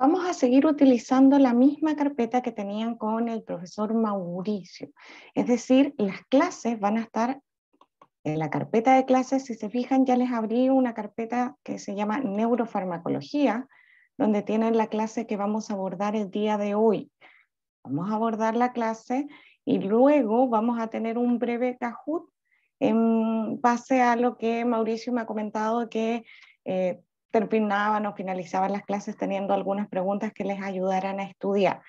Vamos a seguir utilizando la misma carpeta que tenían con el profesor Mauricio. Es decir, las clases van a estar en la carpeta de clases. Si se fijan, ya les abrí una carpeta que se llama Neurofarmacología, donde tienen la clase que vamos a abordar el día de hoy. Vamos a abordar la clase y luego vamos a tener un breve cajut en base a lo que Mauricio me ha comentado que eh, terminaban o finalizaban las clases teniendo algunas preguntas que les ayudaran a estudiar.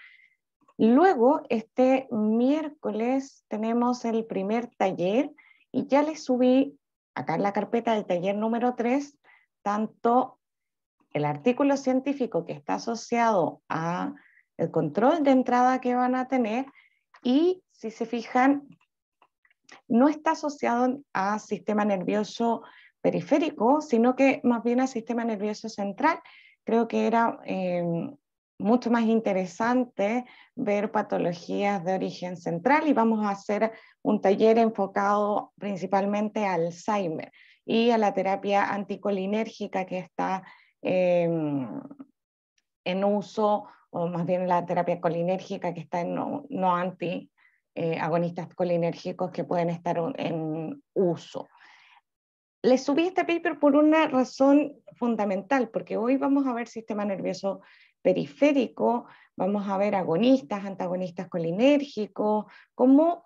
Luego, este miércoles tenemos el primer taller y ya les subí acá en la carpeta del taller número 3, tanto el artículo científico que está asociado a el control de entrada que van a tener y si se fijan, no está asociado a sistema nervioso periférico, sino que más bien al sistema nervioso central. Creo que era eh, mucho más interesante ver patologías de origen central y vamos a hacer un taller enfocado principalmente a Alzheimer y a la terapia anticolinérgica que está eh, en uso, o más bien la terapia colinérgica que está en no, anti eh, agonistas colinérgicos que pueden estar en uso. Le subí este paper por una razón fundamental, porque hoy vamos a ver sistema nervioso periférico, vamos a ver agonistas, antagonistas colinérgicos, cómo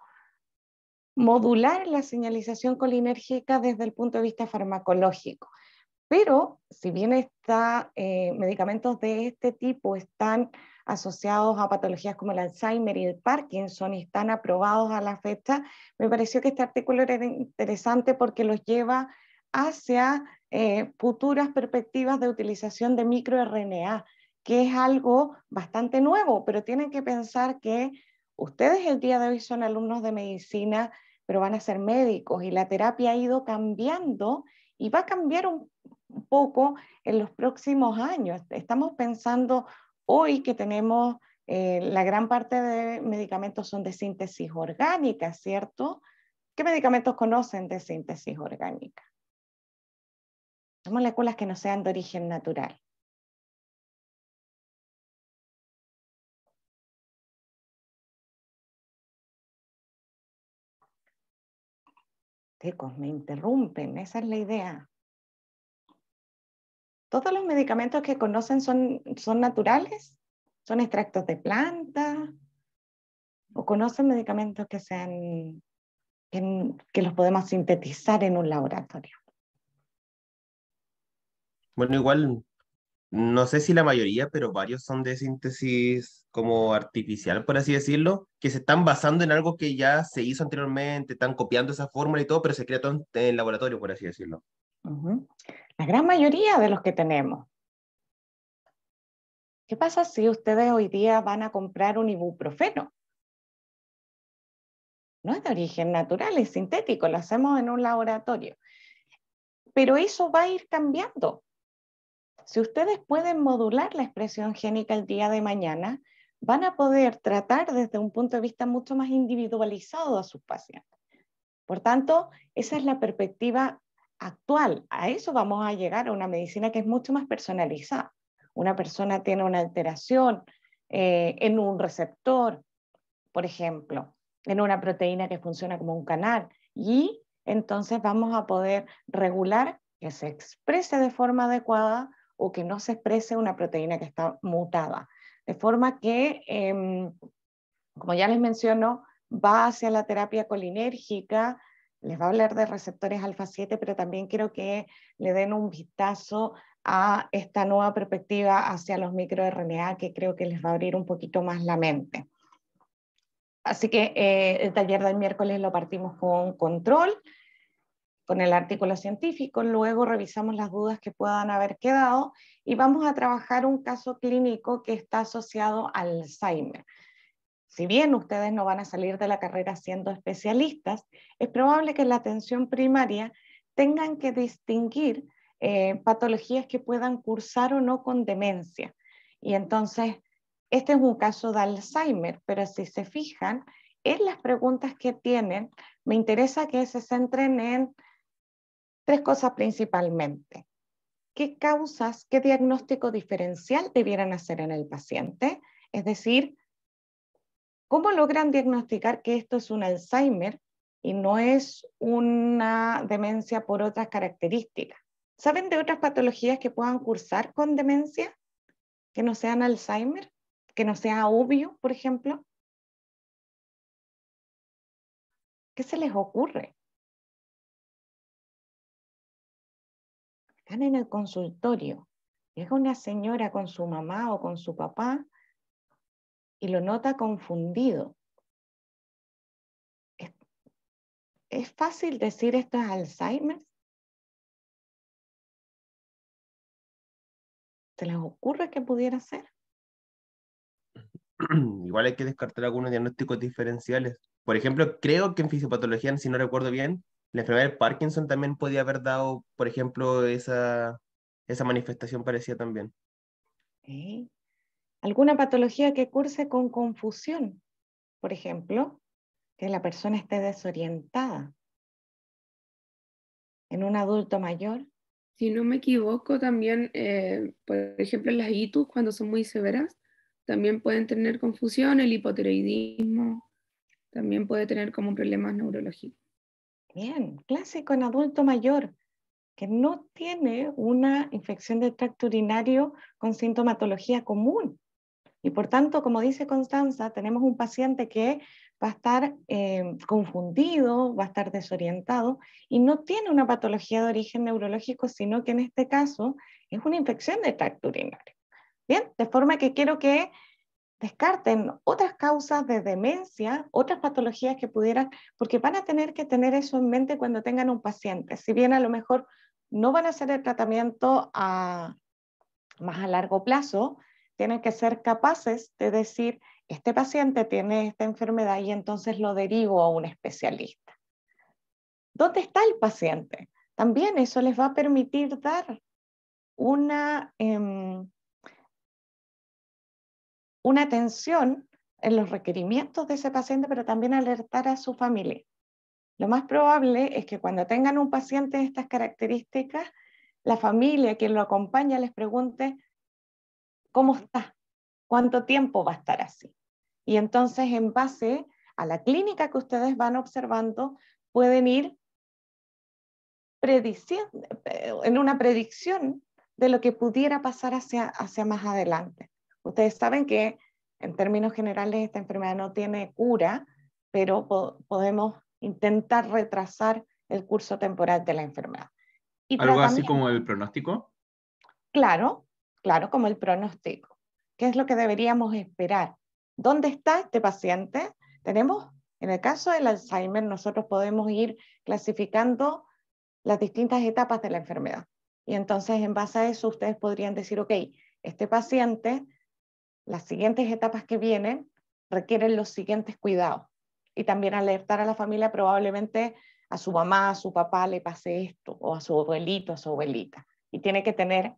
modular la señalización colinérgica desde el punto de vista farmacológico. Pero si bien eh, medicamentos de este tipo están asociados a patologías como el Alzheimer y el Parkinson y están aprobados a la fecha, me pareció que este artículo era interesante porque los lleva hacia eh, futuras perspectivas de utilización de microRNA, que es algo bastante nuevo, pero tienen que pensar que ustedes el día de hoy son alumnos de medicina, pero van a ser médicos y la terapia ha ido cambiando y va a cambiar un poco en los próximos años. Estamos pensando hoy que tenemos eh, la gran parte de medicamentos son de síntesis orgánica, ¿cierto? ¿Qué medicamentos conocen de síntesis orgánica? moléculas que no sean de origen natural. Chicos, me interrumpen, esa es la idea. ¿Todos los medicamentos que conocen son, naturales? ¿Son extractos de plantas? ¿O conocen medicamentos que, sean, que los podemos sintetizar en un laboratorio? Bueno, igual, no sé si la mayoría, pero varios son de síntesis como artificial, por así decirlo, que se están basando en algo que ya se hizo anteriormente, están copiando esa fórmula y todo, pero se crea todo en el laboratorio, por así decirlo. La gran mayoría de los que tenemos. ¿Qué pasa si ustedes hoy día van a comprar un ibuprofeno? No es de origen natural, es sintético, lo hacemos en un laboratorio. Pero eso va a ir cambiando. Si ustedes pueden modular la expresión génica el día de mañana, van a poder tratar desde un punto de vista mucho más individualizado a sus pacientes. Por tanto, esa es la perspectiva actual. A eso vamos a llegar a una medicina que es mucho más personalizada. Una persona tiene una alteración eh, en un receptor, por ejemplo, en una proteína que funciona como un canal, y entonces vamos a poder regular que se exprese de forma adecuada o que no se exprese una proteína que está mutada. De forma que, em, como ya les menciono, va hacia la terapia colinérgica, les va a hablar de receptores alfa 7, pero también quiero que le den un vistazo a esta nueva perspectiva hacia los microRNA que creo que les va a abrir un poquito más la mente. Así que eh, el taller del miércoles lo partimos con control, con el artículo científico, luego revisamos las dudas que puedan haber quedado y vamos a trabajar un caso clínico que está asociado al Alzheimer. Si bien ustedes no van a salir de la carrera siendo especialistas, es probable que en la atención primaria tengan que distinguir eh, patologías que puedan cursar o no con demencia. Y entonces, este es un caso de Alzheimer, pero si se fijan en las preguntas que tienen, me interesa que se centren en Tres cosas principalmente. ¿Qué causas, qué diagnóstico diferencial debieran hacer en el paciente? Es decir, ¿cómo logran diagnosticar que esto es un Alzheimer y no es una demencia por otras características? ¿Saben de otras patologías que puedan cursar con demencia? Que no sean Alzheimer, que no sea obvio, por ejemplo. ¿Qué se les ocurre? en el consultorio. Llega una señora con su mamá o con su papá y lo nota confundido. ¿Es, fácil decir esto es Alzheimer? ¿Se les ocurre que pudiera ser? Igual hay que descartar algunos diagnósticos diferenciales. Por ejemplo, creo que en fisiopatología, si no recuerdo bien, la enfermedad de Parkinson también podía haber dado, por ejemplo, esa, manifestación parecía también. ¿Alguna patología que curse con confusión? Por ejemplo, que la persona esté desorientada. En un adulto mayor. Si no me equivoco, también, eh, por ejemplo, las ITUs, cuando son muy severas, también pueden tener confusión, el hipotiroidismo, también puede tener como problemas neurológicos. Bien, clásico en adulto mayor que no tiene una infección de tracto urinario con sintomatología común. Y por tanto, como dice Constanza, tenemos un paciente que va a estar eh, confundido, va a estar desorientado y no tiene una patología de origen neurológico, sino que en este caso es una infección de tracto urinario. Bien, de forma que quiero que descarten otras causas de demencia, otras patologías que pudieran, porque van a tener que tener eso en mente cuando tengan un paciente. Si bien a lo mejor no van a hacer el tratamiento a, más a largo plazo, tienen que ser capaces de decir, este paciente tiene esta enfermedad y entonces lo derivo a un especialista. ¿Dónde está el paciente? También eso les va a permitir dar una, em, una atención en los requerimientos de ese paciente, pero también alertar a su familia. Lo más probable es que cuando tengan un paciente de estas características, la familia, quien lo acompaña, les pregunte, ¿cómo está? ¿Cuánto tiempo va a estar así? Y entonces, en base a la clínica que ustedes van observando, pueden ir eh, en una predicción de lo que pudiera pasar hacia, hacia más adelante. Ustedes saben que en términos generales esta enfermedad no tiene cura, pero podemos intentar retrasar el curso temporal de la enfermedad. Y ¿Algo así como el pronóstico? Claro, claro, como el pronóstico. ¿Qué es lo que deberíamos esperar? ¿Dónde está este paciente? Tenemos, en el caso del Alzheimer, nosotros podemos ir clasificando las distintas etapas de la enfermedad. Y entonces, en base a eso, ustedes podrían decir, ok, este paciente las siguientes etapas que vienen requieren los siguientes cuidados y también alertar a la familia probablemente a su mamá, a su papá le pase esto o a su abuelito, a su abuelita y tiene que tener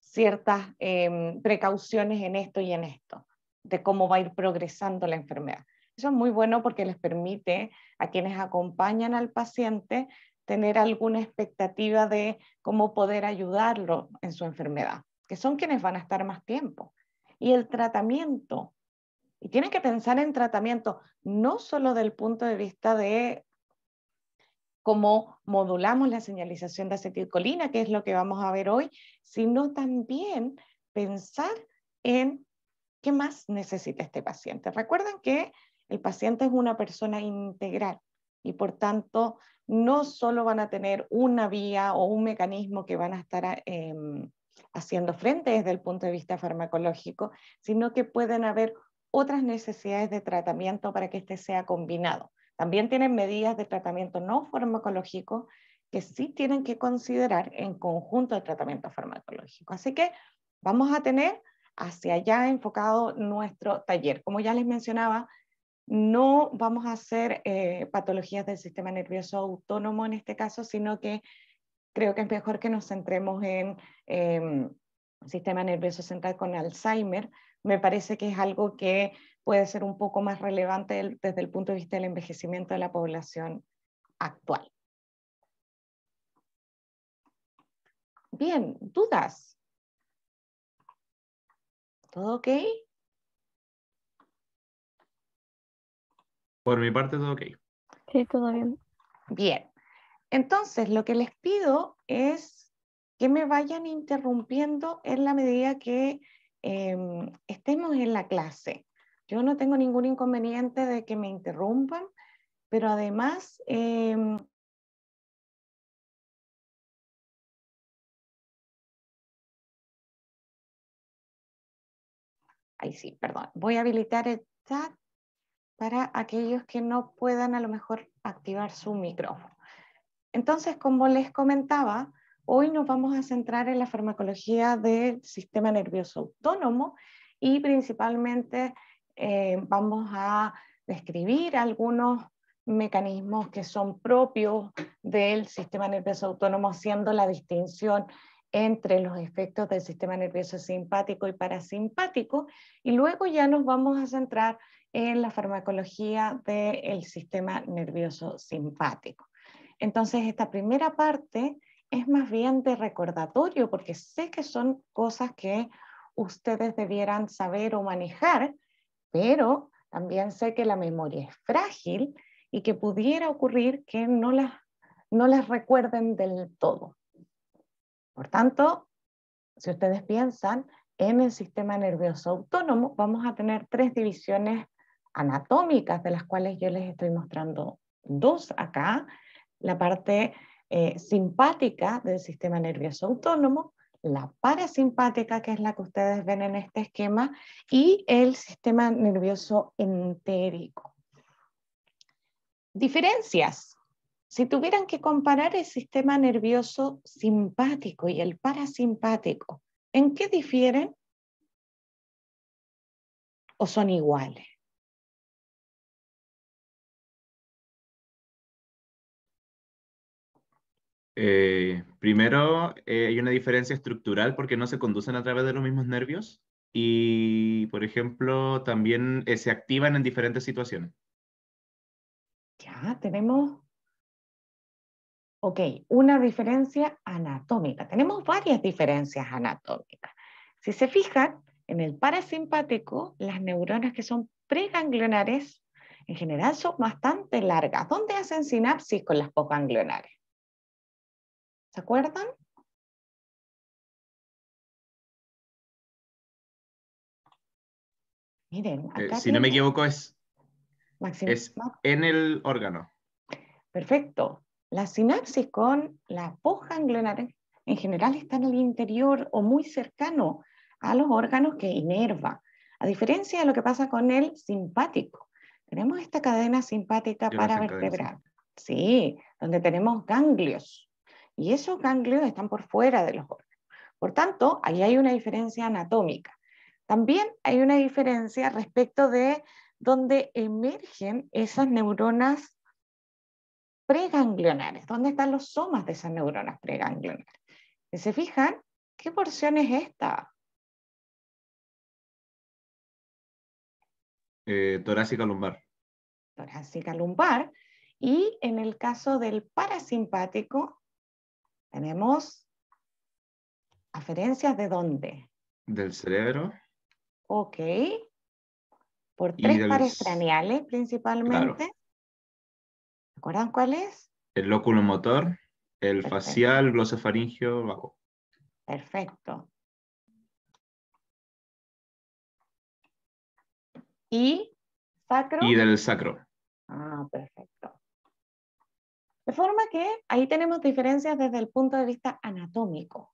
ciertas em, precauciones en esto y en esto, de cómo va a ir progresando la enfermedad. Eso es muy bueno porque les permite a quienes acompañan al paciente tener alguna expectativa de cómo poder ayudarlo en su enfermedad, que son quienes van a estar más tiempo. Y el tratamiento. Y tienen que pensar en tratamiento, no solo del punto de vista de cómo modulamos la señalización de acetilcolina, que es lo que vamos a ver hoy, sino también pensar en qué más necesita este paciente. Recuerden que el paciente es una persona integral y por tanto no solo van a tener una vía o un mecanismo que van a estar eh, haciendo frente desde el punto de vista farmacológico, sino que pueden haber otras necesidades de tratamiento para que este sea combinado. También tienen medidas de tratamiento no farmacológico que sí tienen que considerar en conjunto de tratamiento farmacológico. Así que vamos a tener hacia allá enfocado nuestro taller. Como ya les mencionaba, no vamos a hacer eh, patologías del sistema nervioso autónomo en este caso, sino que creo que es mejor que nos centremos en el em, sistema nervioso central con Alzheimer. Me parece que es algo que puede ser un poco más relevante desde el punto de vista del envejecimiento de la población actual. Bien, dudas. ¿Todo ok? Por mi parte, todo ok. Sí, todo bien. Bien. Entonces, lo que les pido es que me vayan interrumpiendo en la medida que em, estemos en la clase. Yo no tengo ningún inconveniente de que me interrumpan, pero además... Em, ahí sí, perdón. Voy a habilitar el chat para aquellos que no puedan a lo mejor activar su micrófono. Entonces, como les comentaba, hoy nos vamos a centrar en la farmacología del sistema nervioso autónomo y principalmente eh, vamos a describir algunos mecanismos que son propios del sistema nervioso autónomo, haciendo la distinción entre los efectos del sistema nervioso simpático y parasimpático, y luego ya nos vamos a centrar en la farmacología del sistema nervioso simpático. Entonces, esta primera parte es más bien de recordatorio, porque sé que son cosas que ustedes debieran saber o manejar, pero también sé que la memoria es frágil y que pudiera ocurrir que no las, no las recuerden del todo. Por tanto, si ustedes piensan en el sistema nervioso autónomo, vamos a tener tres divisiones anatómicas, de las cuales yo les estoy mostrando dos acá, la parte eh, simpática del sistema nervioso autónomo, la parasimpática, que es la que ustedes ven en este esquema, y el sistema nervioso entérico. Diferencias. Si tuvieran que comparar el sistema nervioso simpático y el parasimpático, ¿en qué difieren? ¿O son iguales? Eh, primero, eh, hay una diferencia estructural porque no se conducen a través de los mismos nervios y, por ejemplo, también eh, se activan en diferentes situaciones. Ya, tenemos... Ok, una diferencia anatómica. Tenemos varias diferencias anatómicas. Si se fijan, en el parasimpático, las neuronas que son preganglionares en general son bastante largas. ¿Dónde hacen sinapsis con las posganglionares? ¿Se acuerdan? Miren, eh, acá si no me equivoco es, en el órgano. Perfecto. La sinapsis con la poja ganglionar en general está en el interior o muy cercano a los órganos que inerva, a diferencia de lo que pasa con el simpático. Tenemos esta cadena simpática para vertebrar. sí, donde tenemos ganglios y esos ganglios están por fuera de los órganos. Por tanto, ahí hay una diferencia anatómica. También hay una diferencia respecto de dónde emergen esas neuronas preganglionares, dónde están los somas de esas neuronas preganglionares. Si se fijan, ¿qué porción es esta? Eh, torácica lumbar. Torácica lumbar. Y en el caso del parasimpático, tenemos aferencias de dónde? Del cerebro. Ok. Por tres pares craneales principalmente. ¿Se acuerdan cuál es? El óculo motor, el facial, glosofaringio, bajo. Perfecto. ¿Y sacro? Y del sacro. Ah, perfecto. De forma que ahí tenemos diferencias desde el punto de vista anatómico,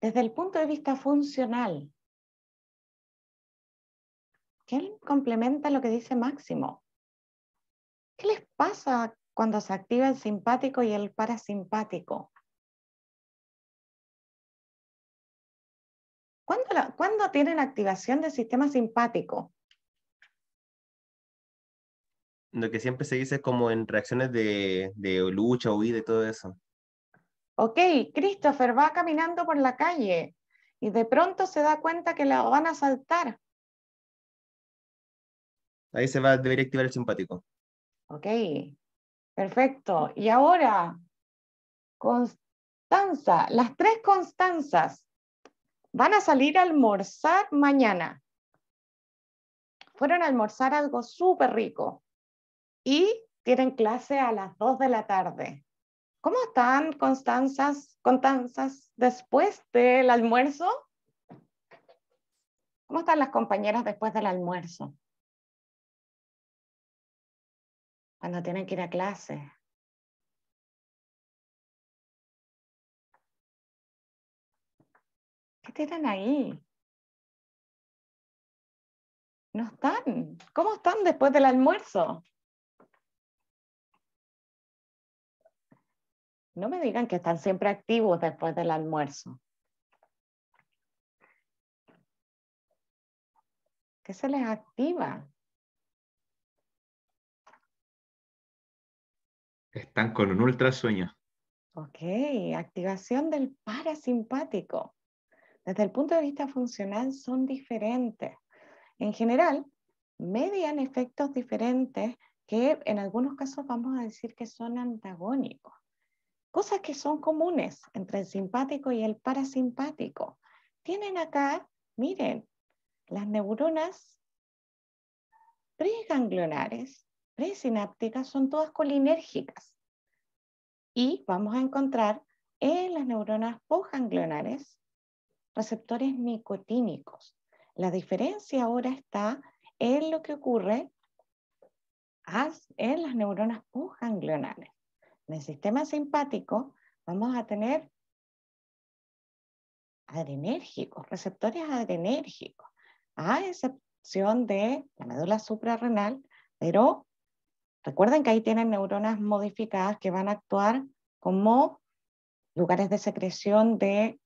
desde el punto de vista funcional. ¿Qué complementa lo que dice Máximo? ¿Qué les pasa cuando se activa el simpático y el parasimpático? ¿Cuándo, la, tienen activación del sistema simpático? que siempre se dice como en reacciones de, de lucha, huida y todo eso. Ok, Christopher va caminando por la calle y de pronto se da cuenta que la van a saltar. Ahí se va, debería activar el simpático. Ok, perfecto. Y ahora, Constanza, las tres Constanzas van a salir a almorzar mañana. Fueron a almorzar algo súper rico y tienen clase a las 2 de la tarde. ¿Cómo están, Constanzas, Constanzas, después del almuerzo? ¿Cómo están las compañeras después del almuerzo? Cuando tienen que ir a clase. ¿Qué tienen ahí? No están. ¿Cómo están después del almuerzo? No me digan que están siempre activos después del almuerzo. ¿Qué se les activa? Están con un ultrasueño. Ok, activación del parasimpático. Desde el punto de vista funcional son diferentes. En general, median efectos diferentes que en algunos casos vamos a decir que son antagónicos cosas que son comunes entre el simpático y el parasimpático. Tienen acá, miren, las neuronas preganglionares, presinápticas, son todas colinérgicas. Y vamos a encontrar en las neuronas postganglionares receptores nicotínicos. La diferencia ahora está en lo que ocurre en las neuronas postganglionares. En el sistema simpático vamos a tener adrenérgicos, receptores adrenérgicos, a excepción de la médula suprarrenal, pero recuerden que ahí tienen neuronas modificadas que van a actuar como lugares de secreción de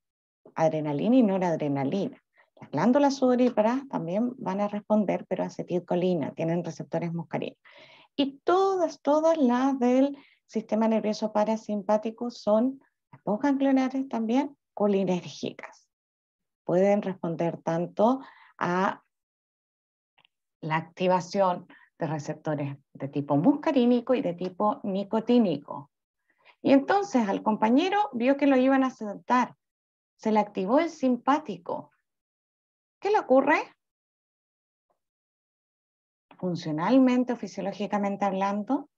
adrenalina y noradrenalina. Las glándulas sudoríparas también van a responder, pero acetilcolina, tienen receptores muscarínicos Y todas, todas las del sistema nervioso parasimpático son las esponjas también colinérgicas. Pueden responder tanto a la activación de receptores de tipo muscarínico y de tipo nicotínico. Y entonces al compañero vio que lo iban a sentar. Se le activó el simpático. ¿Qué le ocurre? Funcionalmente o fisiológicamente hablando,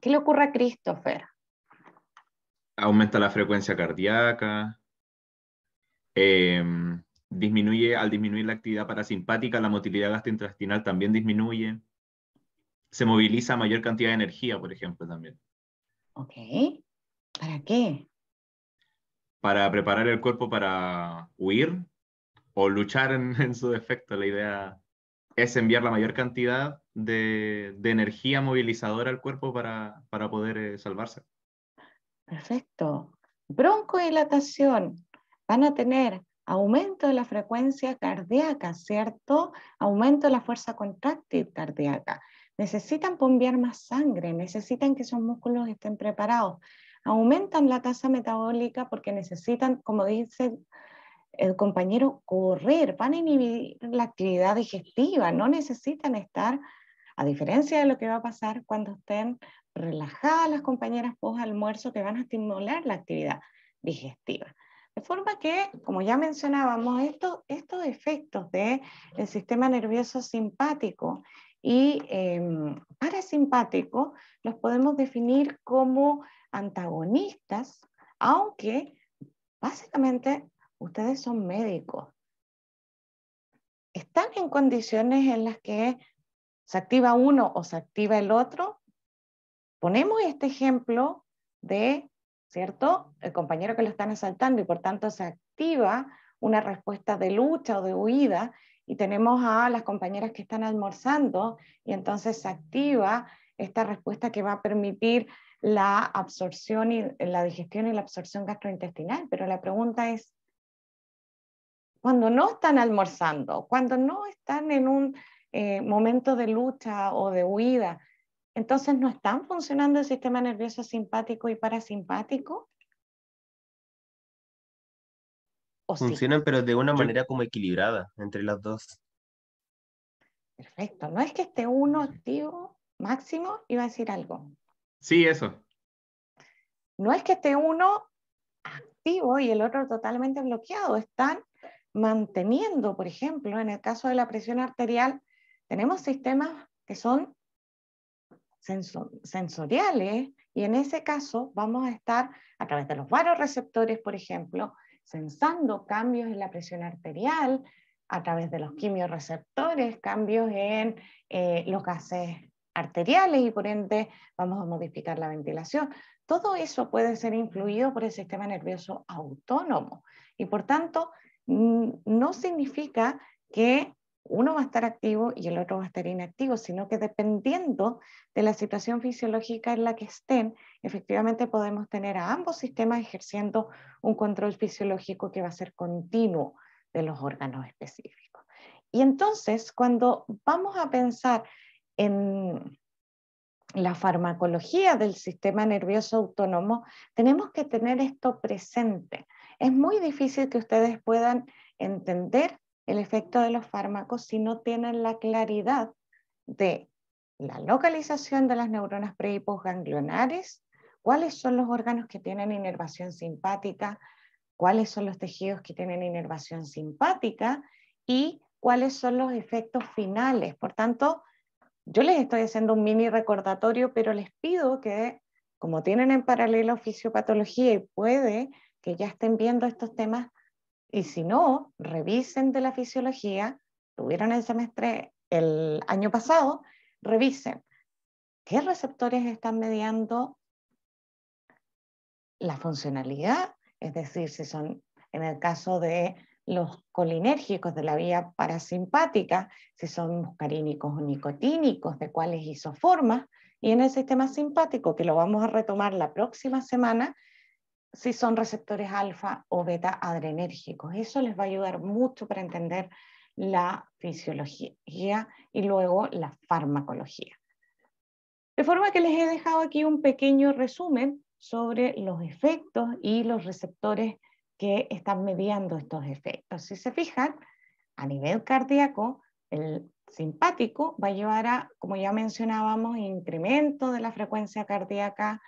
¿Qué le ocurre a Christopher? Aumenta la frecuencia cardíaca, eh, disminuye, al disminuir la actividad parasimpática, la motilidad gastrointestinal también disminuye. Se moviliza mayor cantidad de energía, por ejemplo, también. Ok. ¿Para qué? Para preparar el cuerpo para huir o luchar en, en su defecto. La idea es enviar la mayor cantidad de, energía movilizadora al cuerpo para, poder eh, salvarse. Perfecto. Bronco dilatación Van a tener aumento de la frecuencia cardíaca, ¿cierto? Aumento de la fuerza contractil cardíaca. Necesitan bombear más sangre, necesitan que esos músculos estén preparados. Aumentan la tasa metabólica porque necesitan, como dice el compañero, correr, van a inhibir la actividad digestiva, no necesitan estar a diferencia de lo que va a pasar cuando estén relajadas las compañeras post almuerzo que van a estimular la actividad digestiva. De forma que, como ya mencionábamos, estos efectos del el sistema nervioso simpático y em, parasimpático los podemos definir como antagonistas, aunque básicamente ustedes son médicos. Están en condiciones en las que se activa uno o se activa el otro, ponemos este ejemplo de, ¿cierto? El compañero que lo están asaltando y por tanto se activa una respuesta de lucha o de huida y tenemos a las compañeras que están almorzando y entonces se activa esta respuesta que va a permitir la absorción y la digestión y la absorción gastrointestinal. Pero la pregunta es, cuando no están almorzando, cuando no están en un eh, momentos de lucha o de huida. Entonces, ¿no están funcionando el sistema nervioso simpático y parasimpático? ¿O Funcionan, pero de una manera como equilibrada entre las dos. Perfecto. No es que esté uno activo máximo, iba a decir algo. Sí, eso. No es que esté uno activo y el otro totalmente bloqueado. Están manteniendo, por ejemplo, en el caso de la presión arterial, tenemos sistemas que son sensoriales y en ese caso vamos a estar a través de los varoreceptores, por ejemplo, sensando cambios en la presión arterial, a través de los quimioreceptores, cambios en eh, los gases arteriales y por ende vamos a modificar la ventilación. Todo eso puede ser influido por el sistema nervioso autónomo y por tanto no significa que uno va a estar activo y el otro va a estar inactivo, sino que dependiendo de la situación fisiológica en la que estén, efectivamente podemos tener a ambos sistemas ejerciendo un control fisiológico que va a ser continuo de los órganos específicos. Y entonces, cuando vamos a pensar en la farmacología del sistema nervioso autónomo, tenemos que tener esto presente. Es muy difícil que ustedes puedan entender el efecto de los fármacos si no tienen la claridad de la localización de las neuronas pre y cuáles son los órganos que tienen inervación simpática, cuáles son los tejidos que tienen inervación simpática y cuáles son los efectos finales. Por tanto, yo les estoy haciendo un mini recordatorio, pero les pido que, como tienen en paralelo fisiopatología y puede que ya estén viendo estos temas, y si no, revisen de la fisiología, tuvieron el semestre el año pasado, revisen qué receptores están mediando la funcionalidad, es decir, si son en el caso de los colinérgicos de la vía parasimpática, si son muscarínicos o nicotínicos, de cuáles isoformas, y en el sistema simpático, que lo vamos a retomar la próxima semana, si son receptores alfa o beta adrenérgicos. Eso les va a ayudar mucho para entender la fisiología y luego la farmacología. De forma que les he dejado aquí un pequeño resumen sobre los efectos y los receptores que están mediando estos efectos. Si se fijan, a nivel cardíaco, el simpático va a llevar a, como ya mencionábamos, incremento de la frecuencia cardíaca,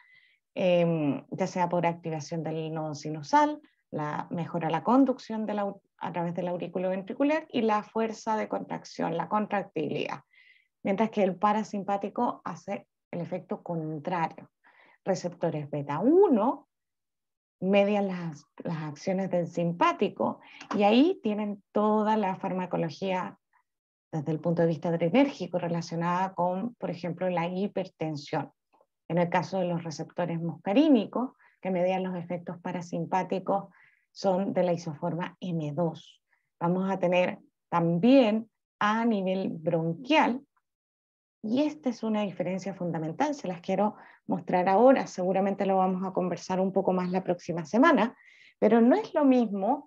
Em, ya sea por activación del nodo sinusal, la, mejora la conducción a través del aurículo ventricular y la fuerza de contracción, la contractibilidad. Mientras que el parasimpático hace el efecto contrario. Receptores beta 1 median las, las acciones del simpático y ahí tienen toda la farmacología desde el punto de vista adrenérgico relacionada con, por ejemplo, la hipertensión en el caso de los receptores muscarínicos, que median los efectos parasimpáticos, son de la isoforma M2. Vamos a tener también a nivel bronquial, y esta es una diferencia fundamental, se las quiero mostrar ahora, seguramente lo vamos a conversar un poco más la próxima semana, pero no es lo mismo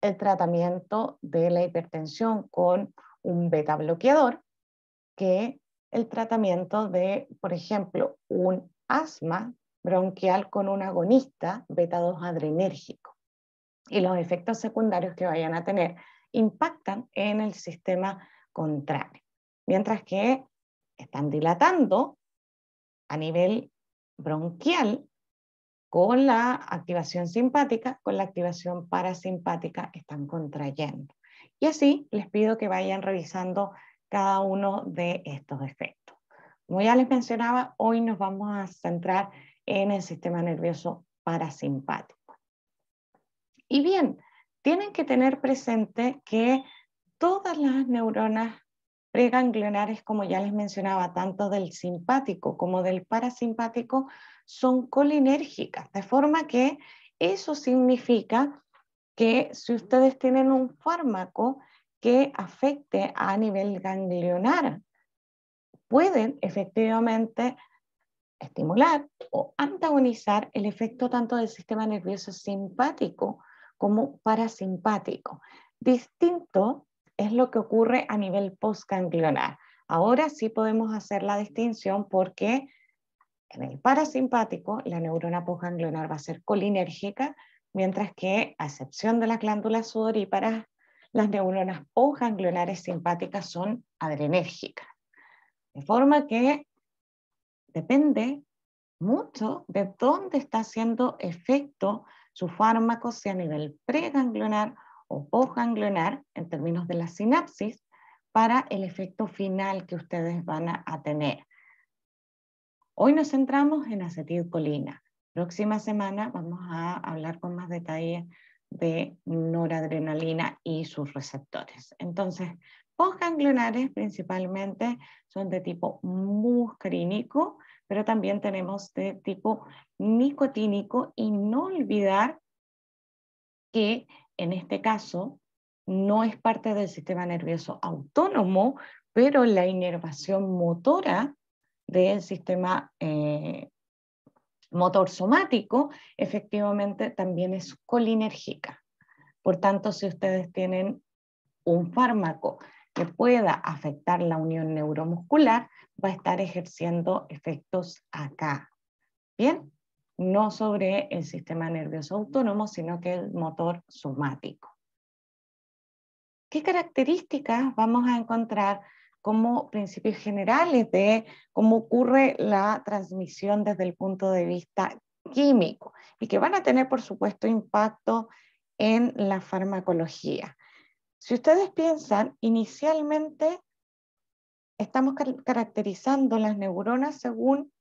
el tratamiento de la hipertensión con un beta bloqueador que el tratamiento de, por ejemplo, un asma bronquial con un agonista beta-2 adrenérgico. Y los efectos secundarios que vayan a tener impactan en el sistema contrario, mientras que están dilatando a nivel bronquial con la activación simpática, con la activación parasimpática, están contrayendo. Y así les pido que vayan revisando cada uno de estos efectos. Como ya les mencionaba, hoy nos vamos a centrar en el sistema nervioso parasimpático. Y bien, tienen que tener presente que todas las neuronas preganglionares, como ya les mencionaba, tanto del simpático como del parasimpático, son colinérgicas, de forma que eso significa que si ustedes tienen un fármaco, que afecte a nivel ganglionar pueden efectivamente estimular o antagonizar el efecto tanto del sistema nervioso simpático como parasimpático. Distinto es lo que ocurre a nivel postganglionar. Ahora sí podemos hacer la distinción porque en el parasimpático la neurona postganglionar va a ser colinérgica, mientras que a excepción de las glándulas sudoríparas las neuronas postganglionares simpáticas son adrenérgicas. De forma que depende mucho de dónde está haciendo efecto su fármaco, sea a nivel preganglionar o postganglionar, en términos de la sinapsis, para el efecto final que ustedes van a tener. Hoy nos centramos en acetilcolina. Próxima semana vamos a hablar con más detalle de noradrenalina y sus receptores. Entonces, postganglionares principalmente son de tipo muscarínico, pero también tenemos de tipo nicotínico y no olvidar que en este caso no es parte del sistema nervioso autónomo, pero la inervación motora del sistema nervioso eh, motor somático, efectivamente también es colinérgica. Por tanto, si ustedes tienen un fármaco que pueda afectar la unión neuromuscular, va a estar ejerciendo efectos acá. Bien, no sobre el sistema nervioso autónomo, sino que el motor somático. ¿Qué características vamos a encontrar como principios generales de cómo ocurre la transmisión desde el punto de vista químico y que van a tener, por supuesto, impacto en la farmacología. Si ustedes piensan, inicialmente estamos caracterizando las neuronas según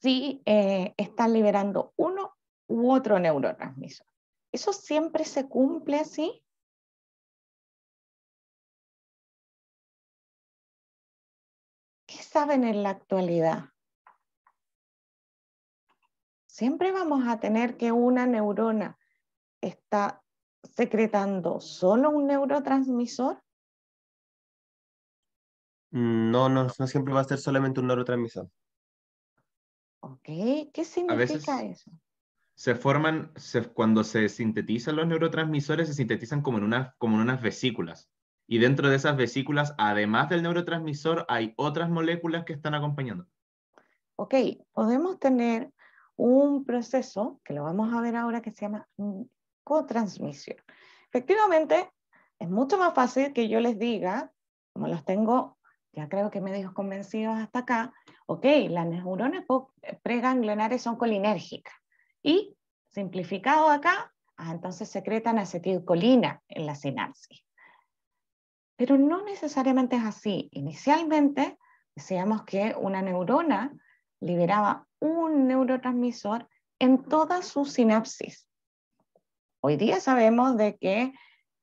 si eh, están liberando uno u otro neurotransmisor. Eso siempre se cumple así saben en la actualidad? Siempre vamos a tener que una neurona está secretando solo un neurotransmisor. No, no, no siempre va a ser solamente un neurotransmisor. Ok, ¿qué significa eso? Se forman, cuando se sintetizan los neurotransmisores, se sintetizan como en, como en unas vesículas. Y dentro de esas vesículas, además del neurotransmisor, hay otras moléculas que están acompañando. Ok, podemos tener un proceso que lo vamos a ver ahora que se llama mm, cotransmisión. Efectivamente, es mucho más fácil que yo les diga, como los tengo, ya creo que me medios convencidos hasta acá, ok, las neuronas eh, preganglionares son colinérgicas y simplificado acá, ah, entonces secretan acetilcolina en la sinapsis pero no necesariamente es así. Inicialmente decíamos que una neurona liberaba un neurotransmisor en toda su sinapsis. Hoy día sabemos de que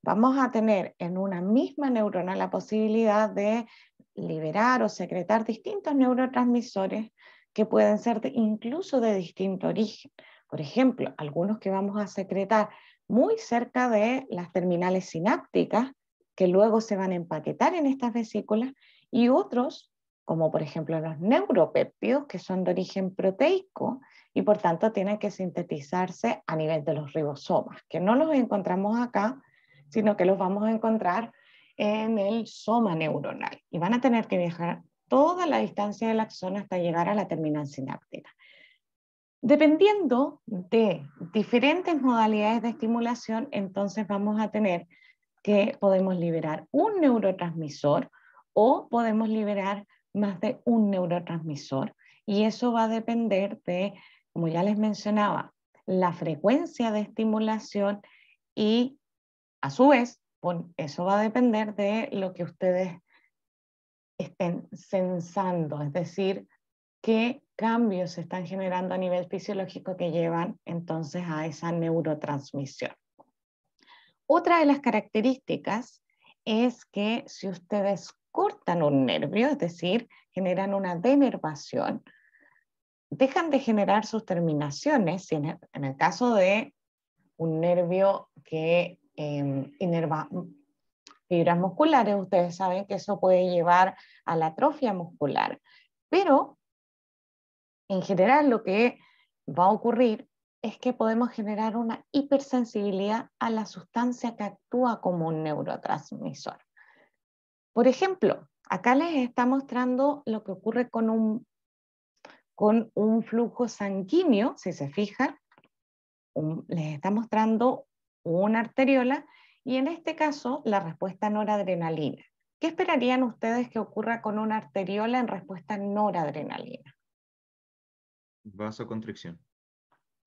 vamos a tener en una misma neurona la posibilidad de liberar o secretar distintos neurotransmisores que pueden ser incluso de distinto origen. Por ejemplo, algunos que vamos a secretar muy cerca de las terminales sinápticas que luego se van a empaquetar en estas vesículas y otros, como por ejemplo los neuropéptidos, que son de origen proteico y por tanto tienen que sintetizarse a nivel de los ribosomas, que no los encontramos acá, sino que los vamos a encontrar en el soma neuronal y van a tener que viajar toda la distancia del axón hasta llegar a la terminal sináptica. Dependiendo de diferentes modalidades de estimulación, entonces vamos a tener que podemos liberar un neurotransmisor o podemos liberar más de un neurotransmisor. Y eso va a depender de, como ya les mencionaba, la frecuencia de estimulación y a su vez, eso va a depender de lo que ustedes estén sensando, es decir, qué cambios se están generando a nivel fisiológico que llevan entonces a esa neurotransmisión. Otra de las características es que si ustedes cortan un nervio, es decir, generan una denervación, dejan de generar sus terminaciones, en, el, caso de un nervio que em, inerva fibras musculares, ustedes saben que eso puede llevar a la atrofia muscular, pero en general lo que va a ocurrir es que podemos generar una hipersensibilidad a la sustancia que actúa como un neurotransmisor. Por ejemplo, acá les está mostrando lo que ocurre con un, con un flujo sanguíneo, si se fijan, les está mostrando una arteriola y en este caso la respuesta noradrenalina. ¿Qué esperarían ustedes que ocurra con una arteriola en respuesta noradrenalina? Vasoconstricción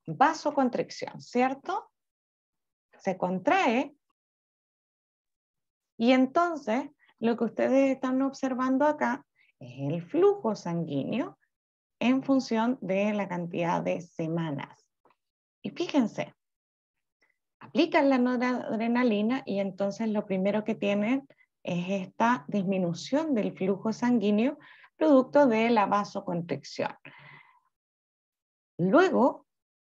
vasocontricción, ¿cierto? Se contrae y entonces lo que ustedes están observando acá es el flujo sanguíneo en función de la cantidad de semanas. Y fíjense, aplican la noradrenalina y entonces lo primero que tienen es esta disminución del flujo sanguíneo producto de la vasoconstricción. Luego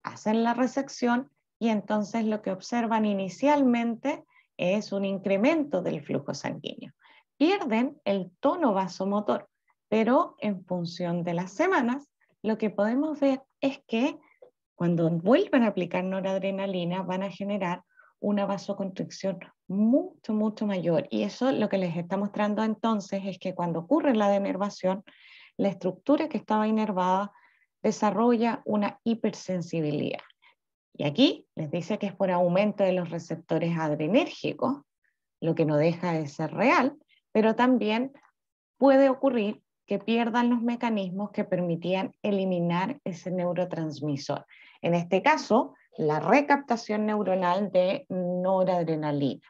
hacen la resección y entonces lo que observan inicialmente es un incremento del flujo sanguíneo. Pierden el tono vasomotor, pero en función de las semanas, lo que podemos ver es que cuando vuelven a aplicar noradrenalina van a generar una vasoconstricción mucho, mucho mayor. Y eso lo que les está mostrando entonces es que cuando ocurre la denervación, la estructura que estaba inervada desarrolla una hipersensibilidad. Y aquí les dice que es por aumento de los receptores adrenérgicos, lo que no deja de ser real, pero también puede ocurrir que pierdan los mecanismos que permitían eliminar ese neurotransmisor. En este caso, la recaptación neuronal de noradrenalina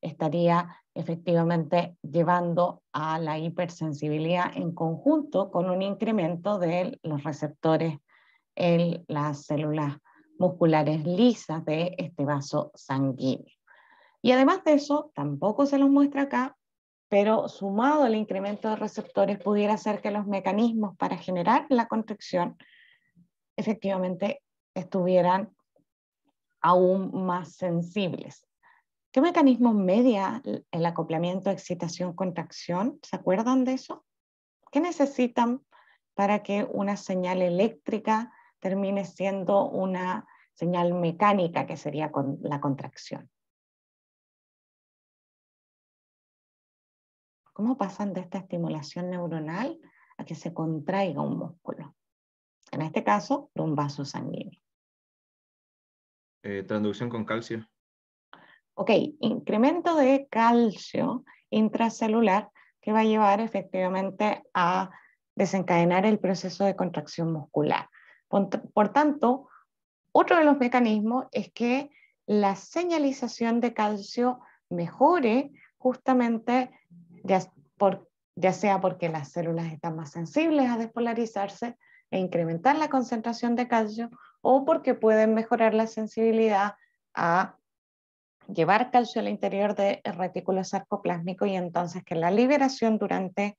estaría efectivamente llevando a la hipersensibilidad en conjunto con un incremento de los receptores en las células musculares lisas de este vaso sanguíneo. Y además de eso, tampoco se los muestra acá, pero sumado al incremento de receptores pudiera ser que los mecanismos para generar la contracción efectivamente estuvieran aún más sensibles. ¿Qué mecanismo media el acoplamiento, excitación, contracción? ¿Se acuerdan de eso? ¿Qué necesitan para que una señal eléctrica termine siendo una señal mecánica, que sería la contracción? ¿Cómo pasan de esta estimulación neuronal a que se contraiga un músculo? En este caso, de un vaso sanguíneo. Eh, transducción con calcio ok, incremento de calcio intracelular que va a llevar efectivamente a desencadenar el proceso de contracción muscular. Por, tanto, otro de los mecanismos es que la señalización de calcio mejore justamente ya sea porque las células están más sensibles a despolarizarse e incrementar la concentración de calcio o porque pueden mejorar la sensibilidad a llevar calcio al interior del retículo sarcoplásmico y entonces que la liberación durante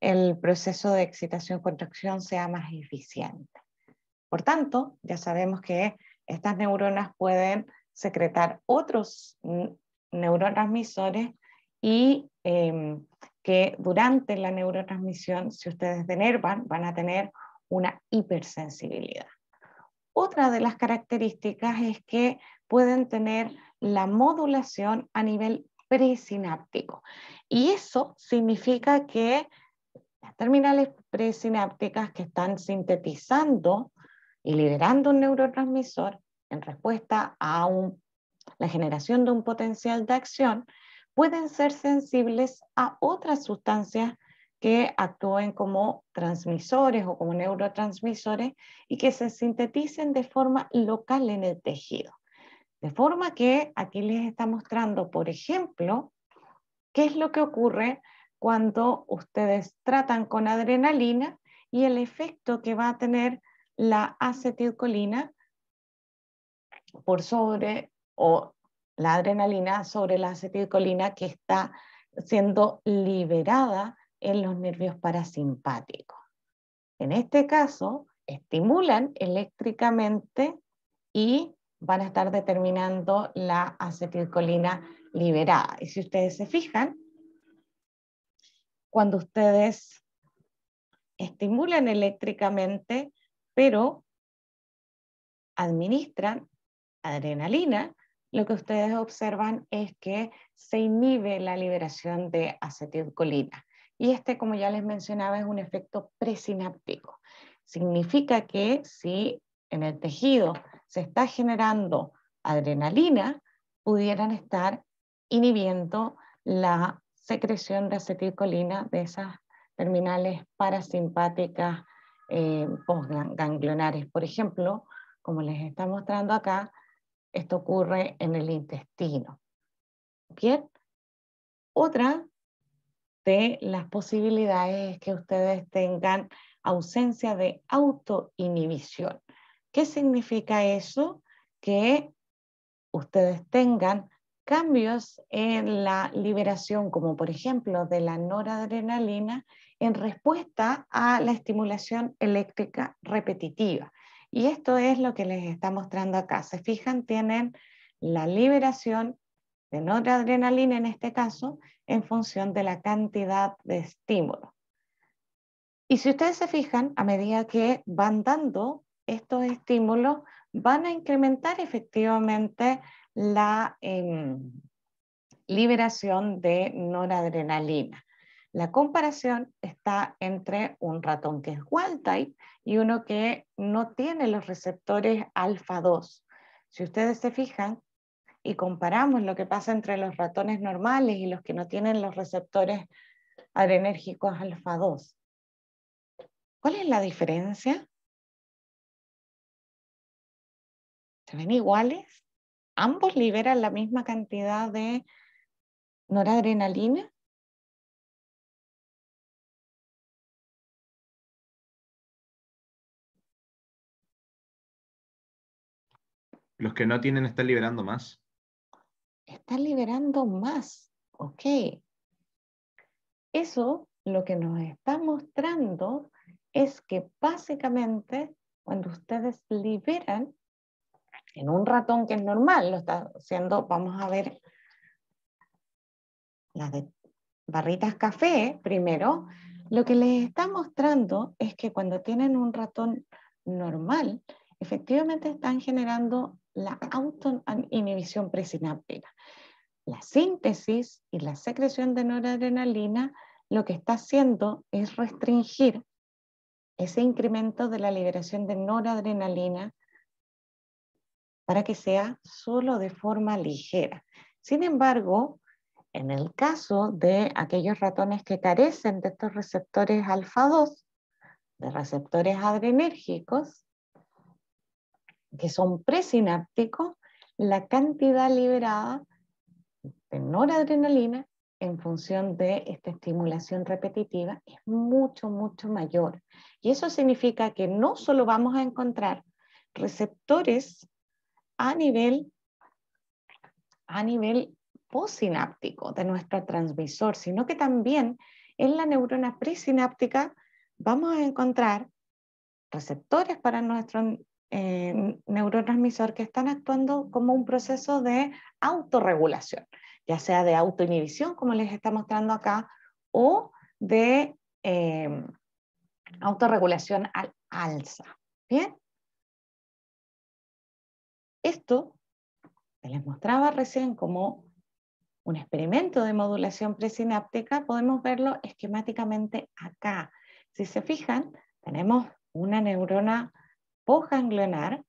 el proceso de excitación-contracción sea más eficiente. Por tanto, ya sabemos que estas neuronas pueden secretar otros neurotransmisores y em, que durante la neurotransmisión, si ustedes denervan, van a tener una hipersensibilidad. Otra de las características es que pueden tener la modulación a nivel presináptico. Y eso significa que las terminales presinápticas que están sintetizando y liberando un neurotransmisor en respuesta a la generación de un potencial de acción, pueden ser sensibles a otras sustancias que actúen como transmisores o como neurotransmisores y que se sinteticen de forma local en el tejido. De forma que aquí les está mostrando, por ejemplo, qué es lo que ocurre cuando ustedes tratan con adrenalina y el efecto que va a tener la acetilcolina por sobre o la adrenalina sobre la acetilcolina que está siendo liberada en los nervios parasimpáticos. En este caso, estimulan eléctricamente y van a estar determinando la acetilcolina liberada. Y si ustedes se fijan, cuando ustedes estimulan eléctricamente, pero administran adrenalina, lo que ustedes observan es que se inhibe la liberación de acetilcolina. Y este, como ya les mencionaba, es un efecto presináptico. Significa que si en el tejido se está generando adrenalina, pudieran estar inhibiendo la secreción de acetilcolina de esas terminales parasimpáticas eh, postganglionares. Por ejemplo, como les está mostrando acá, esto ocurre en el intestino. Bien, otra de las posibilidades es que ustedes tengan ausencia de autoinhibición. ¿Qué significa eso? Que ustedes tengan cambios en la liberación, como por ejemplo de la noradrenalina, en respuesta a la estimulación eléctrica repetitiva. Y esto es lo que les está mostrando acá. Se fijan, tienen la liberación de noradrenalina en este caso, en función de la cantidad de estímulo. Y si ustedes se fijan, a medida que van dando estos estímulos van a incrementar efectivamente la em, liberación de noradrenalina. La comparación está entre un ratón que es wild type y uno que no tiene los receptores alfa 2. Si ustedes se fijan y comparamos lo que pasa entre los ratones normales y los que no tienen los receptores adrenérgicos alfa 2, ¿cuál es la diferencia? se ven iguales, ambos liberan la misma cantidad de noradrenalina. Los que no tienen están liberando más. Están liberando más, ok. Eso lo que nos está mostrando es que básicamente cuando ustedes liberan en un ratón que es normal, lo está haciendo, vamos a ver las de barritas café primero, lo que les está mostrando es que cuando tienen un ratón normal, efectivamente están generando la autoinhibición presináptica. La síntesis y la secreción de noradrenalina lo que está haciendo es restringir ese incremento de la liberación de noradrenalina para que sea solo de forma ligera. Sin embargo, en el caso de aquellos ratones que carecen de estos receptores alfa-2, de receptores adrenérgicos, que son presinápticos, la cantidad liberada de noradrenalina en función de esta estimulación repetitiva es mucho, mucho mayor. Y eso significa que no solo vamos a encontrar receptores a nivel, a nivel postsináptico de nuestro transmisor, sino que también en la neurona presináptica vamos a encontrar receptores para nuestro eh, neurotransmisor que están actuando como un proceso de autorregulación, ya sea de autoinhibición, como les está mostrando acá, o de eh, autorregulación al alza. Bien, esto se les mostraba recién como un experimento de modulación presináptica, podemos verlo esquemáticamente acá. Si se fijan, tenemos una neurona postganglionar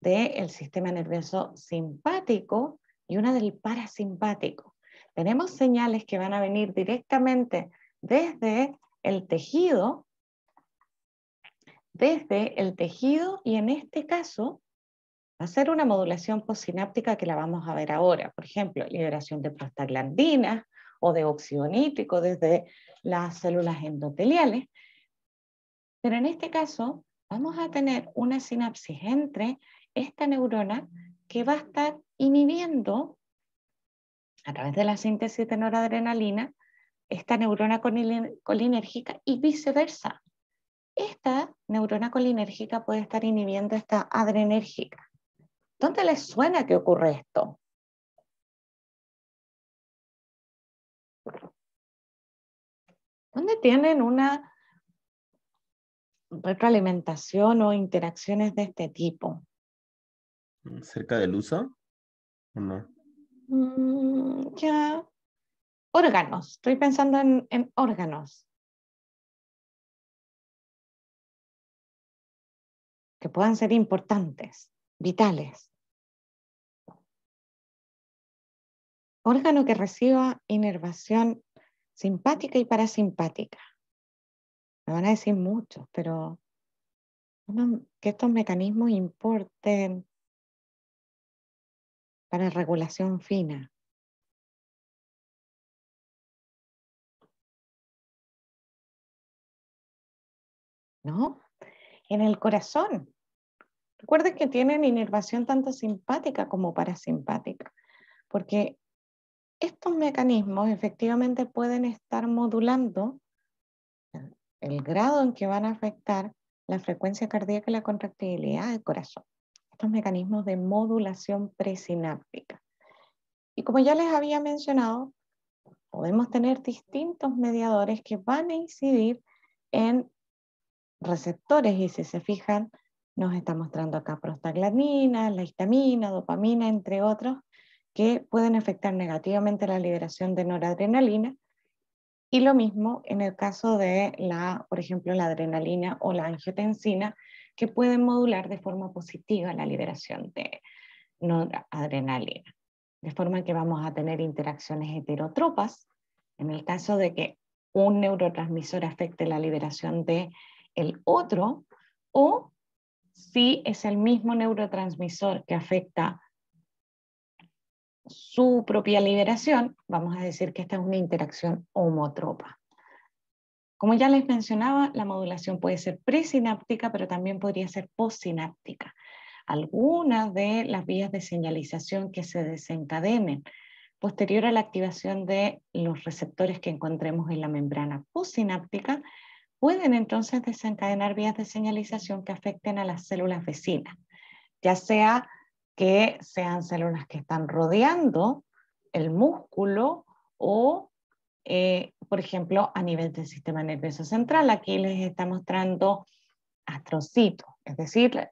del sistema nervioso simpático y una del parasimpático. Tenemos señales que van a venir directamente desde el tejido, desde el tejido y en este caso hacer una modulación postsináptica que la vamos a ver ahora, por ejemplo, liberación de prostaglandinas o de óxido nítrico desde las células endoteliales. Pero en este caso vamos a tener una sinapsis entre esta neurona que va a estar inhibiendo a través de la síntesis de noradrenalina esta neurona colinérgica y viceversa. Esta neurona colinérgica puede estar inhibiendo esta adrenérgica. ¿Dónde les suena que ocurre esto? ¿Dónde tienen una retroalimentación o interacciones de este tipo? ¿Cerca del uso? Mm, ya. Órganos. Estoy pensando en órganos. Que puedan ser importantes vitales. Órgano que reciba inervación simpática y parasimpática. Me van a decir muchos, pero que estos mecanismos importen para regulación fina. ¿No? En el corazón, Recuerden que tienen inervación tanto simpática como parasimpática, porque estos mecanismos efectivamente pueden estar modulando el grado en que van a afectar la frecuencia cardíaca y la contractilidad del corazón. Estos mecanismos de modulación presináptica. Y como ya les había mencionado, podemos tener distintos mediadores que van a incidir en receptores y si se fijan, nos está mostrando acá prostaglandina, la histamina, dopamina, entre otros, que pueden afectar negativamente la liberación de noradrenalina. Y lo mismo en el caso de la, por ejemplo, la adrenalina o la angiotensina, que pueden modular de forma positiva la liberación de noradrenalina. De forma que vamos a tener interacciones heterotropas en el caso de que un neurotransmisor afecte la liberación de el otro o si es el mismo neurotransmisor que afecta su propia liberación, vamos a decir que esta es una interacción homotropa. Como ya les mencionaba, la modulación puede ser presináptica, pero también podría ser postsináptica. Algunas de las vías de señalización que se desencadenen posterior a la activación de los receptores que encontremos en la membrana postsináptica pueden entonces desencadenar vías de señalización que afecten a las células vecinas, ya sea que sean células que están rodeando el músculo o, eh, por ejemplo, a nivel del sistema nervioso central. Aquí les está mostrando astrocitos, es decir,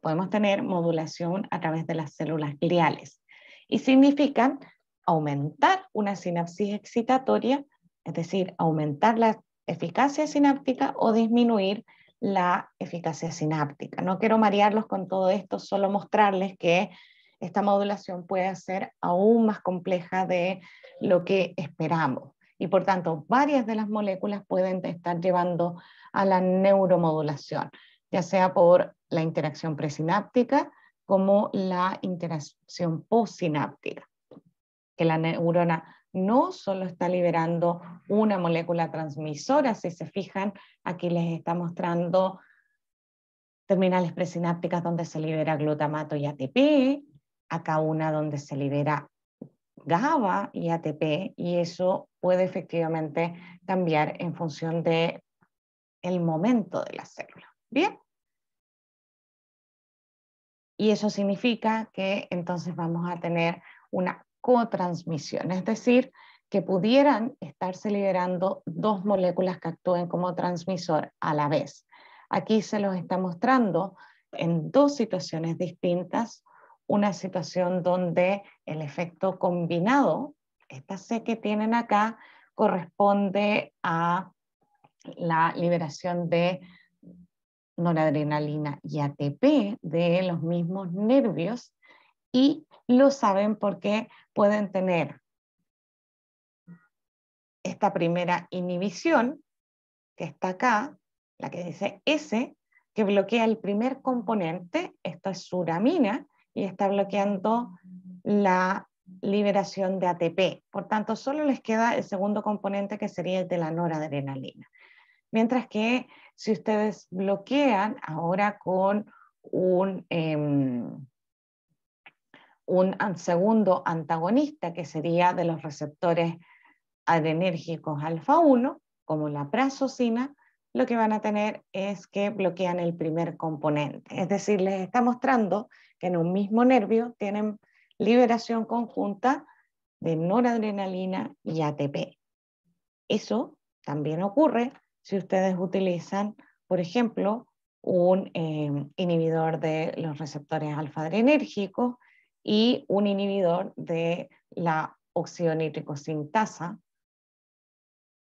podemos tener modulación a través de las células gliales y significan aumentar una sinapsis excitatoria, es decir, aumentar la eficacia sináptica o disminuir la eficacia sináptica. No quiero marearlos con todo esto, solo mostrarles que esta modulación puede ser aún más compleja de lo que esperamos. Y por tanto, varias de las moléculas pueden estar llevando a la neuromodulación, ya sea por la interacción presináptica como la interacción postsináptica, que la neurona no solo está liberando una molécula transmisora, si se fijan, aquí les está mostrando terminales presinápticas donde se libera glutamato y ATP, acá una donde se libera GABA y ATP, y eso puede efectivamente cambiar en función del el momento de la célula. Bien. Y eso significa que entonces vamos a tener una cotransmisión, es decir, que pudieran estarse liberando dos moléculas que actúen como transmisor a la vez. Aquí se los está mostrando en dos situaciones distintas, una situación donde el efecto combinado, esta C que tienen acá, corresponde a la liberación de noradrenalina y ATP de los mismos nervios y lo saben porque pueden tener esta primera inhibición que está acá, la que dice S, que bloquea el primer componente, esta es suramina, y está bloqueando la liberación de ATP. Por tanto, solo les queda el segundo componente que sería el de la noradrenalina. Mientras que si ustedes bloquean ahora con un, em, un segundo antagonista que sería de los receptores adrenérgicos alfa 1, como la prazosina, lo que van a tener es que bloquean el primer componente. Es decir, les está mostrando que en un mismo nervio tienen liberación conjunta de noradrenalina y ATP. Eso también ocurre si ustedes utilizan, por ejemplo, un eh, inhibidor de los receptores alfa-adrenérgicos y un inhibidor de la óxido nítrico sintasa.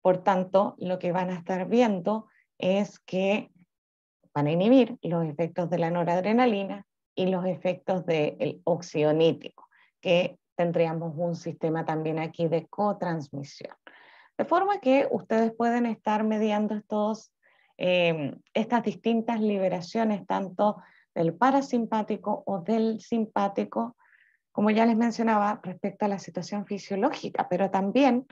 Por tanto, lo que van a estar viendo es que van a inhibir los efectos de la noradrenalina y los efectos del de que tendríamos un sistema también aquí de cotransmisión. De forma que ustedes pueden estar mediando estos, eh, estas distintas liberaciones, tanto del parasimpático o del simpático, como ya les mencionaba, respecto a la situación fisiológica, pero también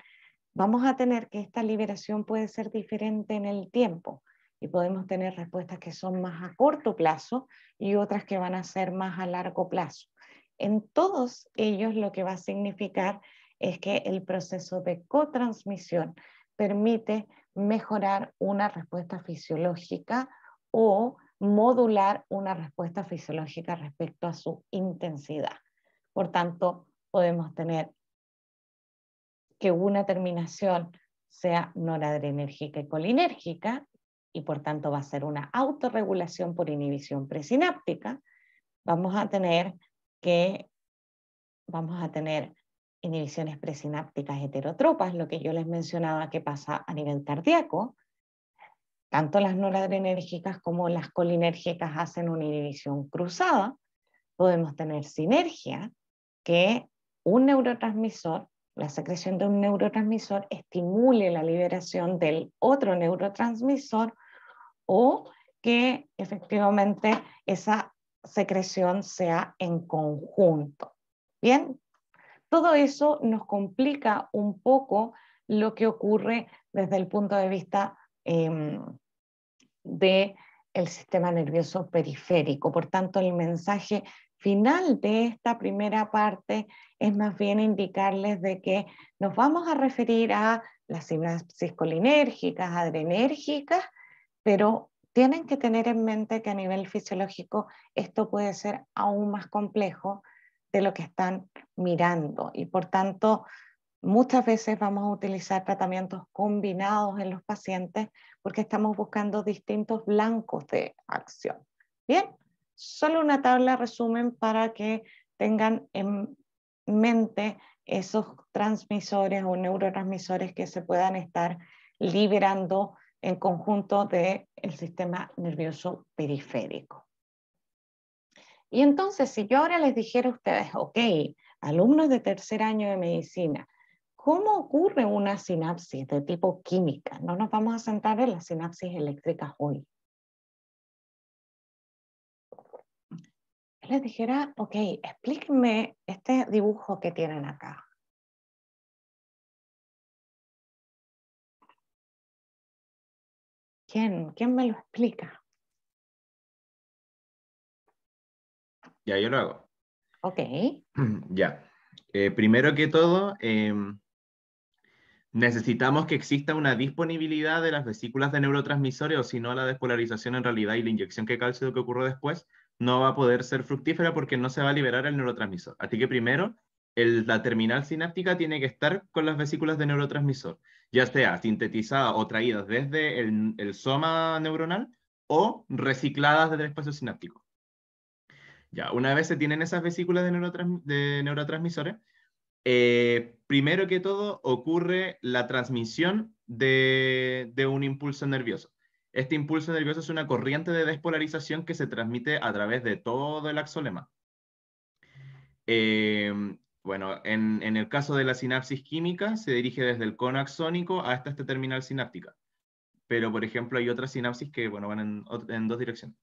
vamos a tener que esta liberación puede ser diferente en el tiempo y podemos tener respuestas que son más a corto plazo y otras que van a ser más a largo plazo. En todos ellos lo que va a significar es que el proceso de cotransmisión permite mejorar una respuesta fisiológica o modular una respuesta fisiológica respecto a su intensidad. Por tanto, podemos tener que una terminación sea noradrenérgica y colinérgica, y por tanto va a ser una autorregulación por inhibición presináptica, vamos a tener que vamos a tener inhibiciones presinápticas heterotropas, lo que yo les mencionaba que pasa a nivel cardíaco, tanto las noradrenérgicas como las colinérgicas hacen una inhibición cruzada, podemos tener sinergia, que un neurotransmisor, la secreción de un neurotransmisor, estimule la liberación del otro neurotransmisor o que efectivamente esa secreción sea en conjunto. Bien, todo eso nos complica un poco lo que ocurre desde el punto de vista em, del sistema nervioso periférico. Por tanto, el mensaje final de esta primera parte es más bien indicarles de que nos vamos a referir a las sinapsis colinérgicas, adrenérgicas, pero tienen que tener en mente que a nivel fisiológico esto puede ser aún más complejo de lo que están mirando y por tanto muchas veces vamos a utilizar tratamientos combinados en los pacientes porque estamos buscando distintos blancos de acción. Bien, solo una tabla resumen para que tengan en mente esos transmisores o neurotransmisores que se puedan estar liberando en conjunto del sistema nervioso periférico. Y entonces, si yo ahora les dijera a ustedes, ok, alumnos de tercer año de medicina, ¿cómo ocurre una sinapsis de tipo química? No nos vamos a centrar en las sinapsis eléctricas hoy, les dijera, ok, explíquenme este dibujo que tienen acá. ¿Quién? me lo explica? Ya, yo lo hago. Ok. Ya. Eh, primero que todo, em, necesitamos que exista una disponibilidad de las vesículas de neurotransmisores o si no la despolarización en realidad y la inyección que calcio que ocurre después no va a poder ser fructífera porque no se va a liberar el neurotransmisor. Así que primero, el, la terminal sináptica tiene que estar con las vesículas de neurotransmisor, ya sea sintetizada o traídas desde el, soma neuronal o recicladas desde el espacio sináptico. Ya, una vez se tienen esas vesículas de, neurotransmisores, eh, primero que todo ocurre la transmisión de un impulso nervioso. Este impulso nervioso es una corriente de despolarización que se transmite a través de todo el axolema. Em, bueno, en, el caso de la sinapsis química, se dirige desde el cono axónico hasta esta terminal sináptica. Pero, por ejemplo, hay otras sinapsis que bueno, van en, dos direcciones.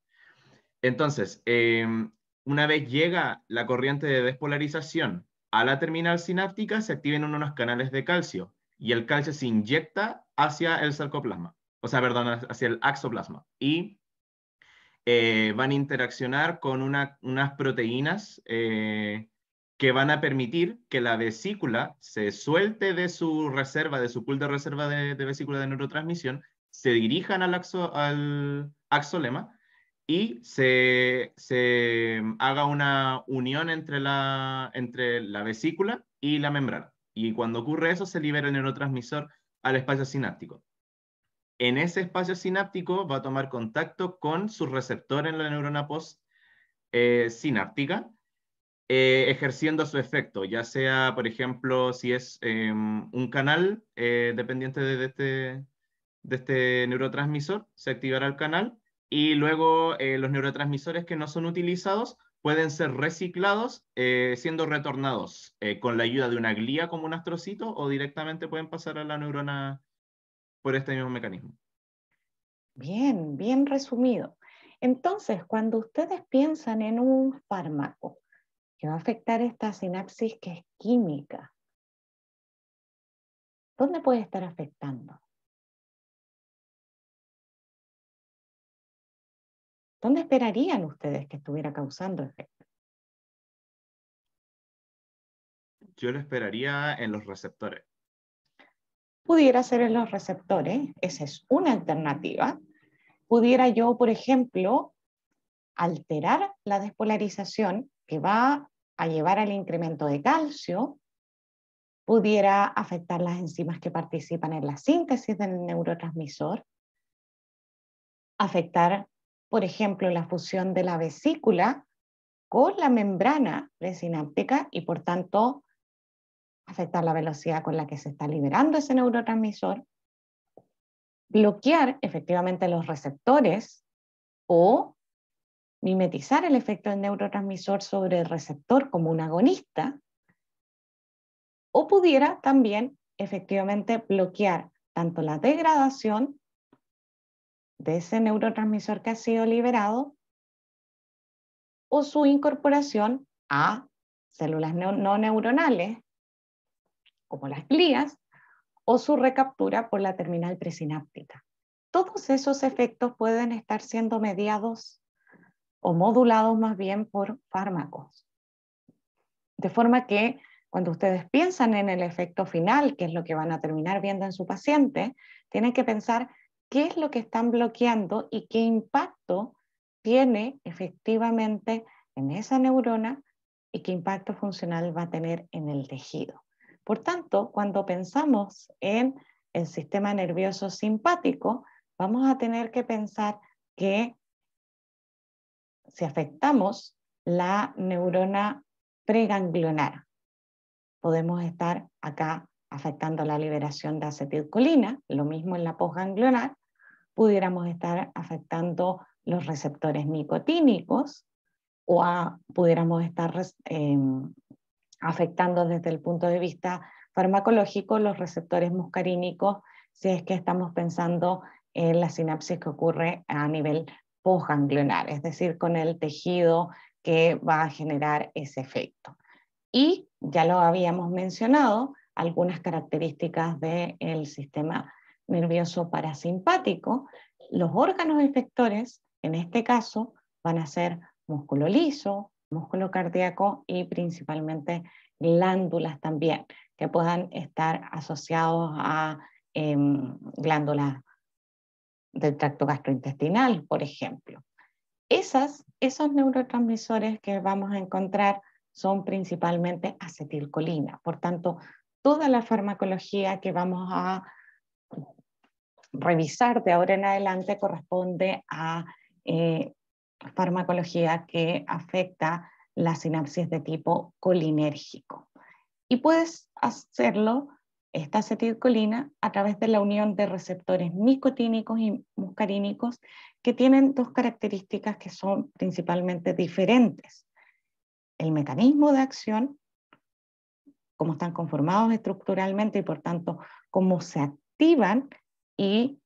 Entonces, em, una vez llega la corriente de despolarización a la terminal sináptica, se activan unos canales de calcio y el calcio se inyecta hacia el sarcoplasma o sea, perdón, hacia el axoplasma. Y eh, van a interaccionar con unas proteínas eh, que van a permitir que la vesícula se suelte de su reserva, de su pool de reserva de, vesícula de neurotransmisión, se dirijan al, axo, al axolema y se, se, mm, haga una unión entre la, entre la vesícula y la membrana. Y cuando ocurre eso, se libera el neurotransmisor al espacio sináptico en ese espacio sináptico va a tomar contacto con su receptor en la neurona post eh, eh, ejerciendo su efecto, ya sea, por ejemplo, si es em, un canal eh, dependiente de, este, de, este, neurotransmisor, se activará el canal y luego los neurotransmisores que no son utilizados pueden ser reciclados siendo retornados con la ayuda de una glía como un astrocito o directamente pueden pasar a la neurona por este mismo mecanismo. Bien, bien resumido. Entonces, cuando ustedes piensan en un fármaco que va a afectar esta sinapsis que es química, ¿dónde puede estar afectando? ¿Dónde esperarían ustedes que estuviera causando efecto? Yo lo esperaría en los receptores pudiera ser en los receptores, esa es una alternativa. Pudiera yo, por ejemplo, alterar la despolarización que va a llevar al incremento de calcio, pudiera afectar las enzimas que participan en la síntesis del neurotransmisor, afectar, por ejemplo, la fusión de la vesícula con la membrana presináptica y, por tanto, afectar la velocidad con la que se está liberando ese neurotransmisor, bloquear efectivamente los receptores o mimetizar el efecto del neurotransmisor sobre el receptor como un agonista, o pudiera también efectivamente bloquear tanto la degradación de ese neurotransmisor que ha sido liberado o su incorporación a células no neuronales como las glías, o su recaptura por la terminal presináptica. Todos esos efectos pueden estar siendo mediados o modulados más bien por fármacos. De forma que cuando ustedes piensan en el efecto final, que es lo que van a terminar viendo en su paciente, tienen que pensar qué es lo que están bloqueando y qué impacto tiene efectivamente en esa neurona y qué impacto funcional va a tener en el tejido. Por tanto, cuando pensamos en el sistema nervioso simpático, vamos a tener que pensar que si afectamos la neurona preganglionar, podemos estar acá afectando la liberación de acetilcolina, lo mismo en la posganglionar, pudiéramos estar afectando los receptores nicotínicos o pudiéramos estar em, afectando desde el punto de vista farmacológico los receptores muscarínicos si es que estamos pensando en la sinapsis que ocurre a nivel postganglionar, es decir, con el tejido que va a generar ese efecto. Y ya lo habíamos mencionado, algunas características del sistema nervioso parasimpático, los órganos efectores, en este caso, van a ser músculo liso, músculo cardíaco y principalmente glándulas también, que puedan estar asociados a em, glándulas del tracto gastrointestinal, por ejemplo. Esas, esos neurotransmisores que vamos a encontrar son principalmente acetilcolina. Por tanto, toda la farmacología que vamos a revisar de ahora en adelante corresponde a eh, farmacología que afecta las sinapsis de tipo colinérgico. Y puedes hacerlo, esta acetilcolina, a través de la unión de receptores micotínicos y muscarínicos que tienen dos características que son principalmente diferentes. El mecanismo de acción, cómo están conformados estructuralmente y por tanto cómo se activan y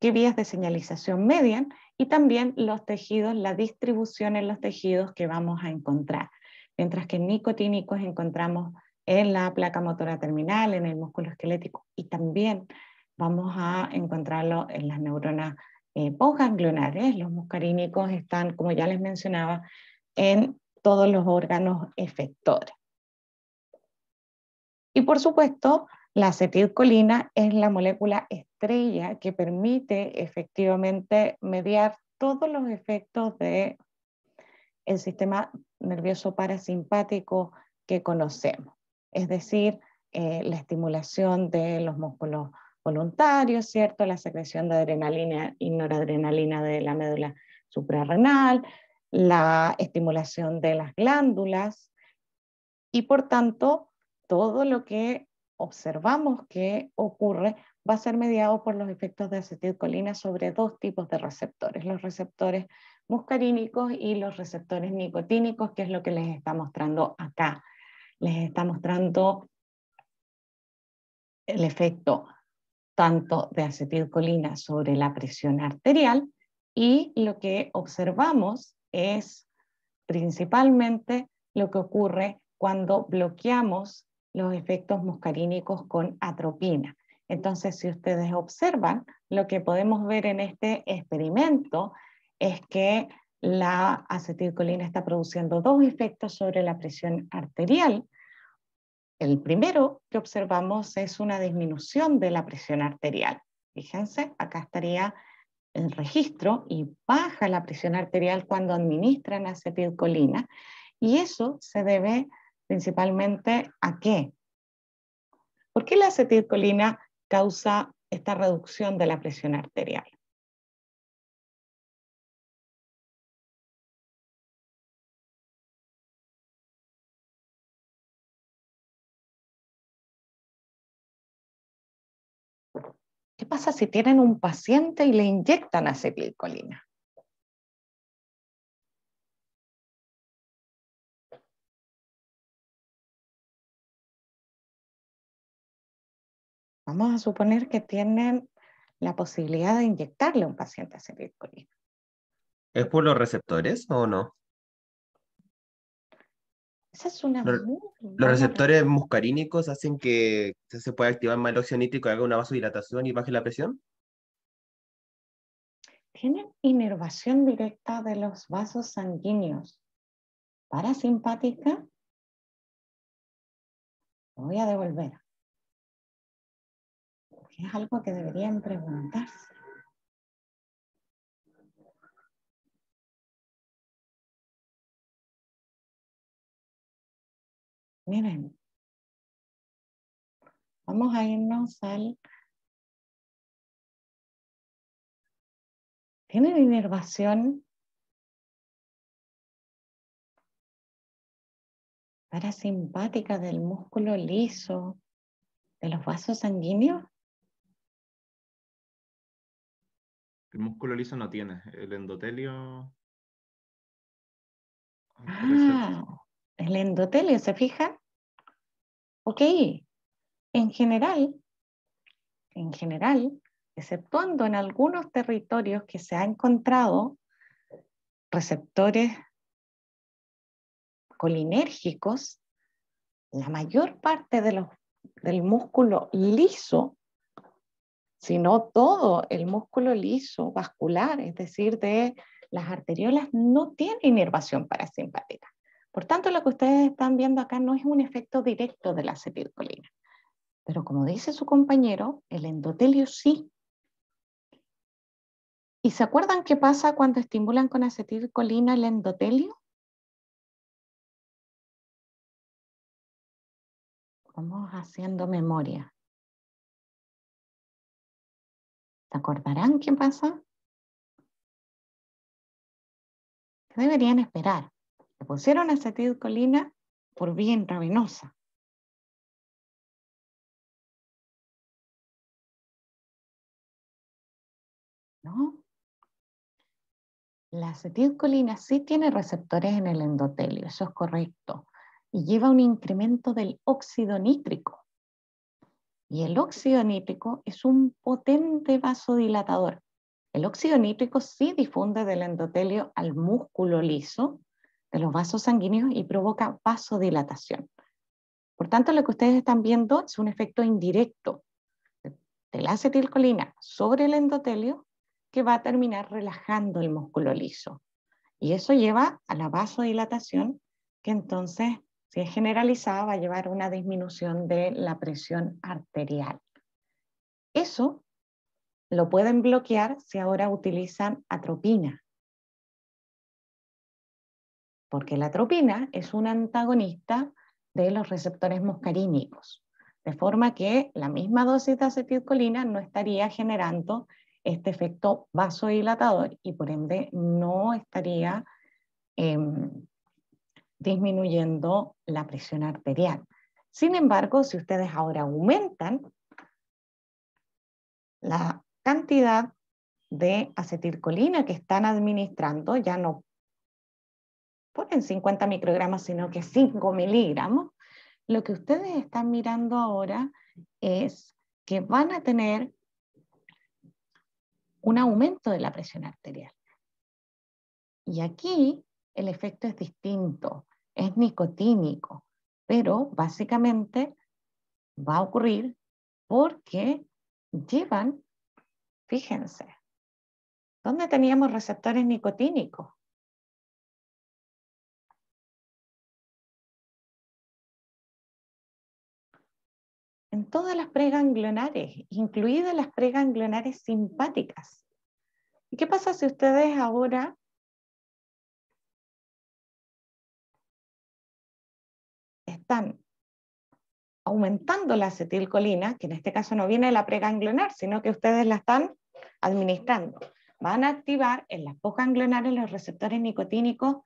qué vías de señalización median, y también los tejidos, la distribución en los tejidos que vamos a encontrar. Mientras que nicotínicos encontramos en la placa motora terminal, en el músculo esquelético y también vamos a encontrarlo en las neuronas eh, Los muscarínicos están, como ya les mencionaba, en todos los órganos efectores. Y por supuesto, la acetilcolina es la molécula estrella que permite efectivamente mediar todos los efectos del el sistema nervioso parasimpático que conocemos, es decir, eh, la estimulación de los músculos voluntarios, ¿cierto? la secreción de adrenalina y noradrenalina de la médula suprarrenal, la estimulación de las glándulas y por tanto todo lo que observamos que ocurre va a ser mediado por los efectos de acetilcolina sobre dos tipos de receptores, los receptores muscarínicos y los receptores nicotínicos, que es lo que les está mostrando acá. Les está mostrando el efecto tanto de acetilcolina sobre la presión arterial y lo que observamos es principalmente lo que ocurre cuando bloqueamos los efectos muscarínicos con atropina. Entonces, si ustedes observan, lo que podemos ver en este experimento es que la acetilcolina está produciendo dos efectos sobre la presión arterial. El primero que observamos es una disminución de la presión arterial. Fíjense, acá estaría el registro y baja la presión arterial cuando administran acetilcolina y eso se debe principalmente a qué. ¿Por qué la acetilcolina causa esta reducción de la presión arterial? ¿Qué pasa si tienen un paciente y le inyectan acetilcolina? Vamos a suponer que tienen la posibilidad de inyectarle a un paciente acetilcolina. ¿Es por los receptores o no? Esa es una los, receptores muscarínicos hacen que se pueda activar más el y haga una vasodilatación y baje la presión. Tienen inervación directa de los vasos sanguíneos parasimpática. voy a devolver es algo que deberían preguntarse. Miren, vamos a irnos al... ¿Tienen inervación parasimpática del músculo liso de los vasos sanguíneos? El músculo liso no tiene, el endotelio. Ah, el endotelio, ¿se fija? Ok, en general, en general, exceptuando en algunos territorios que se ha encontrado receptores colinérgicos, la mayor parte de los, del músculo liso sino todo el músculo liso vascular, es decir, de las arteriolas, no tiene inervación parasimpática. Por tanto, lo que ustedes están viendo acá no es un efecto directo de la acetilcolina. Pero como dice su compañero, el endotelio sí. ¿Y se acuerdan qué pasa cuando estimulan con acetilcolina el endotelio? Vamos haciendo memoria. ¿Recordarán acordarán qué pasa? ¿Qué deberían esperar. Le pusieron acetilcolina por bien intravenosa. ¿No? La acetilcolina sí tiene receptores en el endotelio, eso es correcto, y lleva un incremento del óxido nítrico. Y el óxido nítrico es un potente vasodilatador. El óxido nítrico sí difunde del endotelio al músculo liso de los vasos sanguíneos y provoca vasodilatación. Por tanto, lo que ustedes están viendo es un efecto indirecto de la acetilcolina sobre el endotelio que va a terminar relajando el músculo liso. Y eso lleva a la vasodilatación que entonces si es generalizada, va a llevar una disminución de la presión arterial. Eso lo pueden bloquear si ahora utilizan atropina. Porque la atropina es un antagonista de los receptores muscarínicos. De forma que la misma dosis de acetilcolina no estaría generando este efecto vasodilatador y por ende no estaría em, disminuyendo la presión arterial. Sin embargo, si ustedes ahora aumentan la cantidad de acetilcolina que están administrando, ya no ponen 50 microgramos, sino que 5 miligramos, lo que ustedes están mirando ahora es que van a tener un aumento de la presión arterial. Y aquí el efecto es distinto es nicotínico, pero básicamente va a ocurrir porque llevan, fíjense, ¿dónde teníamos receptores nicotínicos? en todas las preganglionares, incluidas las preganglionares simpáticas. ¿Y qué pasa si ustedes ahora están aumentando la acetilcolina, que en este caso no viene de la preganglonar, sino que ustedes la están administrando. Van a activar en las en los receptores nicotínicos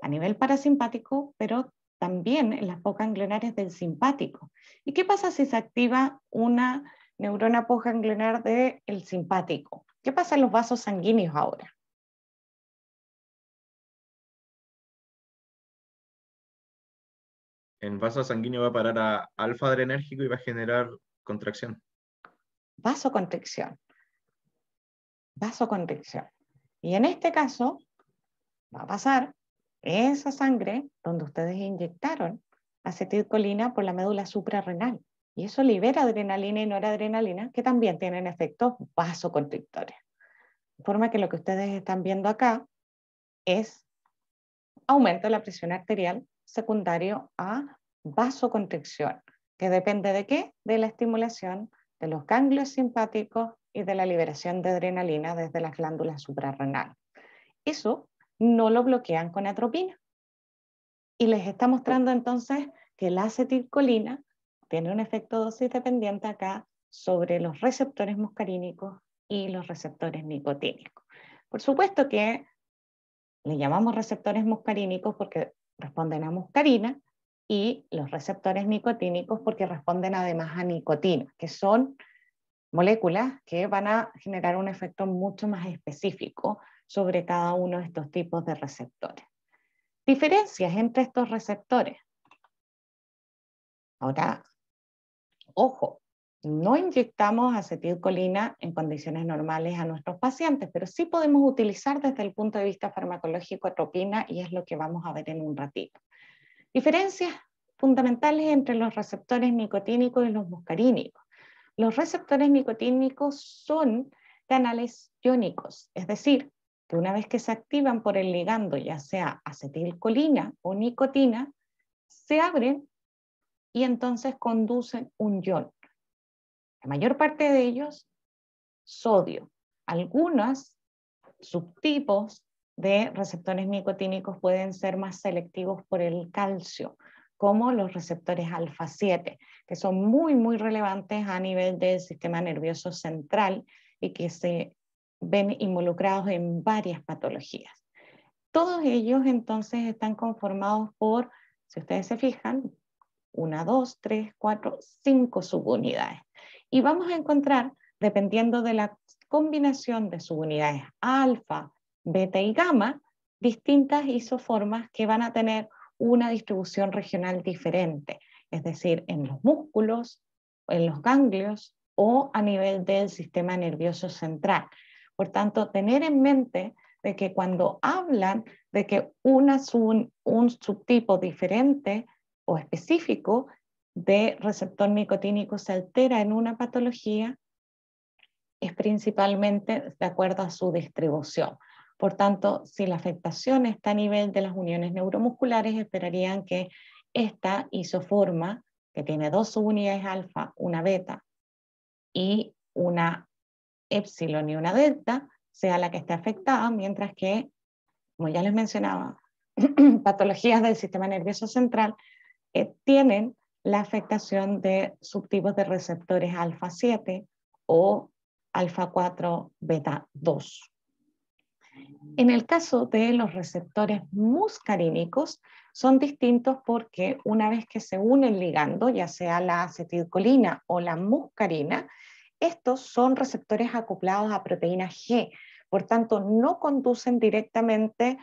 a nivel parasimpático, pero también en las postganglionares del simpático. ¿Y qué pasa si se activa una neurona postganglionar del simpático? ¿Qué pasa en los vasos sanguíneos ahora? En vaso sanguíneo va a parar a alfa adrenérgico y va a generar contracción. Vasocontricción. Vasocontricción. Y en este caso va a pasar esa sangre donde ustedes inyectaron acetilcolina por la médula suprarrenal. Y eso libera adrenalina y noradrenalina, que también tienen efectos vasoconstrictores. De forma que lo que ustedes están viendo acá es aumento de la presión arterial secundario a vasoconstricción, que depende de qué? De la estimulación de los ganglios simpáticos y de la liberación de adrenalina desde las glándulas suprarrenales. Eso no lo bloquean con atropina. Y les está mostrando entonces que la acetilcolina tiene un efecto dosis dependiente acá sobre los receptores muscarínicos y los receptores nicotínicos. Por supuesto que le llamamos receptores muscarínicos porque responden a muscarina y los receptores nicotínicos porque responden además a nicotina, que son moléculas que van a generar un efecto mucho más específico sobre cada uno de estos tipos de receptores. Diferencias entre estos receptores. Ahora, ojo, no inyectamos acetilcolina en condiciones normales a nuestros pacientes, pero sí podemos utilizar desde el punto de vista farmacológico atropina y es lo que vamos a ver en un ratito. Diferencias fundamentales entre los receptores nicotínicos y los muscarínicos. Los receptores nicotínicos son canales iónicos, es decir, que una vez que se activan por el ligando, ya sea acetilcolina o nicotina, se abren y entonces conducen un ion la mayor parte de ellos, sodio. Algunos subtipos de receptores nicotínicos pueden ser más selectivos por el calcio, como los receptores alfa 7, que son muy, muy relevantes a nivel del sistema nervioso central y que se ven involucrados en varias patologías. Todos ellos entonces están conformados por, si ustedes se fijan, una, dos, tres, cuatro, cinco subunidades. Y vamos a encontrar, dependiendo de la combinación de subunidades alfa, beta y gamma, distintas isoformas que van a tener una distribución regional diferente, es decir, en los músculos, en los ganglios o a nivel del sistema nervioso central. Por tanto, tener en mente de que cuando hablan de que un subtipo diferente o específico de receptor nicotínico se altera en una patología es principalmente de acuerdo a su distribución. Por tanto, si la afectación está a nivel de las uniones neuromusculares, esperarían que esta isoforma, que tiene dos subunidades alfa, una beta y una epsilon y una delta, sea la que esté afectada, mientras que, como ya les mencionaba, patologías del sistema nervioso central eh, tienen la afectación de subtipos de receptores alfa 7 o alfa 4 beta 2. En el caso de los receptores muscarínicos, son distintos porque una vez que se unen ligando, ya sea la acetilcolina o la muscarina, estos son receptores acoplados a proteína G, por tanto no conducen directamente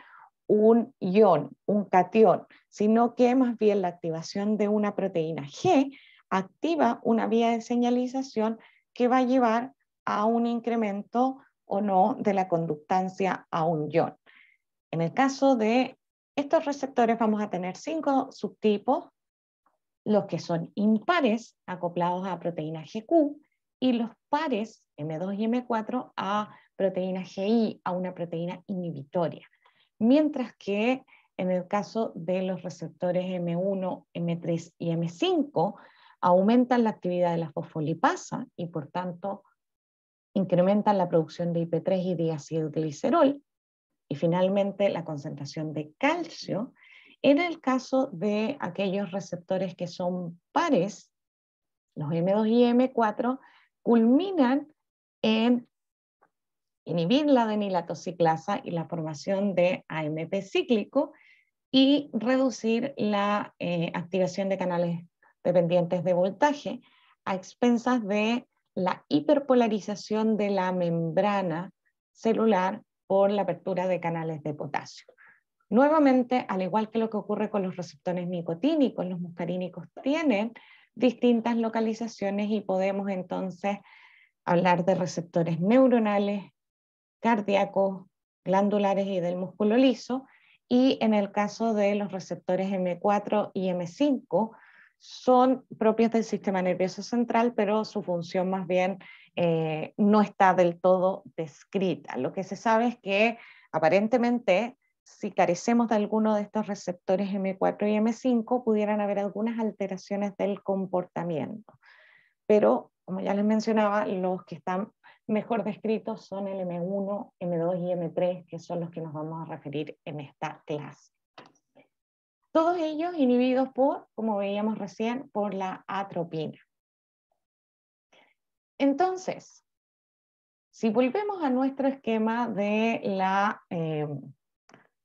un ion, un catión, sino que más bien la activación de una proteína G activa una vía de señalización que va a llevar a un incremento o no de la conductancia a un ion. En el caso de estos receptores vamos a tener cinco subtipos, los que son impares acoplados a proteína GQ y los pares M2 y M4 a proteína GI, a una proteína inhibitoria mientras que en el caso de los receptores M1, M3 y M5, aumentan la actividad de la fosfolipasa y por tanto incrementan la producción de IP3 y de glicerol y finalmente la concentración de calcio. En el caso de aquellos receptores que son pares, los M2 y M4 culminan en inhibir la adenilatociclasa y la formación de AMP cíclico y reducir la eh, activación de canales dependientes de voltaje a expensas de la hiperpolarización de la membrana celular por la apertura de canales de potasio. Nuevamente, al igual que lo que ocurre con los receptores nicotínicos, los muscarínicos tienen distintas localizaciones y podemos entonces hablar de receptores neuronales, cardíacos, glandulares y del músculo liso, y en el caso de los receptores M4 y M5, son propios del sistema nervioso central, pero su función más bien eh, no está del todo descrita. Lo que se sabe es que aparentemente, si carecemos de alguno de estos receptores M4 y M5, pudieran haber algunas alteraciones del comportamiento. Pero, como ya les mencionaba, los que están mejor descritos son el M1, M2 y M3, que son los que nos vamos a referir en esta clase. Todos ellos inhibidos por, como veíamos recién, por la atropina. Entonces, si volvemos a nuestro esquema de la eh,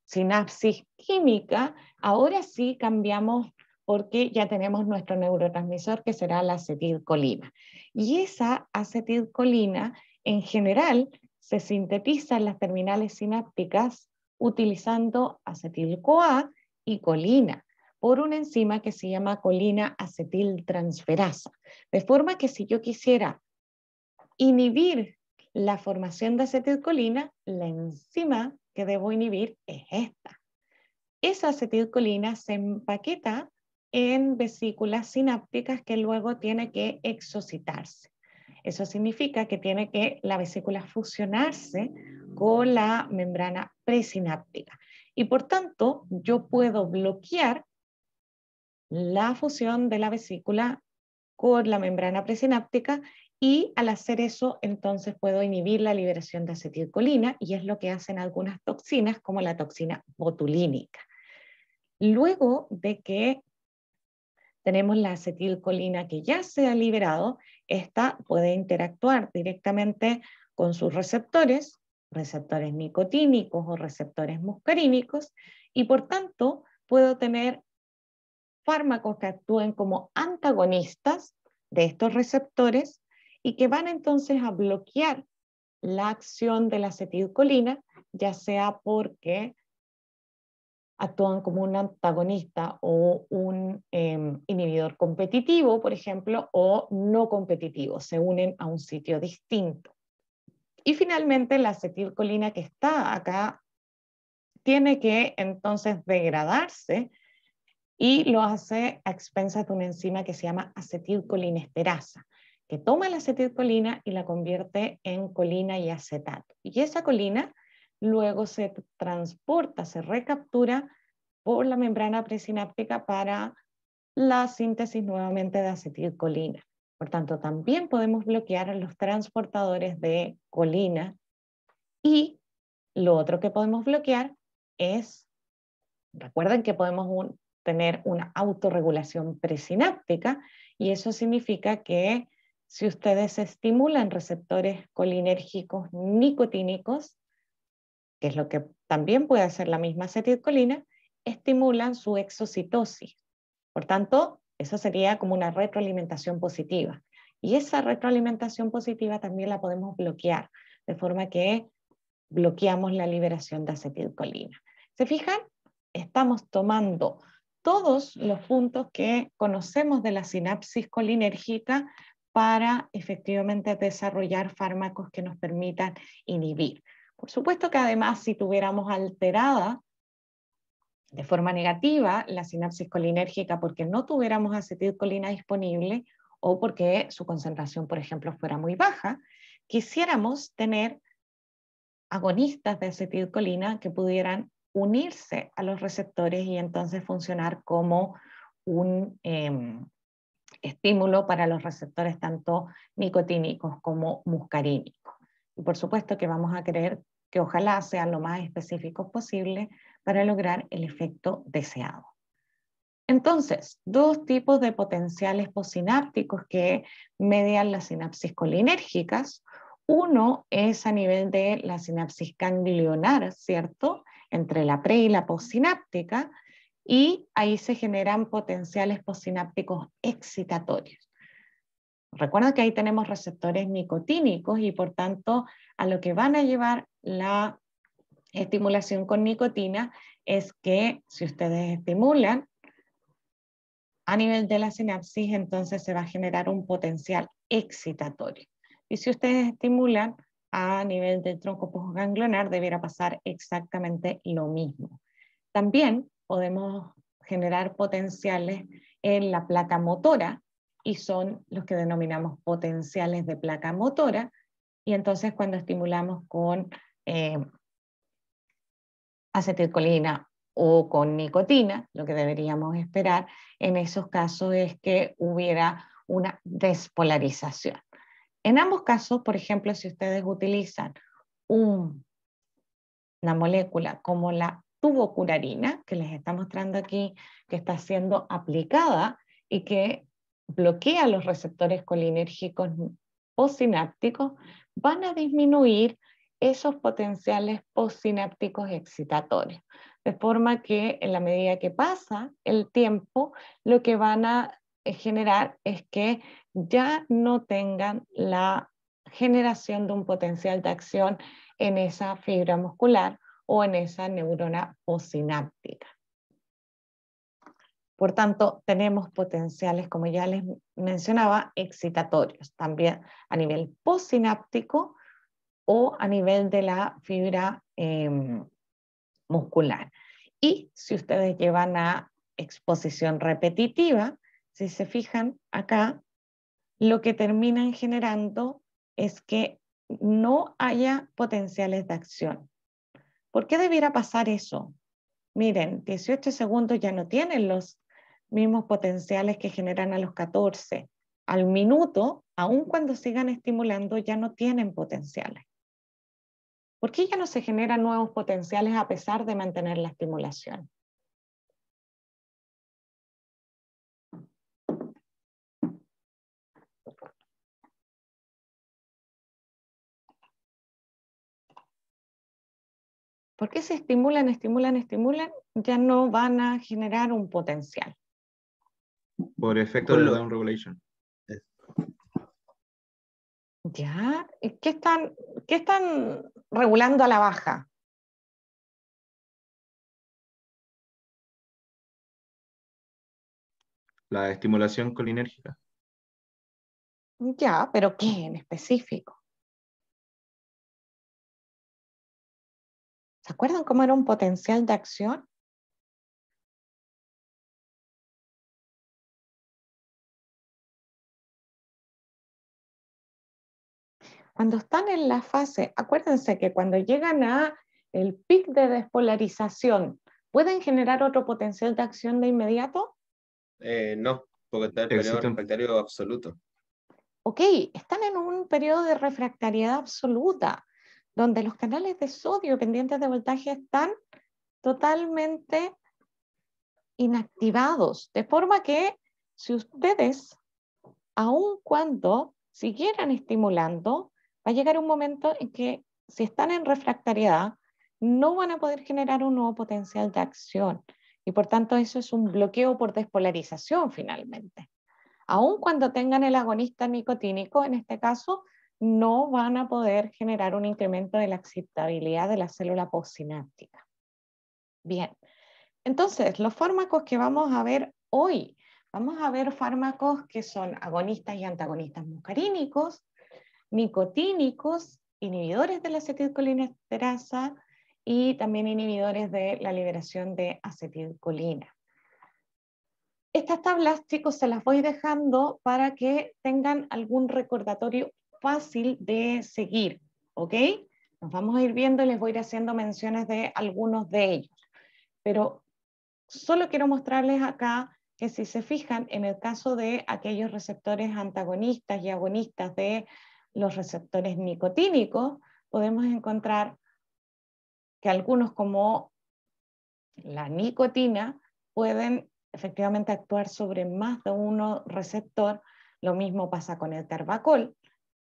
sinapsis química, ahora sí cambiamos porque ya tenemos nuestro neurotransmisor que será la acetilcolina. Y esa acetilcolina en general, se sintetizan las terminales sinápticas utilizando acetil-CoA y colina por una enzima que se llama colina acetiltransferasa. De forma que si yo quisiera inhibir la formación de acetilcolina, la enzima que debo inhibir es esta. Esa acetilcolina se empaqueta en vesículas sinápticas que luego tiene que exocitarse. Eso significa que tiene que la vesícula fusionarse con la membrana presináptica. Y por tanto, yo puedo bloquear la fusión de la vesícula con la membrana presináptica y al hacer eso, entonces puedo inhibir la liberación de acetilcolina y es lo que hacen algunas toxinas como la toxina botulínica. Luego de que tenemos la acetilcolina que ya se ha liberado, esta puede interactuar directamente con sus receptores, receptores nicotínicos o receptores muscarínicos, y por tanto puedo tener fármacos que actúen como antagonistas de estos receptores y que van entonces a bloquear la acción de la acetilcolina, ya sea porque actúan como un antagonista o un em, inhibidor competitivo, por ejemplo, o no competitivo, se unen a un sitio distinto. Y finalmente, la acetilcolina que está acá tiene que entonces degradarse y lo hace a expensas de una enzima que se llama acetilcolinesterasa, que toma la acetilcolina y la convierte en colina y acetato. Y esa colina luego se transporta, se recaptura por la membrana presináptica para la síntesis nuevamente de acetilcolina. Por tanto, también podemos bloquear a los transportadores de colina y lo otro que podemos bloquear es, recuerden que podemos tener una autorregulación presináptica y eso significa que si ustedes estimulan receptores colinérgicos nicotínicos, que es lo que también puede hacer la misma acetilcolina, estimulan su exocitosis. Por tanto, eso sería como una retroalimentación positiva. Y esa retroalimentación positiva también la podemos bloquear, de forma que bloqueamos la liberación de acetilcolina. ¿Se fijan? Estamos tomando todos los puntos que conocemos de la sinapsis colinérgica para efectivamente desarrollar fármacos que nos permitan inhibir. Por supuesto que además si tuviéramos alterada de forma negativa la sinapsis colinérgica porque no tuviéramos acetilcolina disponible o porque su concentración, por ejemplo, fuera muy baja, quisiéramos tener agonistas de acetilcolina que pudieran unirse a los receptores y entonces funcionar como un em, estímulo para los receptores tanto nicotínicos como muscarínicos. Y por supuesto que vamos a querer que ojalá sean lo más específicos posible para lograr el efecto deseado. Entonces, dos tipos de potenciales posinápticos que median las sinapsis colinérgicas. Uno es a nivel de la sinapsis ganglionar, ¿cierto? Entre la pre y la posináptica y ahí se generan potenciales postsinápticos excitatorios. Recuerda que ahí tenemos receptores nicotínicos y por tanto a lo que van a llevar la estimulación con nicotina es que si ustedes estimulan a nivel de la sinapsis, entonces se va a generar un potencial excitatorio. Y si ustedes estimulan a nivel del tronco postganglionar, debiera pasar exactamente lo mismo. También podemos generar potenciales en la placa motora, y son los que denominamos potenciales de placa motora. Y entonces cuando estimulamos con eh, acetilcolina o con nicotina, lo que deberíamos esperar en esos casos es que hubiera una despolarización. En ambos casos, por ejemplo, si ustedes utilizan una molécula como la tubocurarina, que les está mostrando aquí que está siendo aplicada y que bloquea los receptores colinérgicos postsinápticos, van a disminuir esos potenciales postsinápticos excitatorios. De forma que en la medida que pasa el tiempo, lo que van a eh, generar es que ya no tengan la generación de un potencial de acción en esa fibra muscular o en esa neurona postsináptica. Por tanto, tenemos potenciales, como ya les mencionaba, excitatorios, también a nivel postsináptico o a nivel de la fibra em, muscular. Y si ustedes llevan a exposición repetitiva, si se fijan acá, lo que terminan generando es que no haya potenciales de acción. ¿Por qué debiera pasar eso? Miren, 18 segundos ya no tienen los mismos potenciales que generan a los 14. Al minuto, aun cuando sigan estimulando, ya no tienen potenciales. ¿Por qué ya no se generan nuevos potenciales a pesar de mantener la estimulación? ¿Por qué se estimulan, estimulan, estimulan? Ya no van a generar un potencial por efecto de la down regulation. ¿Ya? ¿Qué están, ¿Qué están regulando a la baja? La estimulación colinérgica. Ya, pero ¿qué en específico? ¿Se acuerdan cómo era un potencial de acción? cuando están en la fase, acuérdense que cuando llegan a el pic de despolarización, ¿pueden generar otro potencial de acción de inmediato? Eh, no, porque está en periodo refractario absoluto. Ok, están en un periodo de refractariedad absoluta, donde los canales de sodio pendientes de voltaje están totalmente inactivados, de forma que si ustedes, aun cuando siguieran estimulando, va a llegar un momento en que si están en refractariedad, no van a poder generar un nuevo potencial de acción. Y por tanto, eso es un bloqueo por despolarización finalmente. Aun cuando tengan el agonista nicotínico, en este caso, no van a poder generar un incremento de la excitabilidad de la célula postsináptica. Bien, entonces, los fármacos que vamos a ver hoy, vamos a ver fármacos que son agonistas y antagonistas muscarínicos, nicotínicos, inhibidores de la acetilcolinesterasa y también inhibidores de la liberación de acetilcolina. Estas tablas, chicos, se las voy dejando para que tengan algún recordatorio fácil de seguir, ¿ok? Nos vamos a ir viendo y les voy a ir haciendo menciones de algunos de ellos. Pero solo quiero mostrarles acá que si se fijan en el caso de aquellos receptores antagonistas y agonistas de los receptores nicotínicos, podemos encontrar que algunos como la nicotina pueden efectivamente actuar sobre más de uno receptor, lo mismo pasa con el terbacol,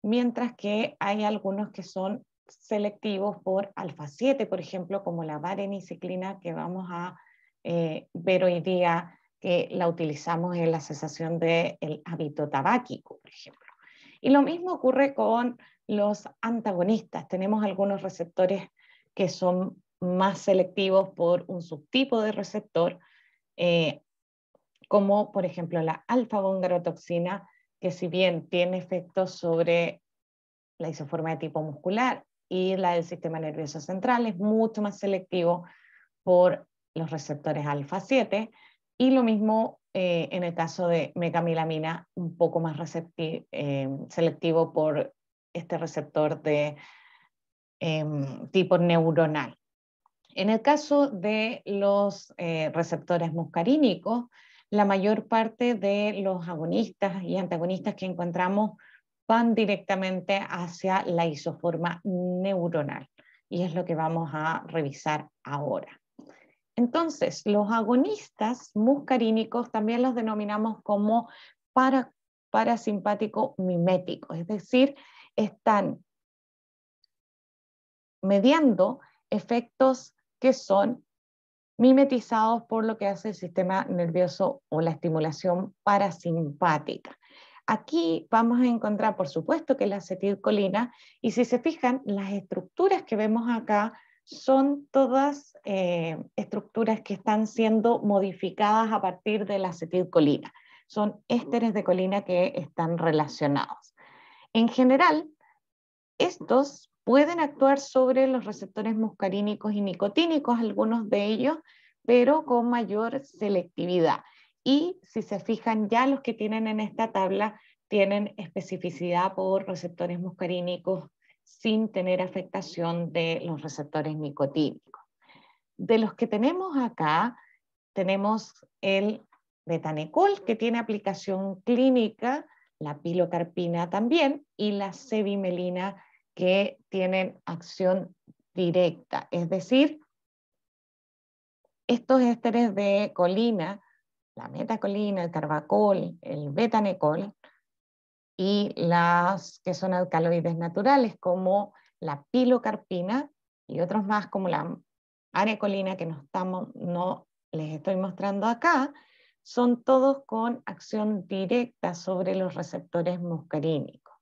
mientras que hay algunos que son selectivos por alfa 7, por ejemplo, como la vareniciclina que vamos a eh, ver hoy día que la utilizamos en la cesación del hábito tabáquico, por ejemplo. Y lo mismo ocurre con los antagonistas. Tenemos algunos receptores que son más selectivos por un subtipo de receptor, eh, como por ejemplo la alfa-bongarotoxina, que si bien tiene efectos sobre la isoforma de tipo muscular y la del sistema nervioso central, es mucho más selectivo por los receptores alfa 7 y lo mismo eh, en el caso de mecamilamina, un poco más eh, selectivo por este receptor de em, tipo neuronal. En el caso de los eh, receptores muscarínicos, la mayor parte de los agonistas y antagonistas que encontramos van directamente hacia la isoforma neuronal y es lo que vamos a revisar ahora. Entonces, los agonistas muscarínicos también los denominamos como parasimpático mimético, es decir, están mediando efectos que son mimetizados por lo que hace el sistema nervioso o la estimulación parasimpática. Aquí vamos a encontrar, por supuesto, que la acetilcolina, y si se fijan, las estructuras que vemos acá son todas eh, estructuras que están siendo modificadas a partir de la acetilcolina. Son ésteres de colina que están relacionados. En general, estos pueden actuar sobre los receptores muscarínicos y nicotínicos, algunos de ellos, pero con mayor selectividad. Y si se fijan ya los que tienen en esta tabla, tienen especificidad por receptores muscarínicos sin tener afectación de los receptores nicotínicos. De los que tenemos acá, tenemos el betanecol, que tiene aplicación clínica, la pilocarpina también, y la sevimelina, que tienen acción directa. Es decir, estos ésteres de colina, la metacolina, el carbacol, el betanecol, y las que son alcaloides naturales como la pilocarpina y otros más como la arecolina que no, estamos, les estoy mostrando acá, son todos con acción directa sobre los receptores muscarínicos.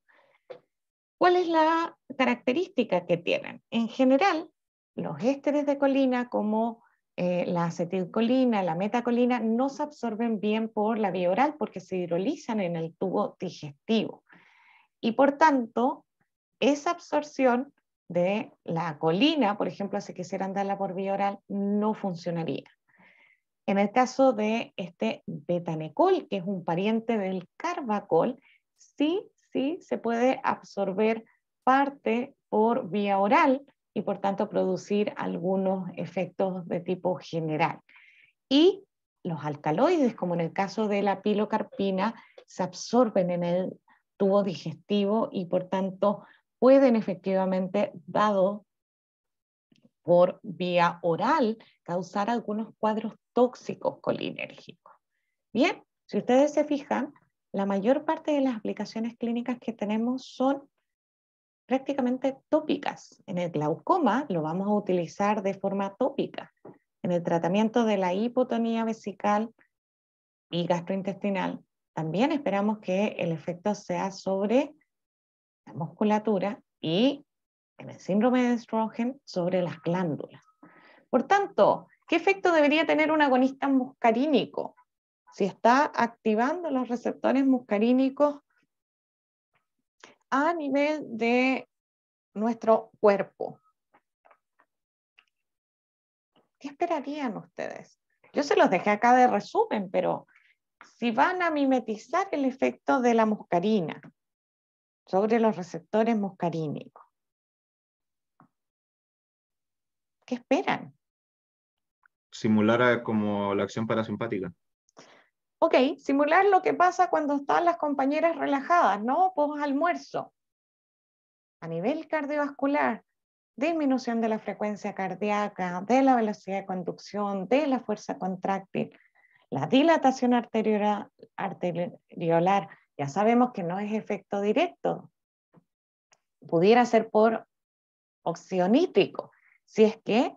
¿Cuál es la característica que tienen? En general, los ésteres de colina como eh, la acetilcolina, la metacolina, no se absorben bien por la vía oral porque se hidrolizan en el tubo digestivo. Y por tanto, esa absorción de la colina, por ejemplo, si quisieran darla por vía oral, no funcionaría. En el caso de este betanecol, que es un pariente del carbacol, sí, sí se puede absorber parte por vía oral, y por tanto producir algunos efectos de tipo general. Y los alcaloides, como en el caso de la pilocarpina, se absorben en el tubo digestivo y por tanto pueden efectivamente, dado por vía oral, causar algunos cuadros tóxicos colinérgicos. Bien, si ustedes se fijan, la mayor parte de las aplicaciones clínicas que tenemos son prácticamente tópicas. En el glaucoma lo vamos a utilizar de forma tópica. En el tratamiento de la hipotonía vesical y gastrointestinal, también esperamos que el efecto sea sobre la musculatura y en el síndrome de Estrógeno sobre las glándulas. Por tanto, ¿qué efecto debería tener un agonista muscarínico? Si está activando los receptores muscarínicos a nivel de nuestro cuerpo. ¿Qué esperarían ustedes? Yo se los dejé acá de resumen, pero si van a mimetizar el efecto de la muscarina sobre los receptores muscarínicos, ¿qué esperan? Simular como la acción parasimpática ok, simular lo que pasa cuando están las compañeras relajadas, ¿no? pues almuerzo. A nivel cardiovascular, disminución de la frecuencia cardíaca, de la velocidad de conducción, de la fuerza contráctil, la dilatación arterial, arteriolar, ya sabemos que no es efecto directo. Pudiera ser por oxionítico, si es que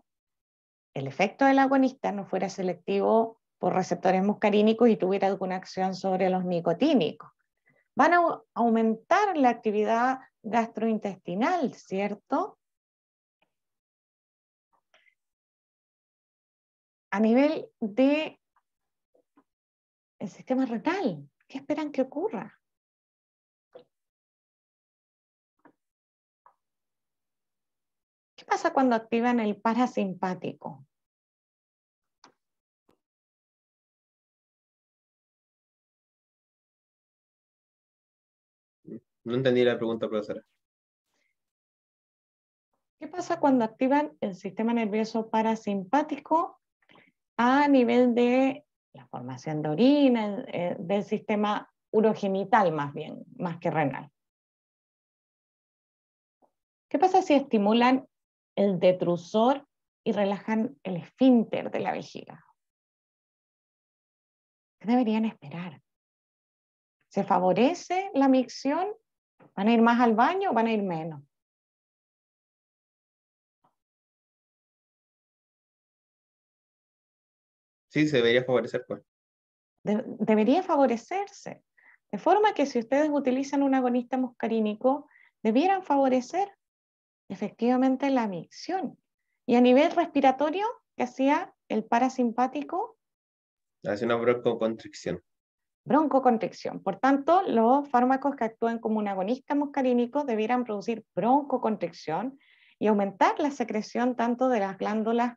el efecto del agonista no fuera selectivo por receptores muscarínicos y tuviera alguna acción sobre los nicotínicos. Van a aumentar la actividad gastrointestinal, ¿cierto? A nivel de el sistema renal, ¿qué esperan que ocurra? ¿Qué pasa cuando activan el parasimpático? No entendí la pregunta, profesora. ¿Qué pasa cuando activan el sistema nervioso parasimpático a nivel de la formación de orina, eh, del sistema urogenital más bien, más que renal? ¿Qué pasa si estimulan el detrusor y relajan el esfínter de la vejiga? ¿Qué deberían esperar? ¿Se favorece la micción ¿Van a ir más al baño o van a ir menos? Sí, se debería favorecer, pues. debería favorecerse. De forma que si ustedes utilizan un agonista muscarínico, debieran favorecer efectivamente la micción. Y a nivel respiratorio, ¿qué hacía el parasimpático? Hace una broncoconstricción broncoconstricción. Por tanto, los fármacos que actúan como un agonista muscarínico debieran producir broncoconstricción y aumentar la secreción tanto de las glándulas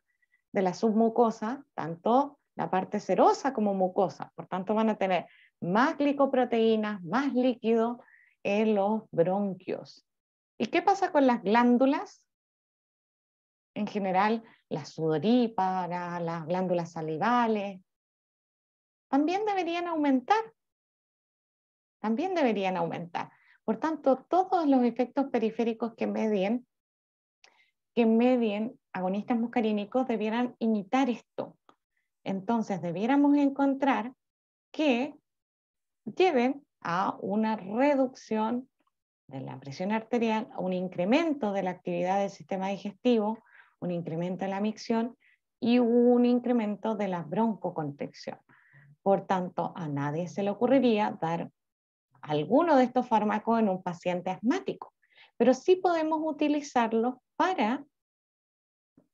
de la submucosa, tanto la parte serosa como mucosa. Por tanto, van a tener más glicoproteínas, más líquido en los bronquios. ¿Y qué pasa con las glándulas? En general, las sudoríparas, las glándulas salivales, también deberían aumentar. También deberían aumentar. Por tanto, todos los efectos periféricos que medien, que medien agonistas muscarínicos debieran imitar esto. Entonces, debiéramos encontrar que lleven a una reducción de la presión arterial, a un incremento de la actividad del sistema digestivo, un incremento de la micción y un incremento de la broncoconstricción. Por tanto, a nadie se le ocurriría dar alguno de estos fármacos en un paciente asmático, pero sí podemos utilizarlos para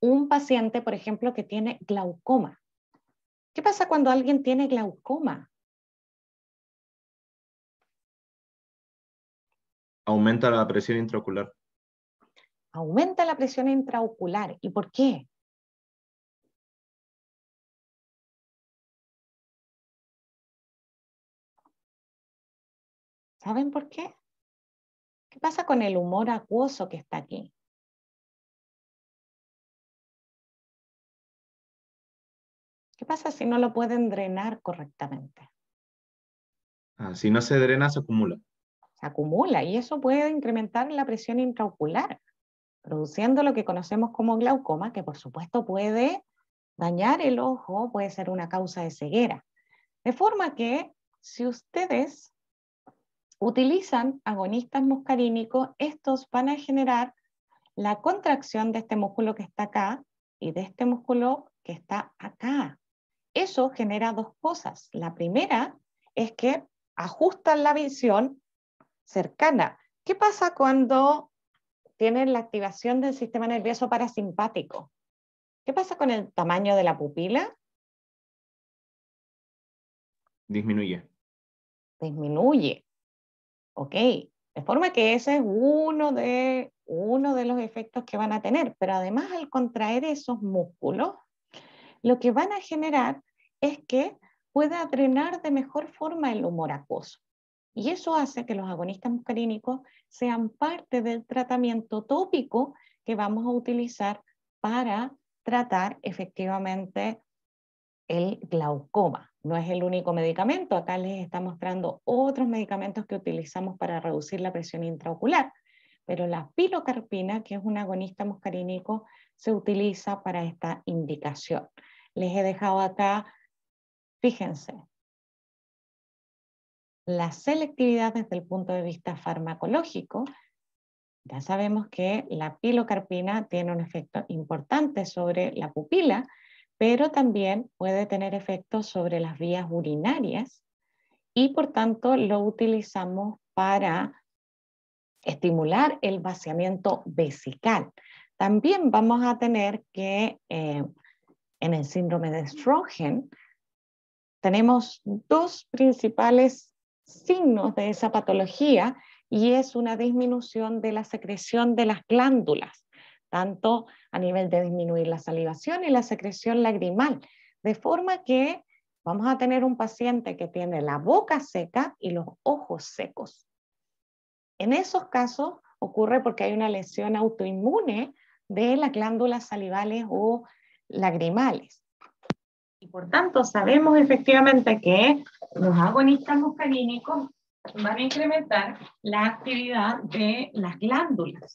un paciente, por ejemplo, que tiene glaucoma. ¿Qué pasa cuando alguien tiene glaucoma? Aumenta la presión intraocular. Aumenta la presión intraocular. ¿Y por qué? ¿Saben por qué? ¿Qué pasa con el humor acuoso que está aquí? ¿Qué pasa si no lo pueden drenar correctamente? Ah, si no se drena, se acumula. Se acumula y eso puede incrementar la presión intraocular, produciendo lo que conocemos como glaucoma, que por supuesto puede dañar el ojo, puede ser una causa de ceguera. De forma que si ustedes utilizan agonistas muscarínicos, estos van a generar la contracción de este músculo que está acá y de este músculo que está acá. Eso genera dos cosas. La primera es que ajustan la visión cercana. ¿Qué pasa cuando tienen la activación del sistema nervioso parasimpático? ¿Qué pasa con el tamaño de la pupila? Disminuye. Disminuye. Ok, de forma que ese es uno de, uno de los efectos que van a tener, pero además al contraer esos músculos, lo que van a generar es que pueda drenar de mejor forma el humor acuoso. Y eso hace que los agonistas muscarínicos sean parte del tratamiento tópico que vamos a utilizar para tratar efectivamente el glaucoma no es el único medicamento. Acá les está mostrando otros medicamentos que utilizamos para reducir la presión intraocular. Pero la pilocarpina, que es un agonista muscarínico, se utiliza para esta indicación. Les he dejado acá, fíjense, la selectividad desde el punto de vista farmacológico. Ya sabemos que la pilocarpina tiene un efecto importante sobre la pupila, pero también puede tener efectos sobre las vías urinarias y por tanto lo utilizamos para estimular el vaciamiento vesical. También vamos a tener que eh, en el síndrome de Strogen tenemos dos principales signos de esa patología y es una disminución de la secreción de las glándulas tanto a nivel de disminuir la salivación y la secreción lagrimal, de forma que vamos a tener un paciente que tiene la boca seca y los ojos secos. En esos casos ocurre porque hay una lesión autoinmune de las glándulas salivales o lagrimales. Y por tanto, sabemos efectivamente que los agonistas muscarínicos van a incrementar la actividad de las glándulas.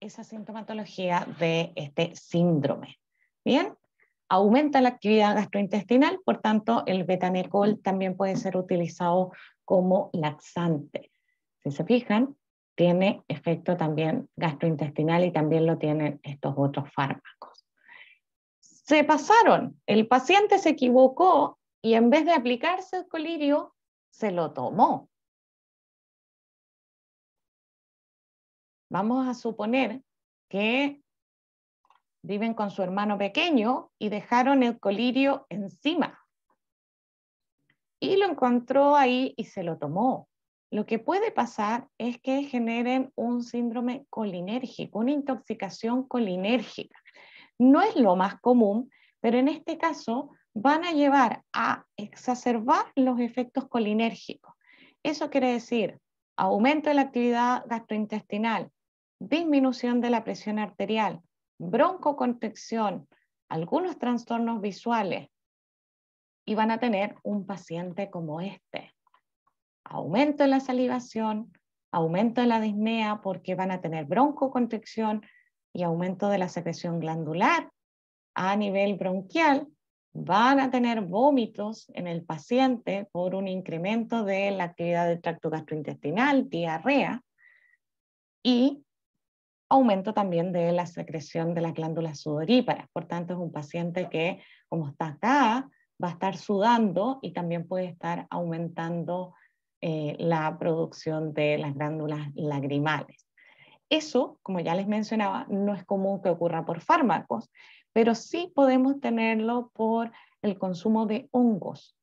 Esa sintomatología de este síndrome. Bien, aumenta la actividad gastrointestinal, por tanto, el betanecol también puede ser utilizado como laxante. Si se fijan, tiene efecto también gastrointestinal y también lo tienen estos otros fármacos. Se pasaron, el paciente se equivocó y en vez de aplicarse el colirio, se lo tomó. Vamos a suponer que viven con su hermano pequeño y dejaron el colirio encima. Y lo encontró ahí y se lo tomó. Lo que puede pasar es que generen un síndrome colinérgico, una intoxicación colinérgica. No es lo más común, pero en este caso van a llevar a exacerbar los efectos colinérgicos. Eso quiere decir aumento de la actividad gastrointestinal, disminución de la presión arterial, broncoconstricción, algunos trastornos visuales y van a tener un paciente como este. Aumento de la salivación, aumento de la disnea porque van a tener broncoconstricción y aumento de la secreción glandular a nivel bronquial van a tener vómitos en el paciente por un incremento de la actividad del tracto gastrointestinal, diarrea y aumento también de la secreción de las glándulas sudoríparas. Por tanto, es un paciente que, como está acá, va a estar sudando y también puede estar aumentando eh, la producción de las glándulas lagrimales. Eso, como ya les mencionaba, no es común que ocurra por fármacos pero sí podemos tenerlo por el consumo de hongos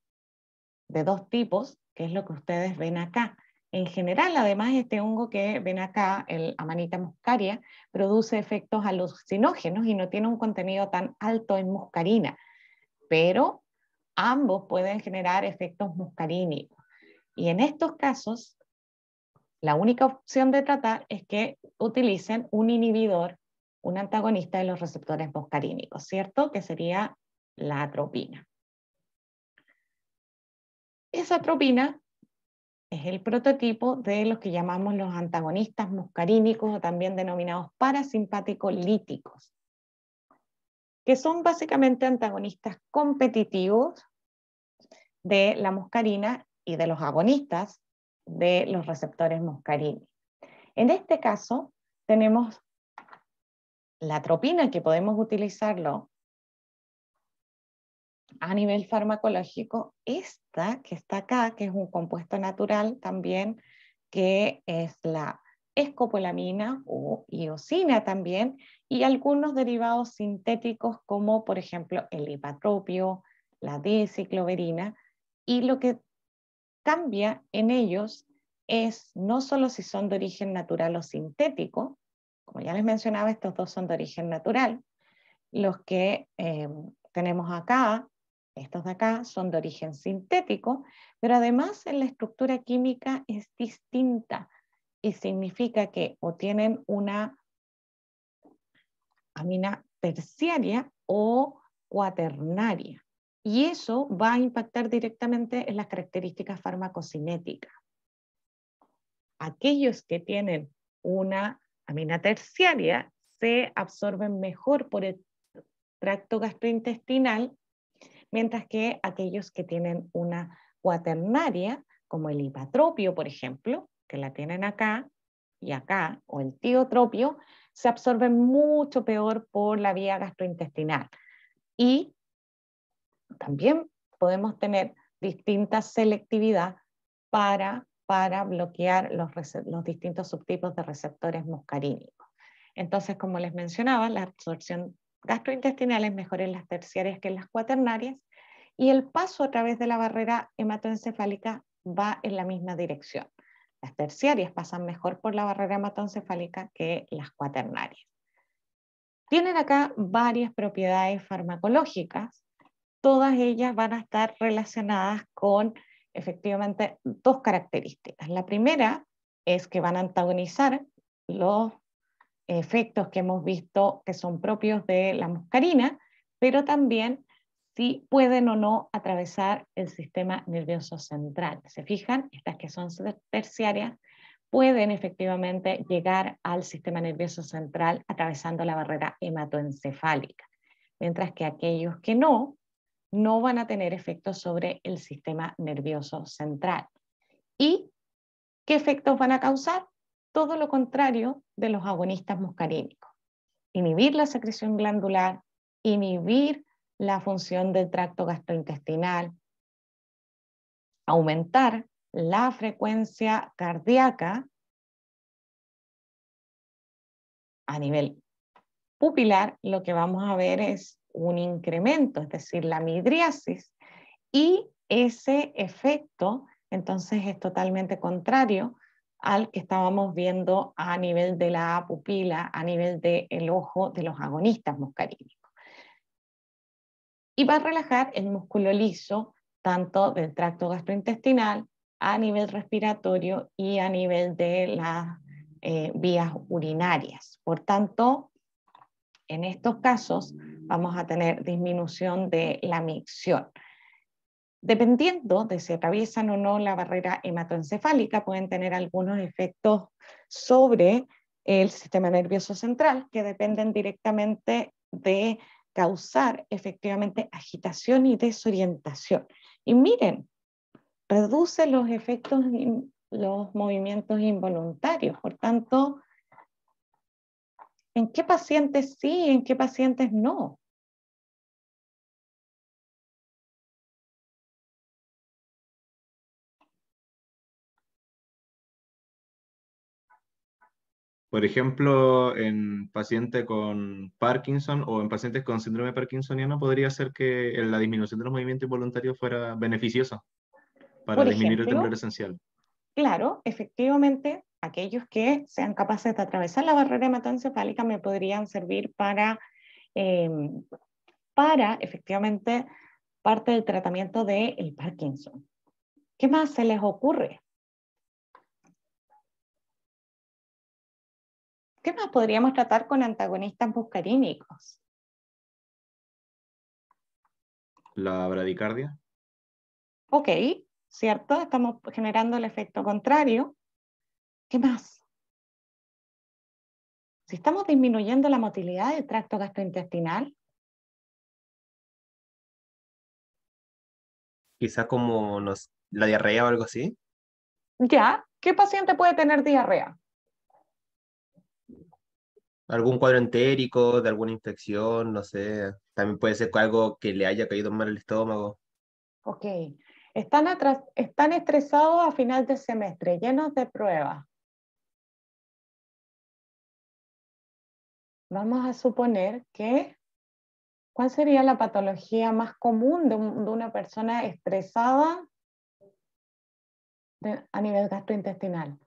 de dos tipos, que es lo que ustedes ven acá. En general, además, este hongo que ven acá, el amanita muscaria, produce efectos alucinógenos y no tiene un contenido tan alto en muscarina, pero ambos pueden generar efectos muscarínicos. Y en estos casos, la única opción de tratar es que utilicen un inhibidor un antagonista de los receptores muscarínicos, ¿cierto? Que sería la atropina. Esa atropina es el prototipo de los que llamamos los antagonistas muscarínicos o también denominados parasimpaticolíticos, que son básicamente antagonistas competitivos de la muscarina y de los agonistas de los receptores muscarínicos. En este caso, tenemos la tropina que podemos utilizarlo a nivel farmacológico, esta que está acá, que es un compuesto natural también, que es la escopolamina o iosina también, y algunos derivados sintéticos como por ejemplo el hipatropio, la decicloverina, y lo que cambia en ellos es no solo si son de origen natural o sintético, como ya les mencionaba, estos dos son de origen natural. Los que eh, tenemos acá, estos de acá, son de origen sintético, pero además en la estructura química es distinta y significa que o tienen una amina terciaria o cuaternaria. Y eso va a impactar directamente en las características farmacocinéticas. Aquellos que tienen una amina terciaria se absorben mejor por el tracto gastrointestinal, mientras que aquellos que tienen una cuaternaria, como el hipatropio, por ejemplo, que la tienen acá y acá, o el tiotropio, se absorben mucho peor por la vía gastrointestinal. Y también podemos tener distinta selectividad para para bloquear los, distintos subtipos de receptores muscarínicos. Entonces, como les mencionaba, la absorción gastrointestinal es mejor en las terciarias que en las cuaternarias y el paso a través de la barrera hematoencefálica va en la misma dirección. Las terciarias pasan mejor por la barrera hematoencefálica que las cuaternarias. Tienen acá varias propiedades farmacológicas, todas ellas van a estar relacionadas con efectivamente dos características. La primera es que van a antagonizar los efectos que hemos visto que son propios de la muscarina, pero también si pueden o no atravesar el sistema nervioso central. ¿Se fijan? Estas que son terciarias pueden efectivamente llegar al sistema nervioso central atravesando la barrera hematoencefálica, mientras que aquellos que no no van a tener efectos sobre el sistema nervioso central. ¿Y qué efectos van a causar? Todo lo contrario de los agonistas muscarínicos. Inhibir la secreción glandular, inhibir la función del tracto gastrointestinal, aumentar la frecuencia cardíaca a nivel pupilar, lo que vamos a ver es un incremento, es decir, la midriasis, y ese efecto entonces es totalmente contrario al que estábamos viendo a nivel de la pupila, a nivel del el ojo de los agonistas muscarínicos. Y va a relajar el músculo liso, tanto del tracto gastrointestinal, a nivel respiratorio y a nivel de las eh, vías urinarias. Por tanto, en estos casos vamos a tener disminución de la micción. Dependiendo de si atraviesan o no la barrera hematoencefálica, pueden tener algunos efectos sobre el sistema nervioso central que dependen directamente de causar efectivamente agitación y desorientación. Y miren, reduce los efectos, los movimientos involuntarios, por tanto, en qué pacientes sí, en qué pacientes no. Por ejemplo, en paciente con Parkinson o en pacientes con síndrome parkinsoniano podría ser que la disminución de los movimientos involuntarios fuera beneficiosa para disminuir el temblor esencial. Claro, efectivamente, aquellos que sean capaces de atravesar la barrera hematoencefálica me podrían servir para, eh, para efectivamente parte del tratamiento del Parkinson. ¿Qué más se les ocurre? ¿Qué más podríamos tratar con antagonistas muscarínicos? La bradicardia. Ok, ¿cierto? Estamos generando el efecto contrario. ¿Qué más? Si estamos disminuyendo la motilidad del tracto gastrointestinal, Quizás como la diarrea o algo así. Ya, ¿qué paciente puede tener diarrea? Algún cuadro entérico, de alguna infección, no sé. También puede ser algo que le haya caído mal el estómago. Ok. están estresados a final de semestre, llenos de pruebas. vamos a suponer que, ¿cuál sería la patología más común de, una persona estresada a nivel gastrointestinal?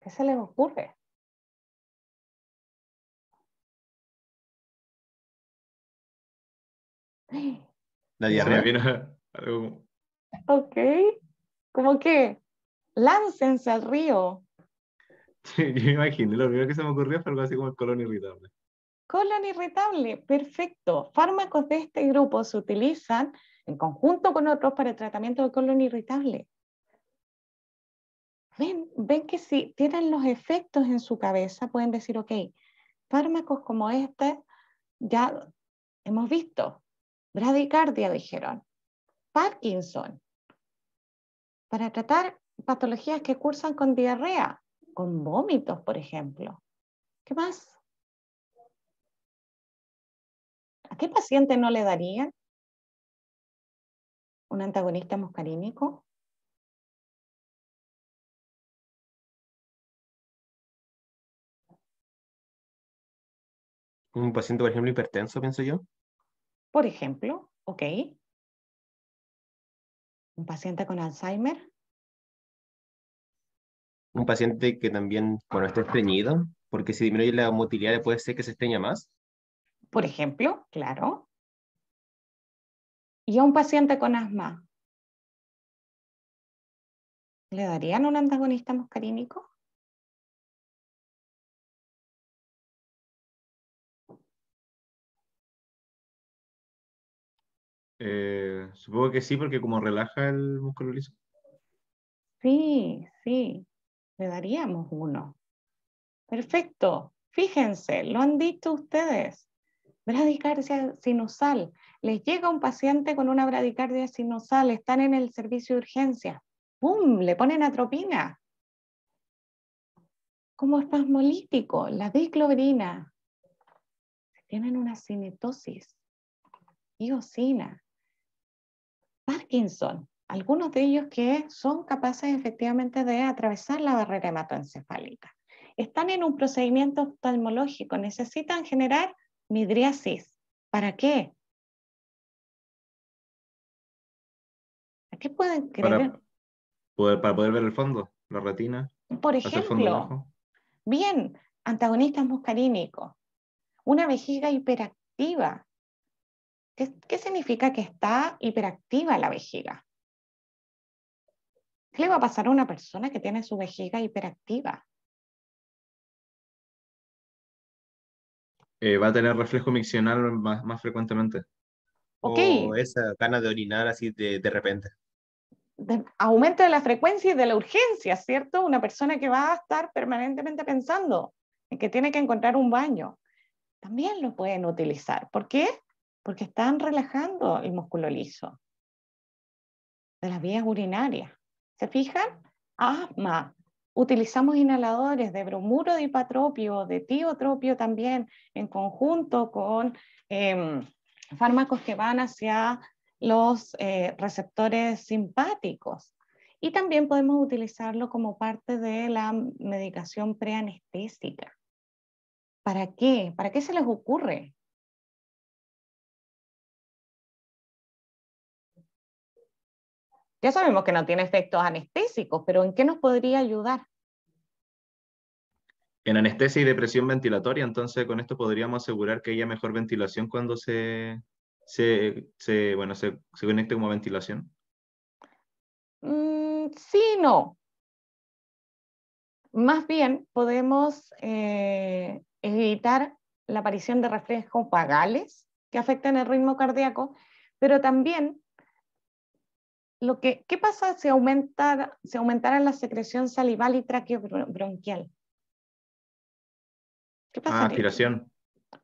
¿Qué se les ocurre? La diarrea viene algo. Ok, ¿cómo que? láncense al río. Yo me imagino, lo primero que se me ocurrió fue algo así como el colon irritable. Colon irritable, perfecto. Fármacos de este grupo se utilizan en conjunto con otros para el tratamiento de colon irritable. Ven, ven que si tienen los efectos en su cabeza, pueden decir, ok, fármacos como este ya hemos visto. Bradicardia, dijeron. Parkinson. Para tratar patologías que cursan con diarrea, con vómitos, por ejemplo. ¿Qué más? ¿A qué paciente no le darían un antagonista muscarínico? Un paciente, por ejemplo, hipertenso, pienso yo. Por ejemplo, ok. Un paciente con Alzheimer un paciente que también, bueno, esté estreñido, porque si disminuye la motilidad puede ser que se estreña más. Por ejemplo, claro. ¿Y a un paciente con asma? ¿Le darían un antagonista muscarínico? Eh, supongo que sí, porque como relaja el músculo liso. Sí, sí le daríamos uno. Perfecto. Fíjense, lo han dicho ustedes. Bradicardia sinusal. Les llega un paciente con una bradicardia sinusal, están en el servicio de urgencia. ¡Bum! Le ponen atropina. Como espasmolítico, la diclobrina. Tienen una cinetosis, iosina, Parkinson, algunos de ellos que son capaces efectivamente de atravesar la barrera hematoencefálica. Están en un procedimiento oftalmológico, necesitan generar midriasis. ¿Para qué? ¿A qué pueden creer? Para poder, ver el fondo, la retina. Por ejemplo, bien, antagonistas muscarínicos, una vejiga hiperactiva. ¿Qué significa que está hiperactiva la vejiga? ¿Qué le va a pasar a una persona que tiene su vejiga hiperactiva? Eh, va a tener reflejo miccional más, frecuentemente. O esa gana de orinar así de, repente. aumento de la frecuencia y de la urgencia, ¿cierto? Una persona que va a estar permanentemente pensando en que tiene que encontrar un baño, también lo pueden utilizar. ¿Por qué? Porque están relajando el músculo liso de las vías urinarias. ¿Se fijan? Asma. Utilizamos inhaladores de bromuro de hipatropio, de tiotropio también, en conjunto con em, fármacos que van hacia los eh, receptores simpáticos. Y también podemos utilizarlo como parte de la medicación preanestésica. ¿Para qué? ¿Para qué se les ocurre? Ya sabemos que no tiene efectos anestésicos, pero ¿en qué nos podría ayudar? En anestesia y depresión ventilatoria, entonces con esto podríamos asegurar que haya mejor ventilación cuando se, se, se bueno, se, se conecte como ventilación. Mm, sí, no. Más bien podemos eh, evitar la aparición de reflejos vagales que afectan el ritmo cardíaco, pero también lo que, ¿qué pasa si aumentara, si aumentara la secreción salival y traqueobronquial? ¿Qué pasa Ah, aspiración.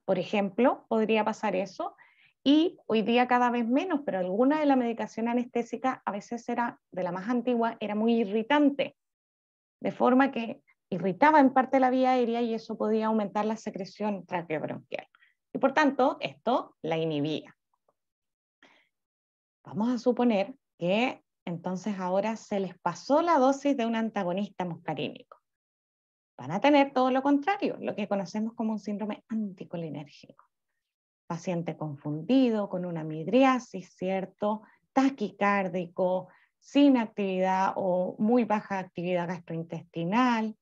Por ejemplo, podría pasar eso. Y hoy día cada vez menos, pero alguna de la medicación anestésica a veces era, de la más antigua, era muy irritante, de forma que irritaba en parte la vía aérea y eso podía aumentar la secreción traqueobronquial. Y por tanto, esto la inhibía. Vamos a suponer que entonces ahora se les pasó la dosis de un antagonista muscarínico. Van a tener todo lo contrario, lo que conocemos como un síndrome anticolinérgico. Paciente confundido, con una midriasis, ¿cierto? Taquicárdico, sin actividad o muy baja actividad gastrointestinal,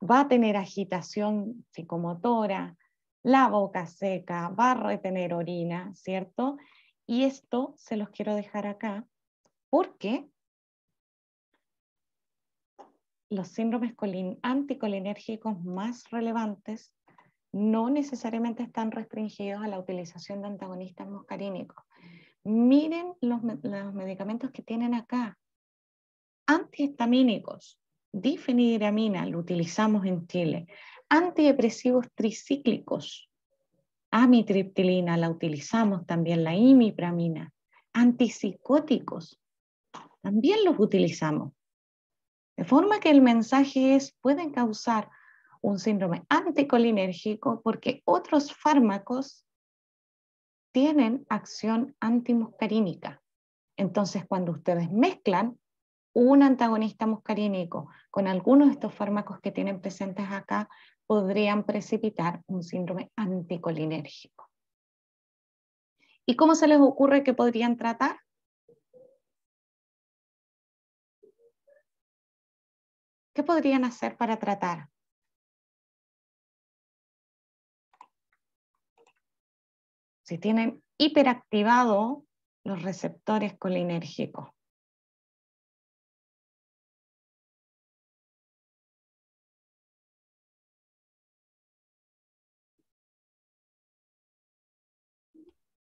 va a tener agitación psicomotora, la boca seca, va a retener orina, ¿cierto? Y esto se los quiero dejar acá porque los síndromes anticolinérgicos más relevantes no necesariamente están restringidos a la utilización de antagonistas muscarínicos. Miren los, medicamentos que tienen acá. Antihistamínicos, difeniramina, lo utilizamos en Chile. Antidepresivos tricíclicos, amitriptilina, la utilizamos también, la imipramina. Antipsicóticos, también los utilizamos. De forma que el mensaje es, pueden causar un síndrome anticolinérgico porque otros fármacos tienen acción antimuscarínica. Entonces, cuando ustedes mezclan un antagonista muscarínico con algunos de estos fármacos que tienen presentes acá, podrían precipitar un síndrome anticolinérgico. ¿Y cómo se les ocurre que podrían tratar? ¿Qué podrían hacer para tratar? Si tienen hiperactivado los receptores colinérgicos.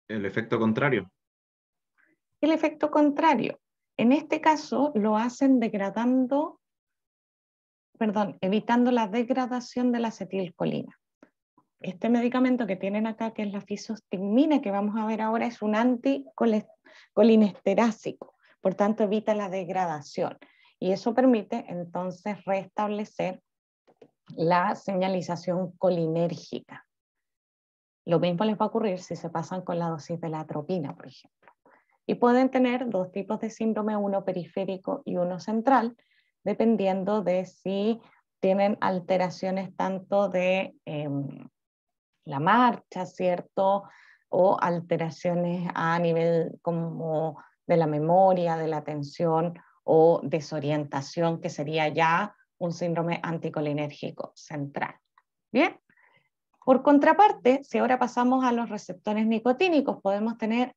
El efecto contrario. El efecto contrario. En este caso lo hacen degradando perdón, evitando la degradación de la acetilcolina. Este medicamento que tienen acá, que es la fisostigmina, que vamos a ver ahora, es un anticolinesterásico, por tanto evita la degradación. Y eso permite entonces restablecer la señalización colinérgica. Lo mismo les va a ocurrir si se pasan con la dosis de la atropina, por ejemplo. Y pueden tener dos tipos de síndrome, uno periférico y uno central, dependiendo de si tienen alteraciones tanto de em, la marcha, ¿cierto? O alteraciones a nivel como de la memoria, de la atención o desorientación, que sería ya un síndrome anticolinérgico central. Bien. Por contraparte, si ahora pasamos a los receptores nicotínicos, podemos tener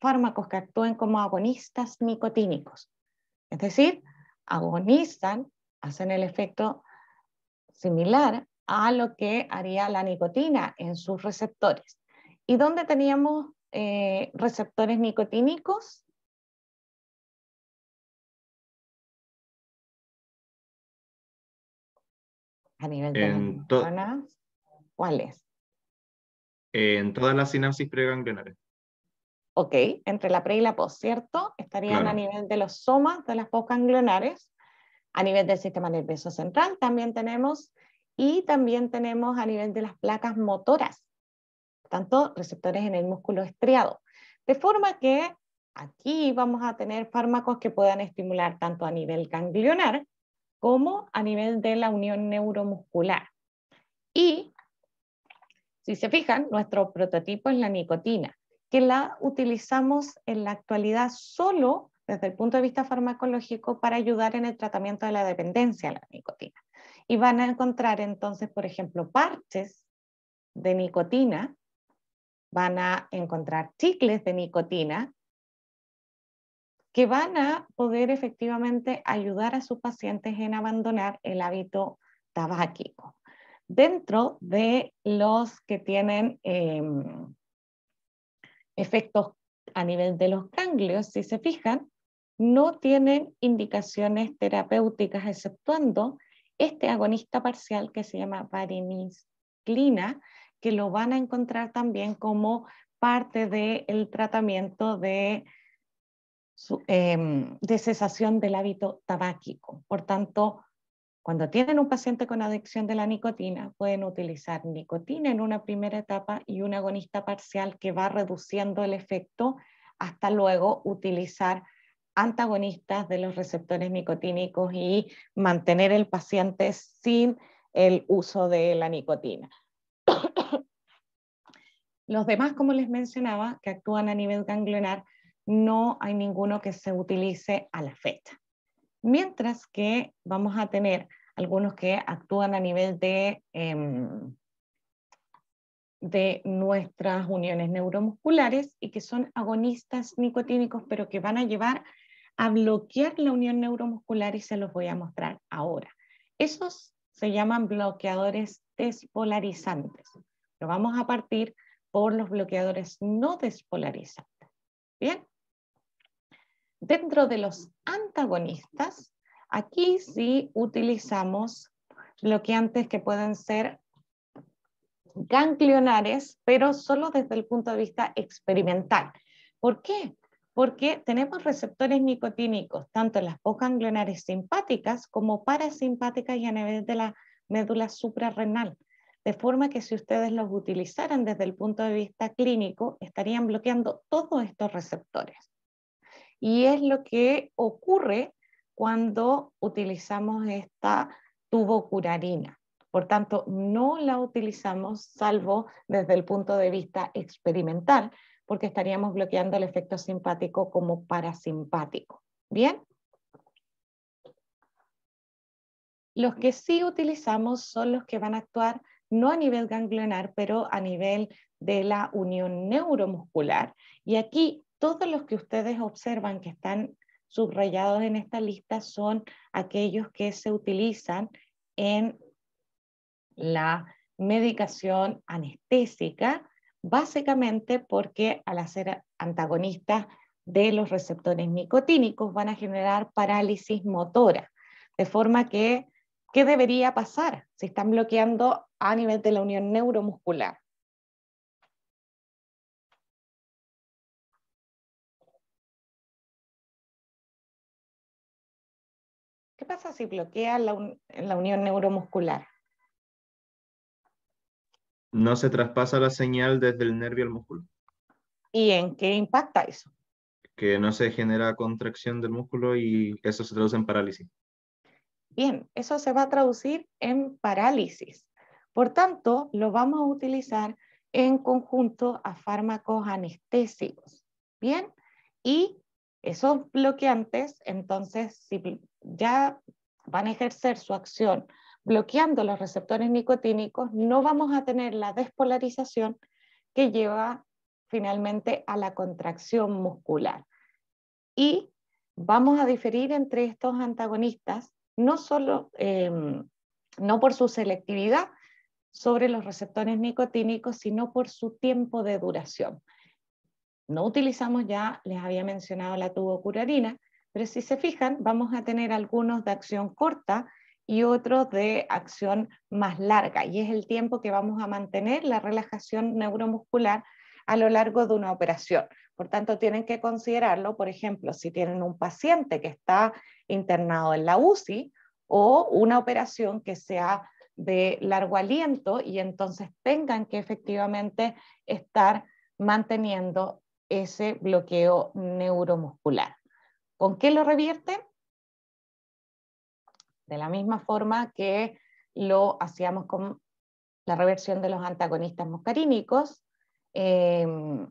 fármacos que actúen como agonistas nicotínicos. Es decir, agonizan, hacen el efecto similar a lo que haría la nicotina en sus receptores. ¿Y dónde teníamos eh, receptores nicotínicos? A nivel de las ¿cuáles? En todas las sinapsis preganglionares. Ok, entre la pre y la post, ¿cierto? Estarían a nivel de los somas de las postganglionares, a nivel del sistema nervioso central también tenemos, y también tenemos a nivel de las placas motoras, tanto receptores en el músculo estriado. De forma que aquí vamos a tener fármacos que puedan estimular tanto a nivel ganglionar como a nivel de la unión neuromuscular. Y si se fijan, nuestro prototipo es la nicotina que la utilizamos en la actualidad solo desde el punto de vista farmacológico para ayudar en el tratamiento de la dependencia a la nicotina. Y van a encontrar entonces, por ejemplo, parches de nicotina, van a encontrar chicles de nicotina que van a poder efectivamente ayudar a sus pacientes en abandonar el hábito tabáquico. Dentro de los que tienen... Em, efectos a nivel de los ganglios, si se fijan, no tienen indicaciones terapéuticas, exceptuando este agonista parcial que se llama vareniclina, que lo van a encontrar también como parte del tratamiento de, em, de cesación del hábito tabáquico. Por tanto, cuando tienen un paciente con adicción de la nicotina, pueden utilizar nicotina en una primera etapa y un agonista parcial que va reduciendo el efecto hasta luego utilizar antagonistas de los receptores nicotínicos y mantener el paciente sin el uso de la nicotina. Los demás, como les mencionaba, que actúan a nivel ganglionar, no hay ninguno que se utilice a la fecha mientras que vamos a tener algunos que actúan a nivel de, em, de nuestras uniones neuromusculares y que son agonistas nicotínicos, pero que van a llevar a bloquear la unión neuromuscular y se los voy a mostrar ahora. Esos se llaman bloqueadores despolarizantes. Pero vamos a partir por los bloqueadores no despolarizantes. Bien, Dentro de los antagonistas, aquí sí utilizamos bloqueantes que pueden ser ganglionares, pero solo desde el punto de vista experimental. ¿Por qué? Porque tenemos receptores nicotínicos, tanto en las ganglionares simpáticas como parasimpáticas y a nivel de la médula suprarrenal. De forma que si ustedes los utilizaran desde el punto de vista clínico, estarían bloqueando todos estos receptores y es lo que ocurre cuando utilizamos esta tubocurarina. Por tanto, no la utilizamos salvo desde el punto de vista experimental, porque estaríamos bloqueando el efecto simpático como parasimpático. ¿Bien? Los que sí utilizamos son los que van a actuar no a nivel ganglionar, pero a nivel de la unión neuromuscular. Y aquí todos los que ustedes observan que están subrayados en esta lista son aquellos que se utilizan en la medicación anestésica, básicamente porque al hacer antagonistas de los receptores nicotínicos van a generar parálisis motora, de forma que, ¿qué debería pasar si están bloqueando a nivel de la unión neuromuscular? pasa si bloquea la, la unión neuromuscular? No se traspasa la señal desde el nervio al músculo. ¿Y en qué impacta eso? Que no se genera contracción del músculo y eso se traduce en parálisis. Bien, eso se va a traducir en parálisis. Por tanto, lo vamos a utilizar en conjunto a fármacos anestésicos. Bien, y esos bloqueantes, entonces, si ya van a ejercer su acción bloqueando los receptores nicotínicos, no vamos a tener la despolarización que lleva finalmente a la contracción muscular. Y vamos a diferir entre estos antagonistas, no solo em, no por su selectividad sobre los receptores nicotínicos, sino por su tiempo de duración. No utilizamos ya, les había mencionado la tubocurarina, pero si se fijan, vamos a tener algunos de acción corta y otros de acción más larga. Y es el tiempo que vamos a mantener la relajación neuromuscular a lo largo de una operación. Por tanto, tienen que considerarlo, por ejemplo, si tienen un paciente que está internado en la UCI o una operación que sea de largo aliento y entonces tengan que efectivamente estar manteniendo ese bloqueo neuromuscular. ¿Con qué lo revierte? De la misma forma que lo hacíamos con la reversión de los antagonistas muscarínicos, em,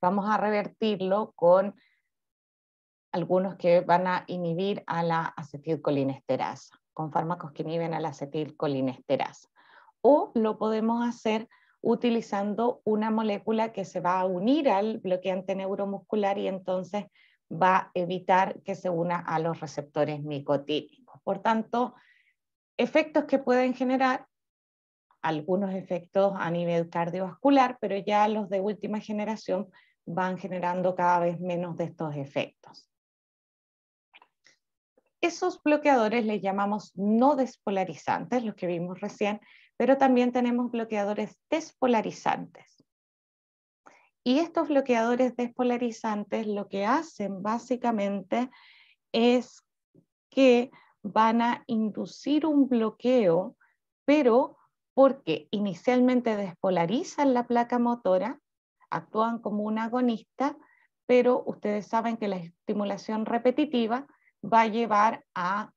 vamos a revertirlo con algunos que van a inhibir a la acetilcolinesterasa, con fármacos que inhiben a la acetilcolinesterasa. O lo podemos hacer utilizando una molécula que se va a unir al bloqueante neuromuscular y entonces va a evitar que se una a los receptores micotínicos. Por tanto, efectos que pueden generar, algunos efectos a nivel cardiovascular, pero ya los de última generación van generando cada vez menos de estos efectos. Esos bloqueadores les llamamos no despolarizantes, los que vimos recién, pero también tenemos bloqueadores despolarizantes. Y estos bloqueadores despolarizantes lo que hacen básicamente es que van a inducir un bloqueo, pero porque inicialmente despolarizan la placa motora, actúan como un agonista, pero ustedes saben que la estimulación repetitiva va a llevar a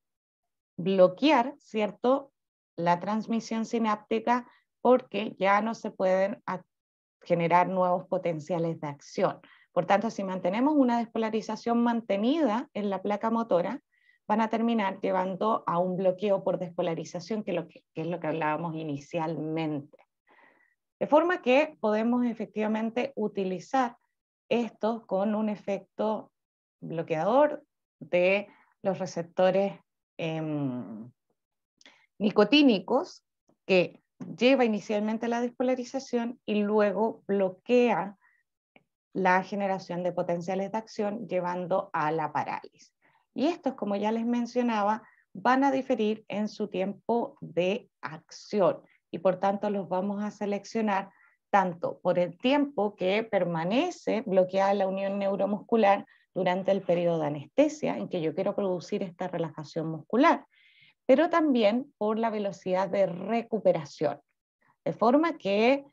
bloquear, ¿cierto? la transmisión sináptica porque ya no se pueden generar nuevos potenciales de acción. Por tanto, si mantenemos una despolarización mantenida en la placa motora, van a terminar llevando a un bloqueo por despolarización, que, lo es lo que hablábamos inicialmente. De forma que podemos efectivamente utilizar esto con un efecto bloqueador de los receptores em, nicotínicos que lleva inicialmente a la despolarización y luego bloquea la generación de potenciales de acción llevando a la parálisis. Y estos, como ya les mencionaba, van a diferir en su tiempo de acción y por tanto los vamos a seleccionar tanto por el tiempo que permanece bloqueada la unión neuromuscular durante el periodo de anestesia en que yo quiero producir esta relajación muscular pero también por la velocidad de recuperación. De forma que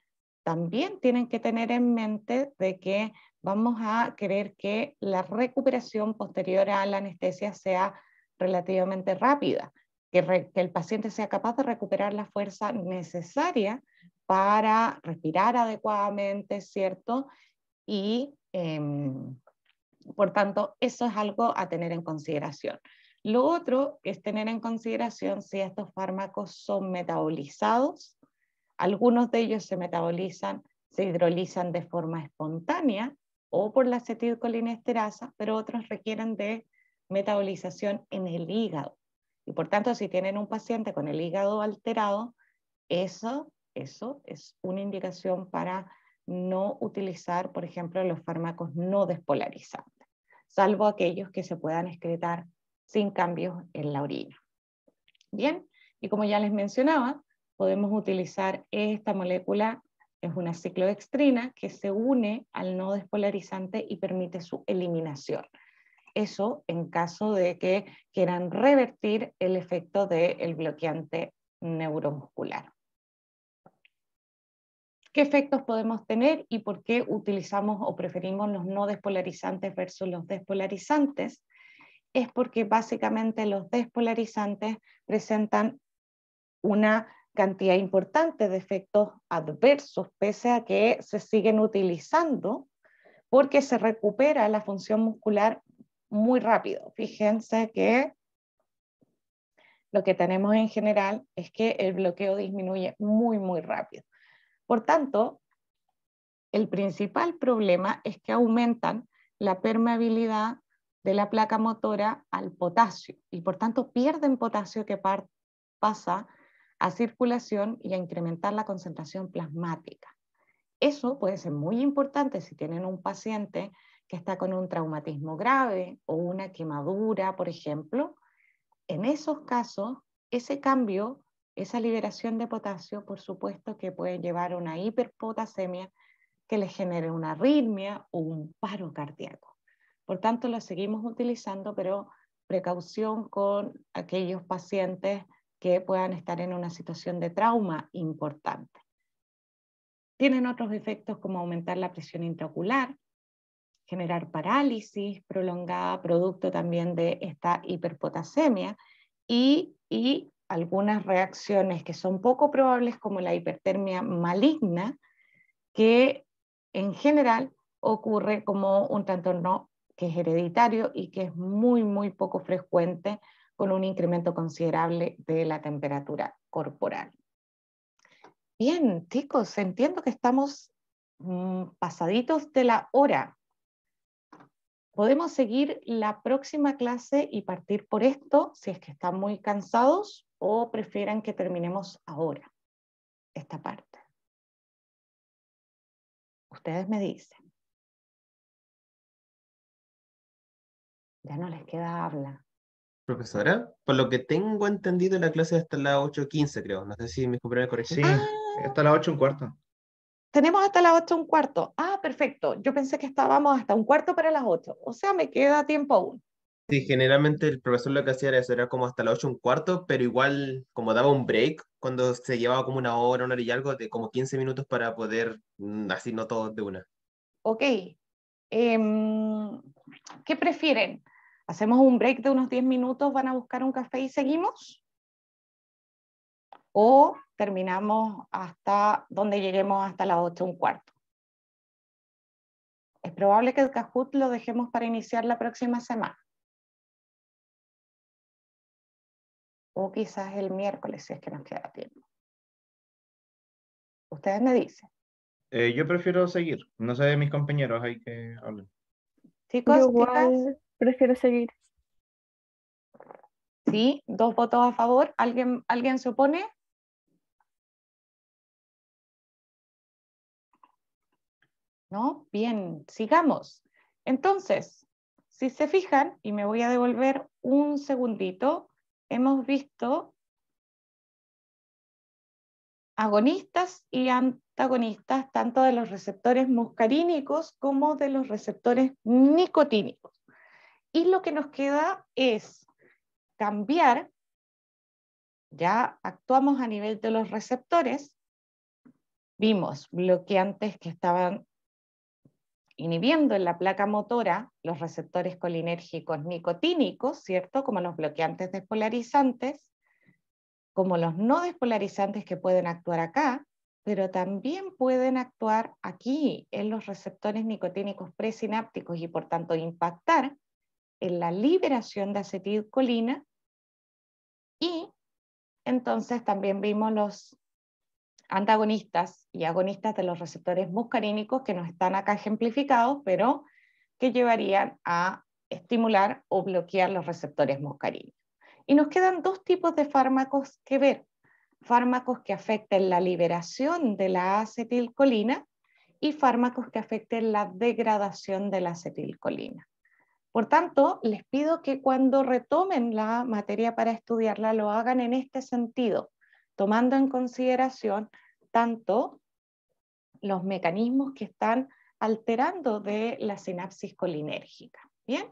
también tienen que tener en mente de que vamos a querer que la recuperación posterior a la anestesia sea relativamente rápida, que, el paciente sea capaz de recuperar la fuerza necesaria para respirar adecuadamente, ¿cierto? Y em, por tanto, eso es algo a tener en consideración. Lo otro es tener en consideración si estos fármacos son metabolizados. Algunos de ellos se metabolizan, se hidrolizan de forma espontánea o por la acetilcolinesterasa, pero otros requieren de metabolización en el hígado. Y por tanto, si tienen un paciente con el hígado alterado, eso, eso es una indicación para no utilizar, por ejemplo, los fármacos no despolarizantes, salvo aquellos que se puedan excretar sin cambios en la orina. Bien, y como ya les mencionaba, podemos utilizar esta molécula, es una cicloextrina que se une al no despolarizante y permite su eliminación. Eso en caso de que quieran revertir el efecto del bloqueante neuromuscular. ¿Qué efectos podemos tener y por qué utilizamos o preferimos los no despolarizantes versus los despolarizantes? es porque básicamente los despolarizantes presentan una cantidad importante de efectos adversos, pese a que se siguen utilizando porque se recupera la función muscular muy rápido. Fíjense que lo que tenemos en general es que el bloqueo disminuye muy, muy rápido. Por tanto, el principal problema es que aumentan la permeabilidad de la placa motora al potasio y por tanto pierden potasio que pasa a circulación y a incrementar la concentración plasmática. Eso puede ser muy importante si tienen un paciente que está con un traumatismo grave o una quemadura, por ejemplo. En esos casos, ese cambio, esa liberación de potasio, por supuesto que puede llevar a una hiperpotasemia que le genere una arritmia o un paro cardíaco. Por tanto, la seguimos utilizando, pero precaución con aquellos pacientes que puedan estar en una situación de trauma importante. Tienen otros efectos como aumentar la presión intraocular, generar parálisis prolongada, producto también de esta hiperpotasemia, y, y algunas reacciones que son poco probables, como la hipertermia maligna, que en general ocurre como un trastorno que es hereditario y que es muy, muy poco frecuente con un incremento considerable de la temperatura corporal. Bien, chicos, entiendo que estamos mm, pasaditos de la hora. Podemos seguir la próxima clase y partir por esto si es que están muy cansados o prefieran que terminemos ahora esta parte. Ustedes me dicen. Ya no les queda habla. Profesora, por lo que tengo entendido, la clase es hasta las 8.15, creo. No sé si mis compañeros corrección. Sí, ah. hasta las 8.15. un cuarto. Tenemos hasta las 8.15. un cuarto. Ah, perfecto. Yo pensé que estábamos hasta un cuarto para las 8. O sea, me queda tiempo aún. Sí, generalmente el profesor lo que hacía era eso, era como hasta las 8.15, un cuarto, pero igual como daba un break, cuando se llevaba como una hora, una hora y algo, de como 15 minutos para poder, mm, así no todos de una. Ok. Eh, ¿Qué prefieren? ¿Hacemos un break de unos 10 minutos, van a buscar un café y seguimos? ¿O terminamos hasta donde lleguemos hasta las 8, un cuarto? Es probable que el Cajut lo dejemos para iniciar la próxima semana. O quizás el miércoles, si es que nos queda tiempo. Ustedes me dicen. Eh, yo prefiero seguir. No sé de mis compañeros, hay que hablar. Chicos, prefiero seguir. Sí, dos votos a favor. ¿Alguien, ¿alguien se opone? ¿No? Bien, sigamos. Entonces, si se fijan, y me voy a devolver un segundito, hemos visto agonistas y, han tanto de los receptores muscarínicos como de los receptores nicotínicos. Y lo que nos queda es cambiar, ya actuamos a nivel de los receptores, vimos bloqueantes que estaban inhibiendo en la placa motora los receptores colinérgicos nicotínicos, ¿cierto? Como los bloqueantes despolarizantes, como los no despolarizantes que pueden actuar acá, pero también pueden actuar aquí en los receptores nicotínicos presinápticos y por tanto impactar en la liberación de acetilcolina y entonces también vimos los antagonistas y agonistas de los receptores muscarínicos que no están acá ejemplificados, pero que llevarían a estimular o bloquear los receptores muscarínicos. Y nos quedan dos tipos de fármacos que ver, fármacos que afecten la liberación de la acetilcolina y fármacos que afecten la degradación de la acetilcolina. Por tanto, les pido que cuando retomen la materia para estudiarla lo hagan en este sentido, tomando en consideración tanto los mecanismos que están alterando de la sinapsis colinérgica. Bien,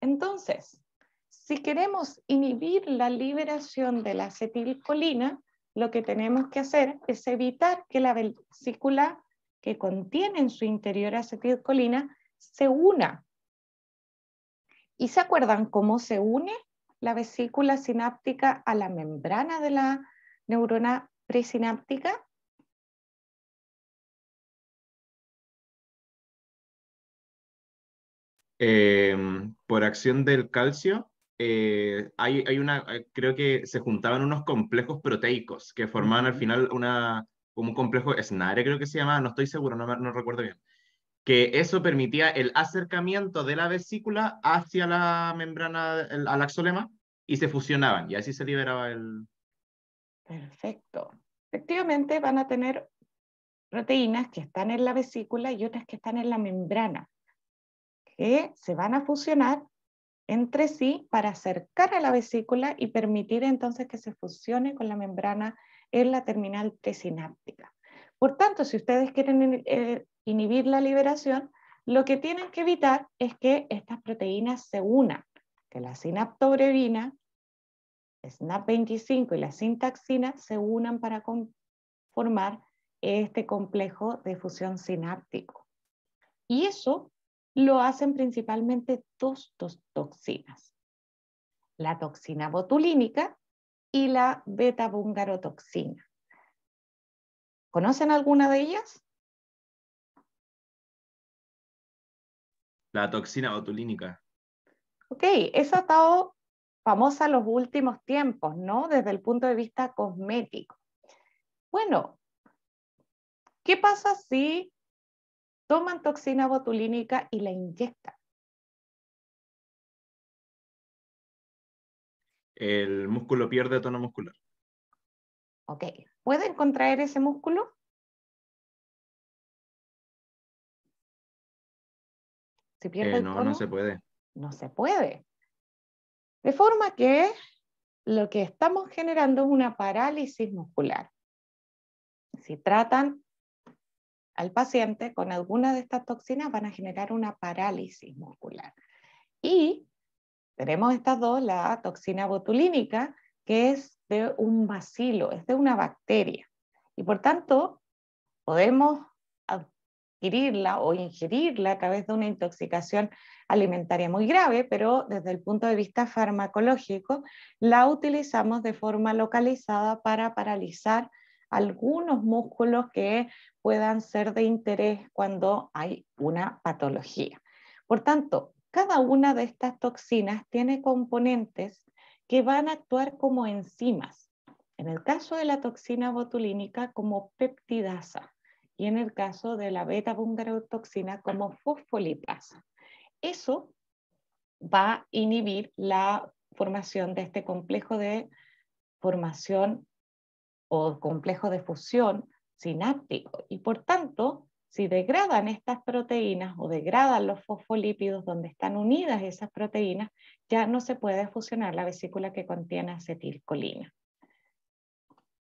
Entonces, si queremos inhibir la liberación de la acetilcolina, lo que tenemos que hacer es evitar que la vesícula que contiene en su interior acetilcolina se una. ¿Y se acuerdan cómo se une la vesícula sináptica a la membrana de la neurona presináptica? Em, por acción del calcio, eh, hay, una, eh, creo que se juntaban unos complejos proteicos que formaban al final una, un complejo SNARE, creo que se llamaba, no estoy seguro, no, no recuerdo bien, que eso permitía el acercamiento de la vesícula hacia la membrana, al axolema, y se fusionaban, y así se liberaba el... Perfecto. Efectivamente van a tener proteínas que están en la vesícula y otras que están en la membrana que se van a fusionar entre sí para acercar a la vesícula y permitir entonces que se fusione con la membrana en la terminal presináptica. Por tanto, si ustedes quieren eh, inhibir la liberación, lo que tienen que evitar es que estas proteínas se unan, que la sinaptobrevina, SNAP25 y la sintaxina se unan para formar este complejo de fusión sináptico. Y eso lo hacen principalmente dos, toxinas, la toxina botulínica y la beta-bungarotoxina. ¿Conocen alguna de ellas? La toxina botulínica. Ok, esa ha estado famosa en los últimos tiempos, ¿no? Desde el punto de vista cosmético. Bueno, ¿qué pasa si toman toxina botulínica y la inyectan. El músculo pierde tono muscular. Ok. ¿Pueden contraer ese músculo? Eh, no, no se puede. No se puede. De forma que lo que estamos generando es una parálisis muscular. Si tratan al paciente con alguna de estas toxinas van a generar una parálisis muscular. Y tenemos estas dos, la toxina botulínica, que es de un bacilo, es de una bacteria. Y por tanto, podemos adquirirla o ingerirla a través de una intoxicación alimentaria muy grave, pero desde el punto de vista farmacológico, la utilizamos de forma localizada para paralizar algunos músculos que puedan ser de interés cuando hay una patología. Por tanto, cada una de estas toxinas tiene componentes que van a actuar como enzimas. En el caso de la toxina botulínica, como peptidasa, y en el caso de la beta-bungarotoxina, como fosfolipasa. Eso va a inhibir la formación de este complejo de formación o complejo de fusión sináptico. Y por tanto, si degradan estas proteínas o degradan los fosfolípidos donde están unidas esas proteínas, ya no se puede fusionar la vesícula que contiene acetilcolina.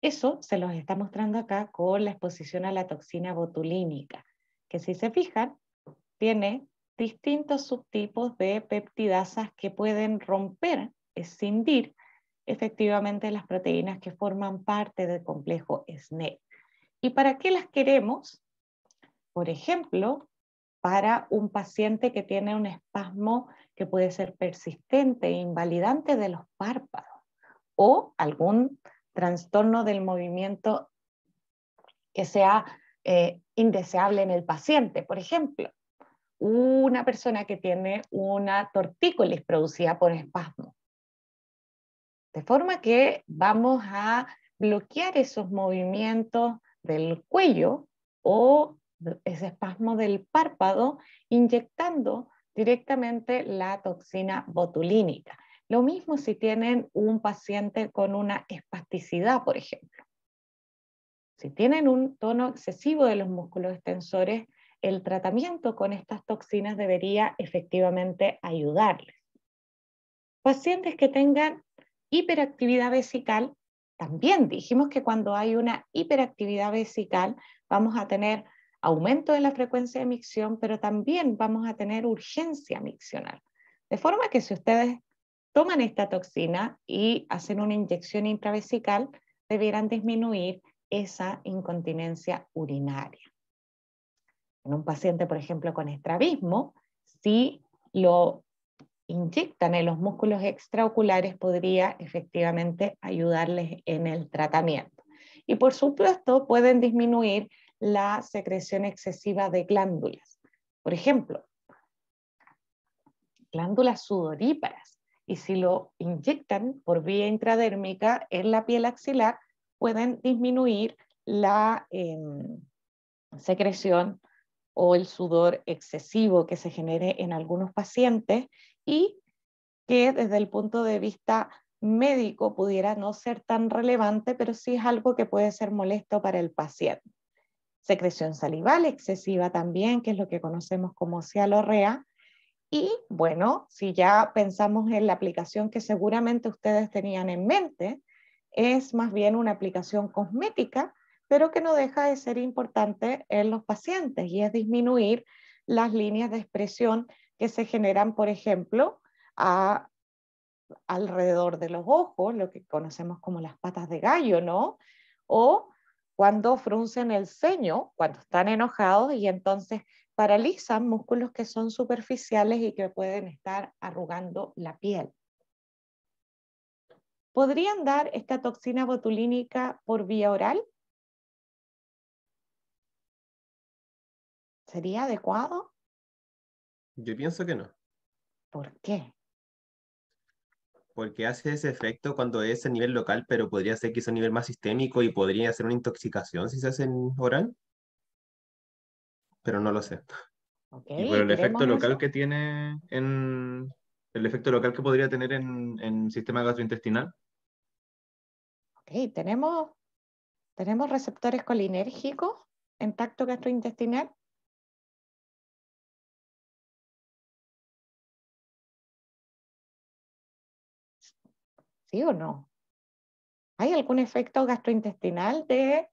Eso se los está mostrando acá con la exposición a la toxina botulínica, que si se fijan, tiene distintos subtipos de peptidasas que pueden romper, escindir efectivamente las proteínas que forman parte del complejo Sne ¿Y para qué las queremos? Por ejemplo, para un paciente que tiene un espasmo que puede ser persistente e invalidante de los párpados o algún trastorno del movimiento que sea eh, indeseable en el paciente. Por ejemplo, una persona que tiene una tortícolis producida por espasmo de forma que vamos a bloquear esos movimientos del cuello o ese espasmo del párpado inyectando directamente la toxina botulínica. Lo mismo si tienen un paciente con una espasticidad, por ejemplo. Si tienen un tono excesivo de los músculos extensores, el tratamiento con estas toxinas debería efectivamente ayudarles. Pacientes que tengan hiperactividad vesical, también dijimos que cuando hay una hiperactividad vesical vamos a tener aumento de la frecuencia de micción, pero también vamos a tener urgencia miccional. De forma que si ustedes toman esta toxina y hacen una inyección intravesical, debieran disminuir esa incontinencia urinaria. En un paciente, por ejemplo, con estrabismo, si lo inyectan en los músculos extraoculares podría efectivamente ayudarles en el tratamiento. Y por supuesto pueden disminuir la secreción excesiva de glándulas. Por ejemplo, glándulas sudoríparas. Y si lo inyectan por vía intradérmica en la piel axilar, pueden disminuir la em, secreción o el sudor excesivo que se genere en algunos pacientes y que desde el punto de vista médico pudiera no ser tan relevante, pero sí es algo que puede ser molesto para el paciente. Secreción salival excesiva también, que es lo que conocemos como cialorrea. Y bueno, si ya pensamos en la aplicación que seguramente ustedes tenían en mente, es más bien una aplicación cosmética, pero que no deja de ser importante en los pacientes y es disminuir las líneas de expresión que se generan, por ejemplo, alrededor de los ojos, lo que conocemos como las patas de gallo, ¿no? O cuando fruncen el ceño, cuando están enojados y entonces paralizan músculos que son superficiales y que pueden estar arrugando la piel. ¿Podrían dar esta toxina botulínica por vía oral? ¿Sería adecuado? Yo pienso que no. ¿Por qué? Porque hace ese efecto cuando es a nivel local, pero podría ser que es a nivel más sistémico y podría ser una intoxicación si se hace en oral. Pero no lo sé. Okay, y el efecto local que tiene en. El efecto local que podría tener en, en sistema gastrointestinal. Ok, tenemos, tenemos receptores colinérgicos en tacto gastrointestinal. ¿Sí o no? ¿Hay algún efecto gastrointestinal del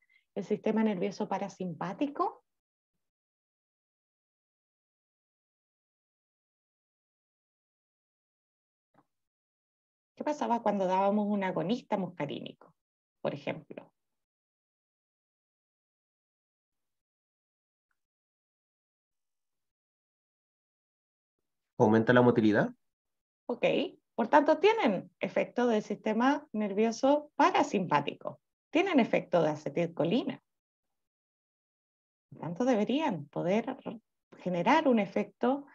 sistema nervioso parasimpático? ¿Qué pasaba cuando dábamos un agonista muscarínico, por ejemplo? ¿Aumenta la motilidad? Ok, por tanto, tienen efecto del sistema nervioso parasimpático, tienen efecto de acetilcolina. Por tanto, deberían poder generar un efecto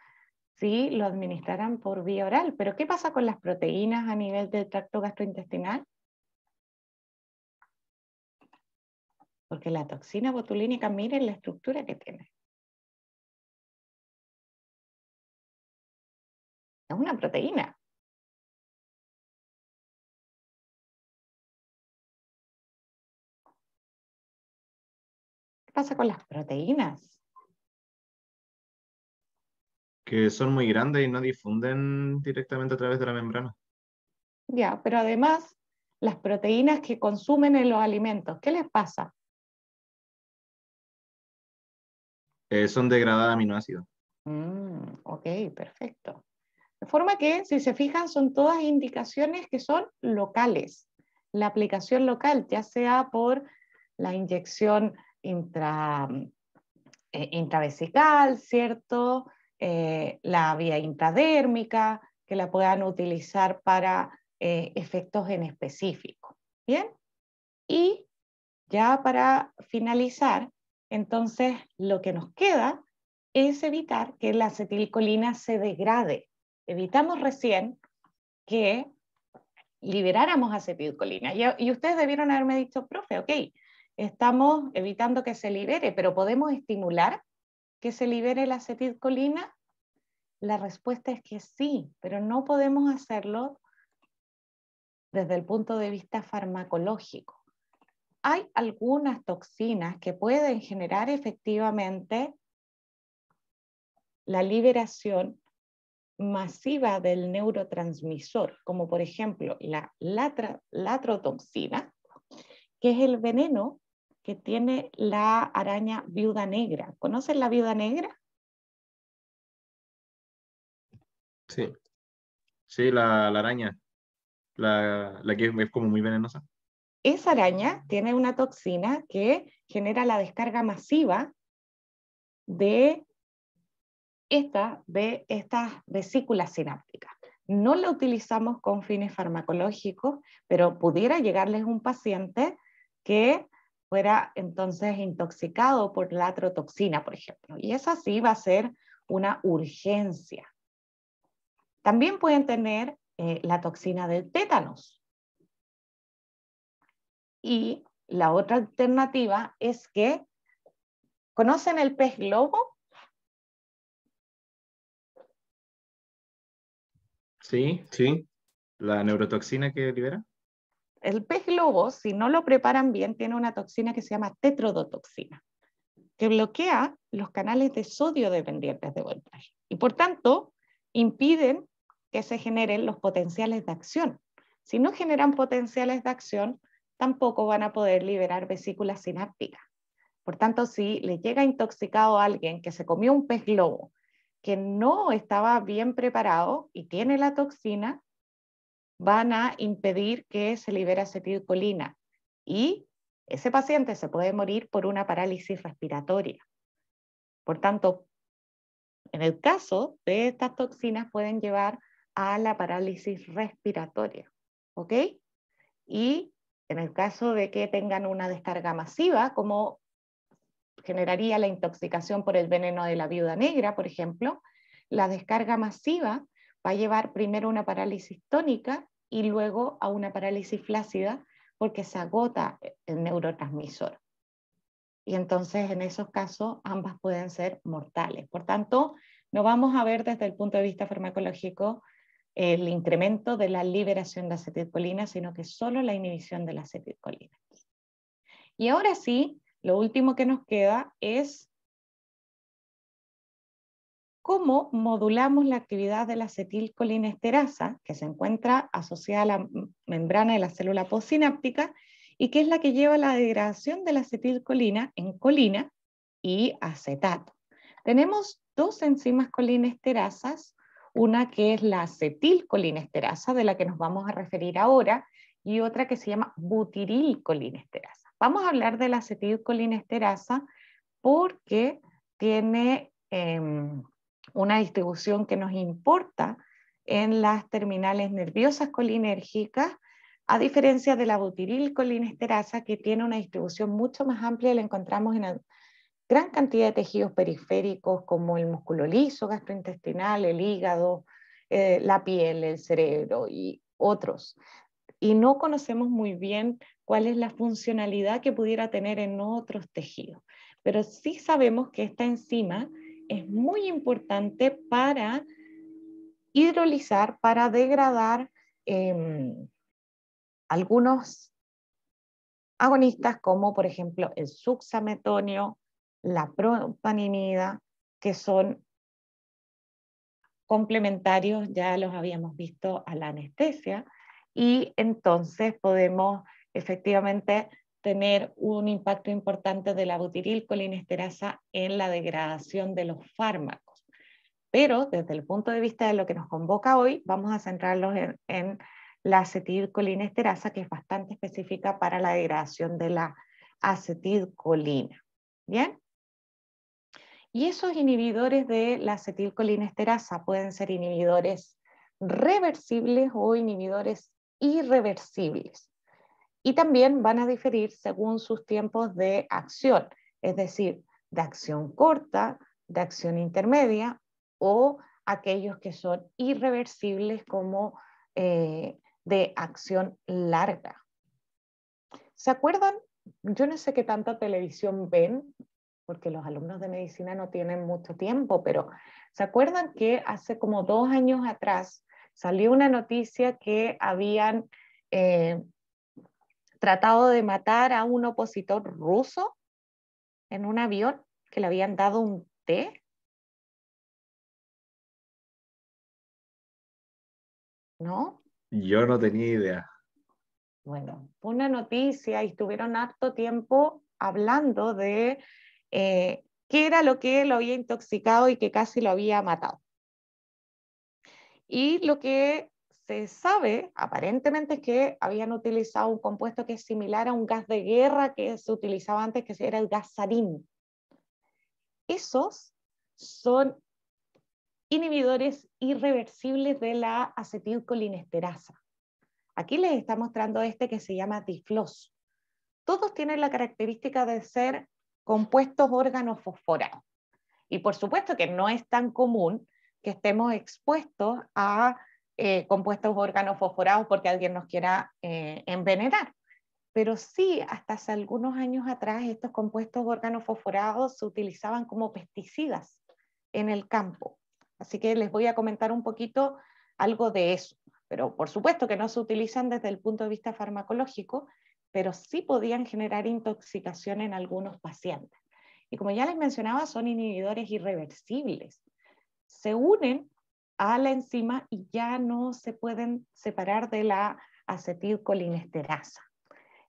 si lo administraran por vía oral. Pero, ¿qué pasa con las proteínas a nivel del tracto gastrointestinal? Porque la toxina botulínica, miren la estructura que tiene. Es una proteína, ¿Qué pasa con las proteínas? Que son muy grandes y no difunden directamente a través de la membrana. Ya, pero además, las proteínas que consumen en los alimentos, ¿qué les pasa? Eh, son degradadas a aminoácidos. Mm, ok, perfecto. De forma que, si se fijan, son todas indicaciones que son locales. La aplicación local, ya sea por la inyección intra, mm, eh, intravesical, ¿cierto? Eh, la vía intradérmica, que la puedan utilizar para eh, efectos en específico. ¿Bien? Y ya para finalizar, entonces lo que nos queda es evitar que la acetilcolina se degrade. Evitamos recién que liberáramos acetilcolina. Y, y ustedes debieron haberme dicho, profe, ok, estamos evitando que se libere, pero podemos estimular que se libere la acetilcolina. La respuesta es que sí, pero no podemos hacerlo desde el punto de vista farmacológico. Hay algunas toxinas que pueden generar efectivamente la liberación masiva del neurotransmisor, como por ejemplo la latrotoxina, que es el veneno que tiene la araña viuda negra. ¿Conocen la viuda negra? Sí, sí, la, araña, la, que es como muy venenosa. Esa araña tiene una toxina que genera la descarga masiva de, de estas vesículas sinápticas. No la utilizamos con fines farmacológicos, pero pudiera llegarles un paciente que fuera entonces intoxicado por la atrotoxina, por ejemplo. Y esa sí va a ser una urgencia. También pueden tener eh, la toxina del tétanos. Y la otra alternativa es que, ¿conocen el pez globo? Sí, sí. La neurotoxina que libera el pez globo, si no lo preparan bien, tiene una toxina que se llama tetrodotoxina, que bloquea los canales de sodio dependientes de voltaje y por tanto impiden que se generen los potenciales de acción. Si no generan potenciales de acción, tampoco van a poder liberar vesículas sinápticas. Por tanto, si le llega intoxicado a alguien que se comió un pez globo, que no estaba bien preparado y tiene la toxina, van a impedir que se libere acetilcolina y ese paciente se puede morir por una parálisis respiratoria. Por tanto, en el caso de estas toxinas pueden llevar a la parálisis respiratoria, ¿ok? Y en el caso de que tengan una descarga masiva, como generaría la intoxicación por el veneno de la viuda negra, por ejemplo, la descarga masiva va a llevar primero a una parálisis tónica y luego a una parálisis flácida porque se agota el neurotransmisor. Y entonces en esos casos ambas pueden ser mortales. Por tanto, no vamos a ver desde el punto de vista farmacológico el incremento de la liberación de acetilcolina, sino que solo la inhibición de la acetilcolina. Y ahora sí, lo último que nos queda es cómo modulamos la actividad de la acetilcolinesterasa, que se encuentra asociada a la membrana de la célula postsináptica y que es la que lleva la degradación de la acetilcolina en colina y acetato. Tenemos dos enzimas colinesterasas, una que es la acetilcolinesterasa, de la que nos vamos a referir ahora, y otra que se llama butirilcolinesterasa. Vamos a hablar de la acetilcolinesterasa porque tiene em, una distribución que nos importa en las terminales nerviosas colinérgicas, a diferencia de la butiril que tiene una distribución mucho más amplia, la encontramos en gran cantidad de tejidos periféricos como el músculo liso, gastrointestinal, el hígado, eh, la piel, el cerebro y otros. Y no conocemos muy bien cuál es la funcionalidad que pudiera tener en otros tejidos, pero sí sabemos que esta enzima es muy importante para hidrolizar, para degradar em, algunos agonistas como por ejemplo el suxametonio, la propaninida, que son complementarios, ya los habíamos visto a la anestesia, y entonces podemos efectivamente tener un impacto importante de la butirilcolinesterasa en la degradación de los fármacos. Pero desde el punto de vista de lo que nos convoca hoy, vamos a centrarnos en, la acetilcolinesterasa, que es bastante específica para la degradación de la acetilcolina. ¿Bien? Y esos inhibidores de la acetilcolinesterasa pueden ser inhibidores reversibles o inhibidores irreversibles y también van a diferir según sus tiempos de acción, es decir, de acción corta, de acción intermedia o aquellos que son irreversibles como eh, de acción larga. ¿Se acuerdan? Yo no sé qué tanta televisión ven, porque los alumnos de medicina no tienen mucho tiempo, pero ¿se acuerdan que hace como dos años atrás salió una noticia que habían eh, tratado de matar a un opositor ruso en un avión que le habían dado un té. ¿No? Yo no tenía idea. Bueno, fue una noticia y estuvieron harto tiempo hablando de eh, qué era lo que lo había intoxicado y que casi lo había matado. Y lo que se sabe aparentemente que habían utilizado un compuesto que es similar a un gas de guerra que se utilizaba antes, que era el gas sarín. Esos son inhibidores irreversibles de la acetilcolinesterasa. Aquí les está mostrando este que se llama tiflos. Todos tienen la característica de ser compuestos órganos fosforados. Y por supuesto que no es tan común que estemos expuestos a eh, compuestos órganos fosforados porque alguien nos quiera eh, envenenar. Pero sí, hasta hace algunos años atrás, estos compuestos órganos fosforados se utilizaban como pesticidas en el campo. Así que les voy a comentar un poquito algo de eso. Pero por supuesto que no se utilizan desde el punto de vista farmacológico, pero sí podían generar intoxicación en algunos pacientes. Y como ya les mencionaba, son inhibidores irreversibles. Se unen a la enzima y ya no se pueden separar de la acetilcolinesterasa.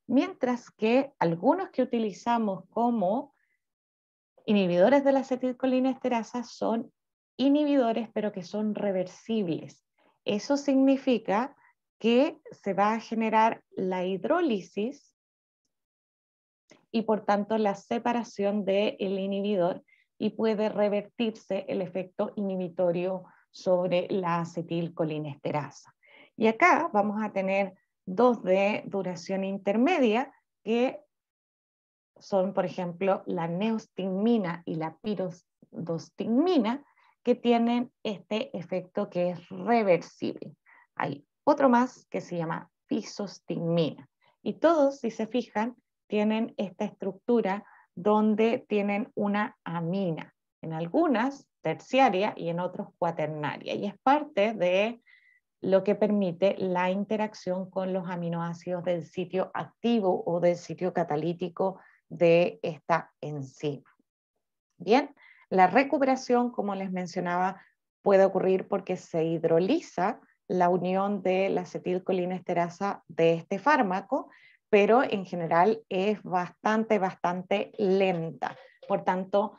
Mientras que algunos que utilizamos como inhibidores de la acetilcolinesterasa son inhibidores, pero que son reversibles. Eso significa que se va a generar la hidrólisis y por tanto la separación del inhibidor y puede revertirse el efecto inhibitorio sobre la acetilcolinesterasa. Y acá vamos a tener dos de duración intermedia que son, por ejemplo, la neostigmina y la pirostigmina, que tienen este efecto que es reversible. Hay otro más que se llama fisostigmina. Y todos, si se fijan, tienen esta estructura donde tienen una amina. En algunas terciaria y en otros cuaternaria. Y es parte de lo que permite la interacción con los aminoácidos del sitio activo o del sitio catalítico de esta enzima. Bien, la recuperación, como les mencionaba, puede ocurrir porque se hidroliza la unión de la acetilcolinesterasa de este fármaco, pero en general es bastante, bastante lenta. Por tanto,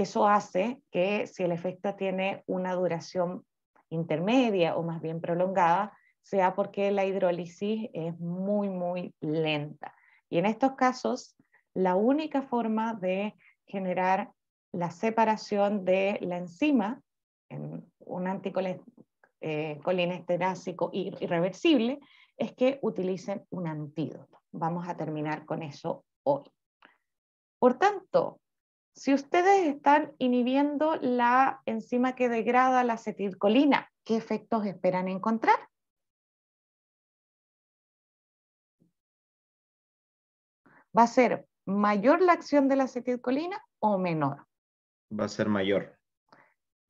eso hace que si el efecto tiene una duración intermedia o más bien prolongada, sea porque la hidrólisis es muy, muy lenta. Y en estos casos, la única forma de generar la separación de la enzima en un anticolinesterásico eh, irreversible es que utilicen un antídoto. Vamos a terminar con eso hoy. Por tanto, si ustedes están inhibiendo la enzima que degrada la acetilcolina, ¿qué efectos esperan encontrar? ¿Va a ser mayor la acción de la acetilcolina o menor? Va a ser mayor.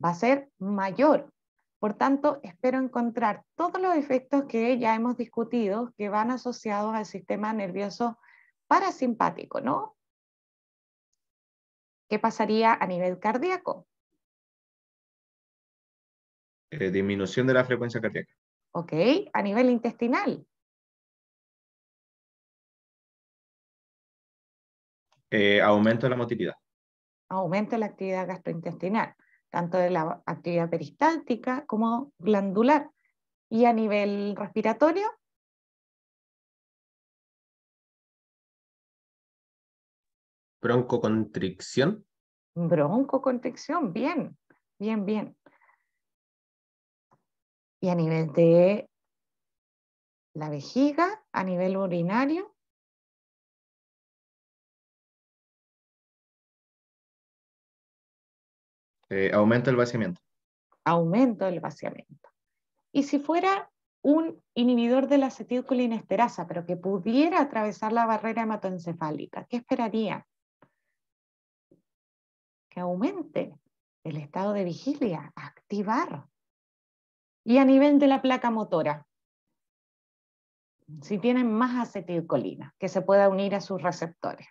Va a ser mayor. Por tanto, espero encontrar todos los efectos que ya hemos discutido que van asociados al sistema nervioso parasimpático, ¿no? ¿qué pasaría a nivel cardíaco? Eh, disminución de la frecuencia cardíaca. Ok, a nivel intestinal. Eh, aumento de la motilidad. Aumento de la actividad gastrointestinal, tanto de la actividad peristáltica como glandular. Y a nivel respiratorio, Broncocontricción. Broncocontricción, bien, bien, bien. Y a nivel de la vejiga, a nivel urinario. Eh, aumento el vaciamiento. Aumento el vaciamiento. Y si fuera un inhibidor de la acetilcolinesterasa, pero que pudiera atravesar la barrera hematoencefálica, ¿qué esperaría? que aumente el estado de vigilia, activar. Y a nivel de la placa motora, si tienen más acetilcolina, que se pueda unir a sus receptores.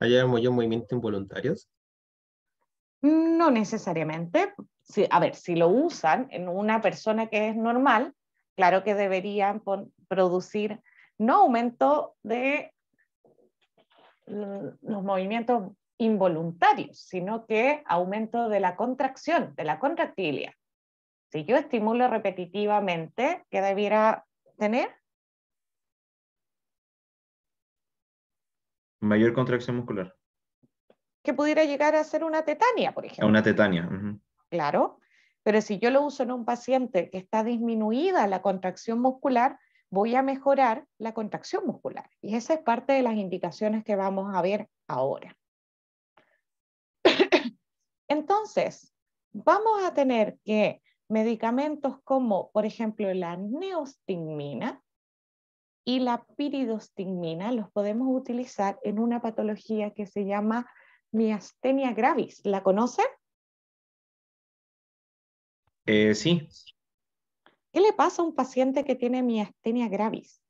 ¿Hay algún movimiento involuntarios? No necesariamente. a ver, si lo usan en una persona que es normal, claro que deberían producir no aumento de los movimientos involuntarios, sino que aumento de la contracción, de la contractilia. Si yo estimulo repetitivamente, ¿qué debiera tener? Mayor contracción muscular. Que pudiera llegar a ser una tetania, por ejemplo. Una tetania. Claro. Pero si yo lo uso en un paciente que está disminuida la contracción muscular, voy a mejorar la contracción muscular. Y esa es parte de las indicaciones que vamos a ver ahora. Entonces, vamos a tener que medicamentos como, por ejemplo, la neostigmina y la piridostigmina los podemos utilizar en una patología que se llama miastenia gravis. ¿La conocen? Eh, sí. ¿Qué le pasa a un paciente que tiene miastenia gravis?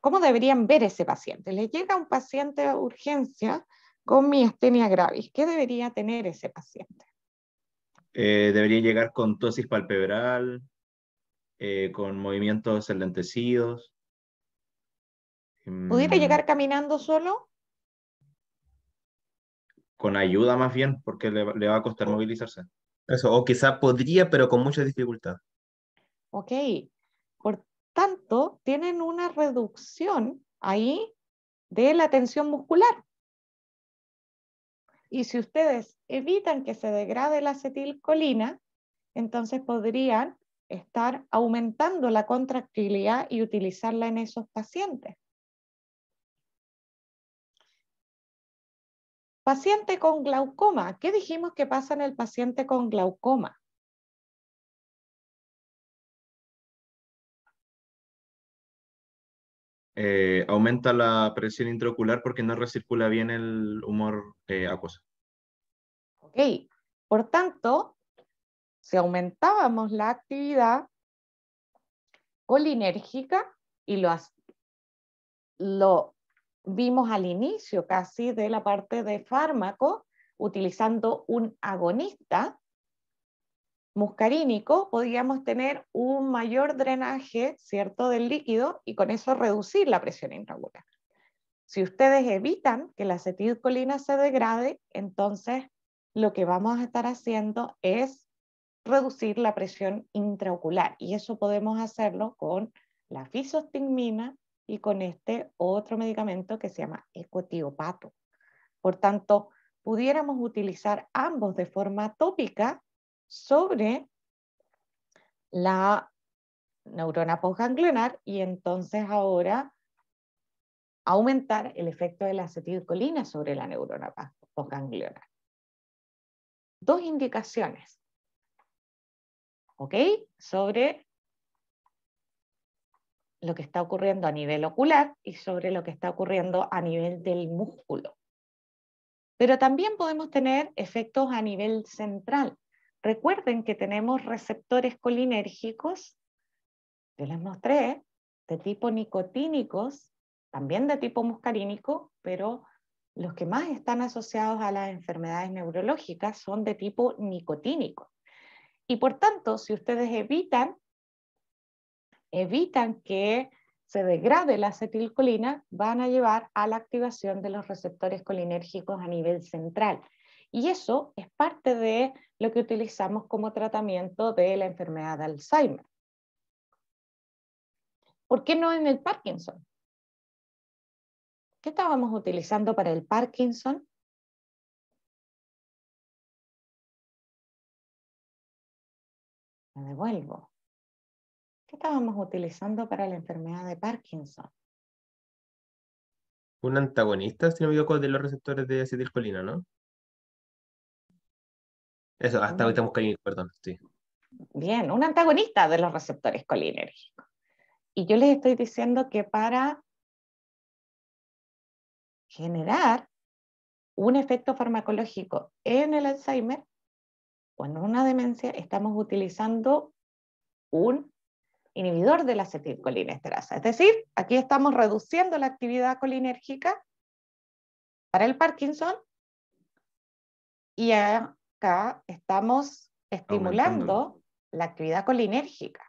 ¿Cómo deberían ver ese paciente? Le llega un paciente de urgencia con miastenia gravis. ¿Qué debería tener ese paciente? Eh, debería llegar con tosis palpebral, eh, con movimientos enlentecidos. ¿Pudiera mm. llegar caminando solo? Con ayuda más bien, porque le va a costar oh. movilizarse o quizá podría, pero con mucha dificultad. Ok, por tanto, tienen una reducción ahí de la tensión muscular. Y si ustedes evitan que se degrade la acetilcolina, entonces podrían estar aumentando la contractilidad y utilizarla en esos pacientes. Paciente con glaucoma. ¿Qué dijimos que pasa en el paciente con glaucoma? Eh, aumenta la presión intraocular porque no recircula bien el humor eh, acuoso. Ok, por tanto, si aumentábamos la actividad colinérgica y lo, lo vimos al inicio casi de la parte de fármaco, utilizando un agonista muscarínico, podíamos tener un mayor drenaje, ¿cierto?, del líquido y con eso reducir la presión intraocular. Si ustedes evitan que la acetilcolina se degrade, entonces lo que vamos a estar haciendo es reducir la presión intraocular y eso podemos hacerlo con la fisostigmina, y con este otro medicamento que se llama ecotiopato. Por tanto, pudiéramos utilizar ambos de forma tópica sobre la neurona postganglionar y entonces ahora aumentar el efecto de la acetilcolina sobre la neurona postganglionar. Dos indicaciones, ¿ok? Sobre lo que está ocurriendo a nivel ocular y sobre lo que está ocurriendo a nivel del músculo. Pero también podemos tener efectos a nivel central. Recuerden que tenemos receptores colinérgicos, que les mostré, de tipo nicotínicos, también de tipo muscarínico, pero los que más están asociados a las enfermedades neurológicas son de tipo nicotínico. Y por tanto, si ustedes evitan evitan que se degrade la acetilcolina, van a llevar a la activación de los receptores colinérgicos a nivel central. Y eso es parte de lo que utilizamos como tratamiento de la enfermedad de Alzheimer. ¿Por qué no en el Parkinson? ¿Qué estábamos utilizando para el Parkinson? Me devuelvo estábamos utilizando para la enfermedad de Parkinson. Un antagonista, si no me equivoco, de los receptores de acetilcolina, ¿no? Eso, hasta ahorita cayendo, mm. perdón, sí. Bien, un antagonista de los receptores colinérgicos. Y yo les estoy diciendo que para generar un efecto farmacológico en el Alzheimer o en una demencia, estamos utilizando un inhibidor de la acetilcolinesterasa. Es decir, aquí estamos reduciendo la actividad colinérgica para el Parkinson y acá estamos estimulando la actividad colinérgica.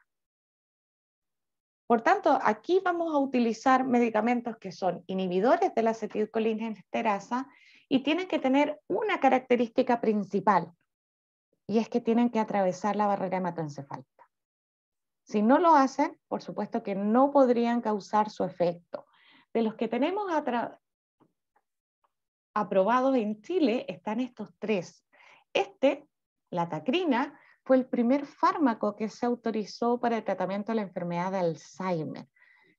Por tanto, aquí vamos a utilizar medicamentos que son inhibidores de la acetilcolinesterasa y tienen que tener una característica principal, y es que tienen que atravesar la barrera hematoencefálica. Si no lo hacen, por supuesto que no podrían causar su efecto. De los que tenemos aprobados en Chile están estos tres. Este, la tacrina, fue el primer fármaco que se autorizó para el tratamiento de la enfermedad de Alzheimer.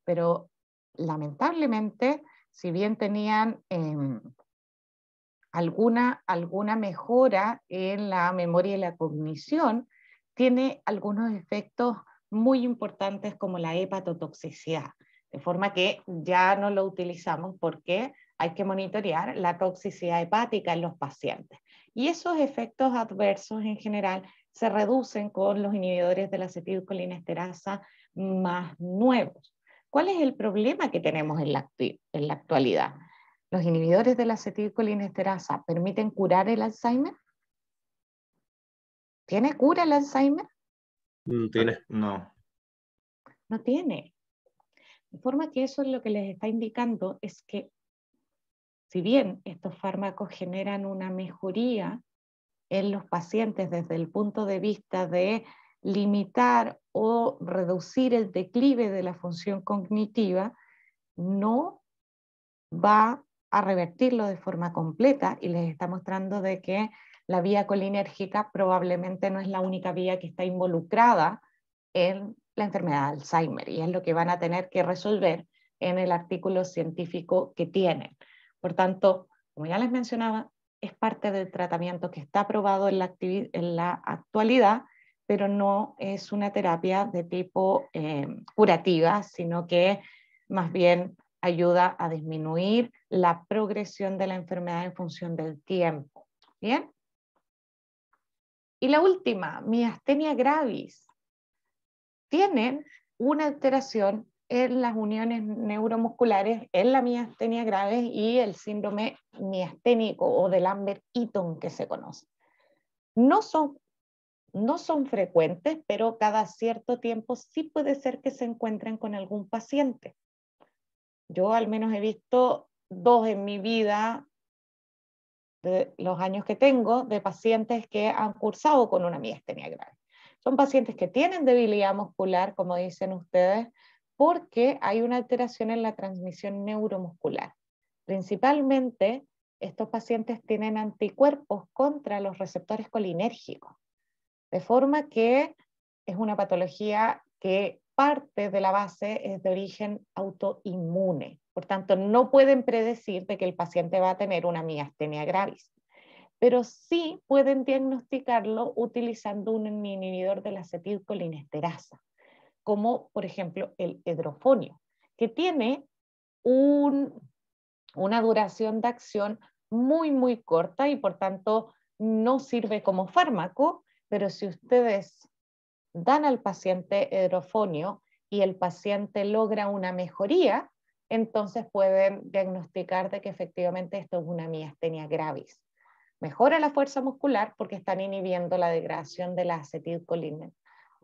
Pero lamentablemente, si bien tenían em, alguna, alguna mejora en la memoria y la cognición, tiene algunos efectos muy importantes como la hepatotoxicidad, de forma que ya no lo utilizamos porque hay que monitorear la toxicidad hepática en los pacientes. Y esos efectos adversos en general se reducen con los inhibidores de la acetilcolinesterasa más nuevos. ¿Cuál es el problema que tenemos en la, actualidad? ¿Los inhibidores de la acetilcolinesterasa permiten curar el Alzheimer? ¿Tiene cura el Alzheimer? No tiene. No. tiene. De forma que eso es lo que les está indicando es que si bien estos fármacos generan una mejoría en los pacientes desde el punto de vista de limitar o reducir el declive de la función cognitiva, no va a revertirlo de forma completa y les está mostrando de que la vía colinérgica probablemente no es la única vía que está involucrada en la enfermedad de Alzheimer y es lo que van a tener que resolver en el artículo científico que tienen. Por tanto, como ya les mencionaba, es parte del tratamiento que está aprobado en la, actualidad, pero no es una terapia de tipo eh, curativa, sino que más bien ayuda a disminuir la progresión de la enfermedad en función del tiempo. Bien, y la última, miastenia gravis. Tienen una alteración en las uniones neuromusculares, en la miastenia gravis y el síndrome miasténico o de Lambert-Eaton que se conoce. No son, no son frecuentes, pero cada cierto tiempo sí puede ser que se encuentren con algún paciente. Yo al menos he visto dos en mi vida los años que tengo de pacientes que han cursado con una miastenia grave. Son pacientes que tienen debilidad muscular, como dicen ustedes, porque hay una alteración en la transmisión neuromuscular. Principalmente, estos pacientes tienen anticuerpos contra los receptores colinérgicos, de forma que es una patología que parte de la base es de origen autoinmune. Por tanto, no pueden predecir de que el paciente va a tener una miastenia gravis, pero sí pueden diagnosticarlo utilizando un inhibidor de la acetilcolinesterasa, como por ejemplo el edrofonio, que tiene una duración de acción muy, muy corta y por tanto no sirve como fármaco, pero si ustedes dan al paciente edrofonio y el paciente logra una mejoría, entonces pueden diagnosticar de que efectivamente esto es una miastenia gravis. Mejora la fuerza muscular porque están inhibiendo la degradación de la acetilcolina.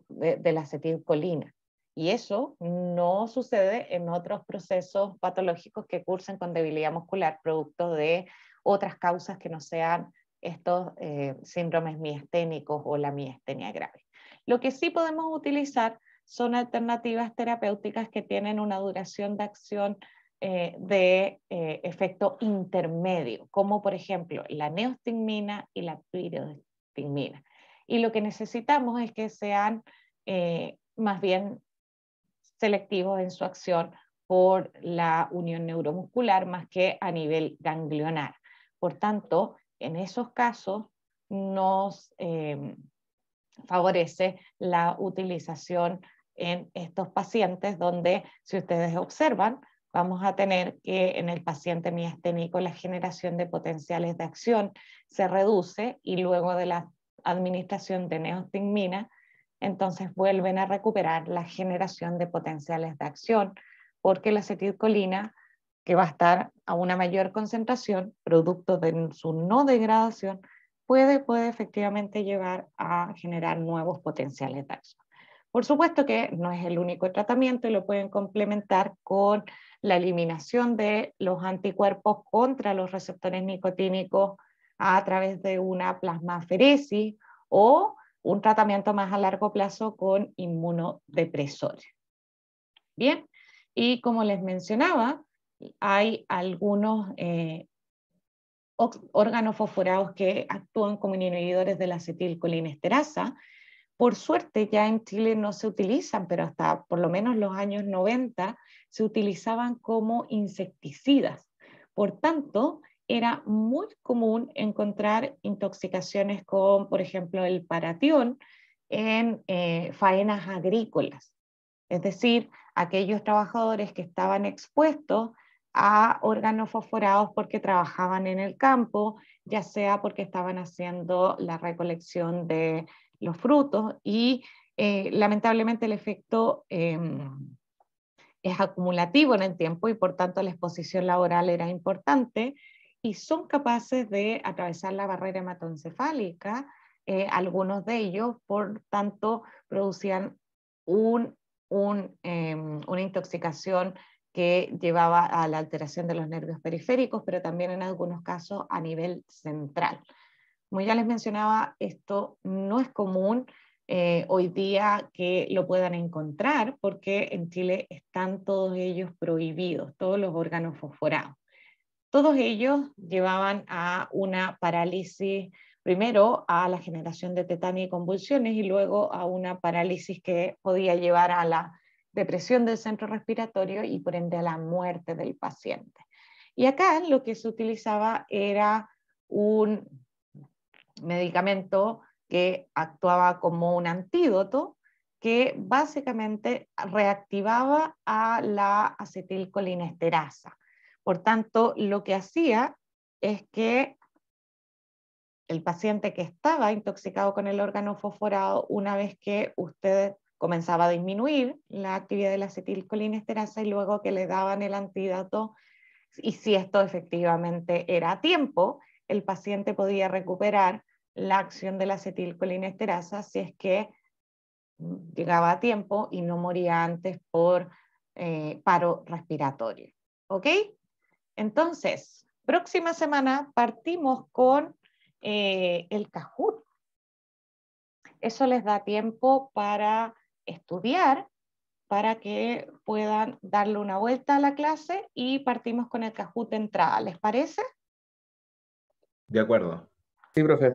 De, la acetilcolina. Y eso no sucede en otros procesos patológicos que cursan con debilidad muscular, producto de otras causas que no sean estos eh, síndromes miasténicos o la miastenia grave. Lo que sí podemos utilizar son alternativas terapéuticas que tienen una duración de acción eh, de eh, efecto intermedio, como por ejemplo la neostigmina y la piridostigmina. Y lo que necesitamos es que sean eh, más bien selectivos en su acción por la unión neuromuscular más que a nivel ganglionar. Por tanto, en esos casos nos, em, favorece la utilización en estos pacientes donde, si ustedes observan, vamos a tener que en el paciente miasténico la generación de potenciales de acción se reduce y luego de la administración de neostigmina, entonces vuelven a recuperar la generación de potenciales de acción porque la acetilcolina, que va a estar a una mayor concentración, producto de su no degradación, puede, efectivamente llevar a generar nuevos potenciales de Por supuesto que no es el único tratamiento y lo pueden complementar con la eliminación de los anticuerpos contra los receptores nicotínicos a través de una plasmaferesis o un tratamiento más a largo plazo con inmunodepresores. Bien, y como les mencionaba, hay algunos eh, órganos fosforados que actúan como inhibidores de la acetilcolinesterasa. Por suerte ya en Chile no se utilizan, pero hasta por lo menos los años 90 se utilizaban como insecticidas. Por tanto, era muy común encontrar intoxicaciones con, por ejemplo, el paratión en eh, faenas agrícolas. Es decir, aquellos trabajadores que estaban expuestos a órganos fosforados porque trabajaban en el campo, ya sea porque estaban haciendo la recolección de los frutos y eh, lamentablemente el efecto em, es acumulativo en el tiempo y por tanto la exposición laboral era importante y son capaces de atravesar la barrera hematoencefálica, eh, algunos de ellos, por tanto, producían em, una intoxicación que llevaba a la alteración de los nervios periféricos, pero también en algunos casos a nivel central. Como ya les mencionaba, esto no es común eh, hoy día que lo puedan encontrar porque en Chile están todos ellos prohibidos, todos los órganos fosforados. Todos ellos llevaban a una parálisis, primero a la generación de tetania y convulsiones y luego a una parálisis que podía llevar a la depresión del centro respiratorio y por ende a la muerte del paciente. Y acá lo que se utilizaba era un medicamento que actuaba como un antídoto que básicamente reactivaba a la acetilcolinesterasa. Por tanto, lo que hacía es que el paciente que estaba intoxicado con el órgano fosforado, una vez que usted comenzaba a disminuir la actividad de la acetilcolinesterasa y luego que le daban el antídoto y si esto efectivamente era a tiempo, el paciente podía recuperar la acción de la acetilcolinesterasa si es que mm, llegaba a tiempo y no moría antes por eh, paro respiratorio. ¿Ok? Entonces, próxima semana partimos con eh, el Cajut. Eso les da tiempo para estudiar para que puedan darle una vuelta a la clase y partimos con el cajú de entrada. ¿Les parece? De acuerdo. Sí, profe.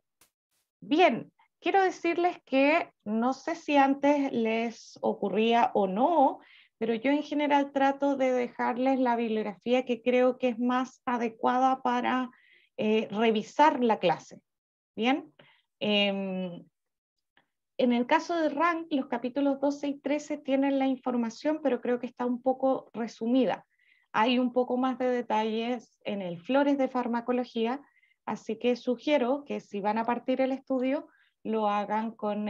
Bien, quiero decirles que no sé si antes les ocurría o no, pero yo en general trato de dejarles la bibliografía que creo que es más adecuada para eh, revisar la clase. Bien, em, en el caso de Rank, los capítulos 12 y 13 tienen la información, pero creo que está un poco resumida. Hay un poco más de detalles en el Flores de Farmacología, así que sugiero que si van a partir el estudio, lo hagan con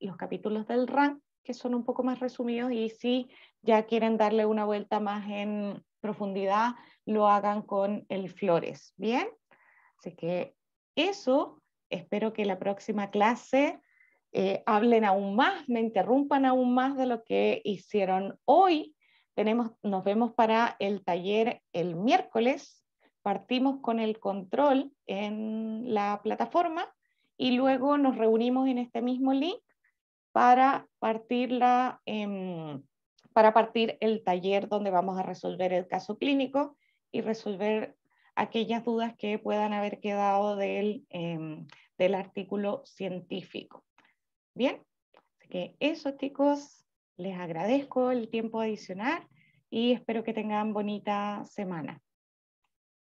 los capítulos del Rank, que son un poco más resumidos, y si ya quieren darle una vuelta más en profundidad, lo hagan con el Flores. Bien, así que eso, espero que la próxima clase eh, hablen aún más, me interrumpan aún más de lo que hicieron hoy. Tenemos, nos vemos para el taller el miércoles. Partimos con el control en la plataforma y luego nos reunimos en este mismo link para partir, em, para partir el taller donde vamos a resolver el caso clínico y resolver aquellas dudas que puedan haber quedado del em, artículo científico. Bien, así que eso chicos, les agradezco el tiempo adicional y espero que tengan bonita semana.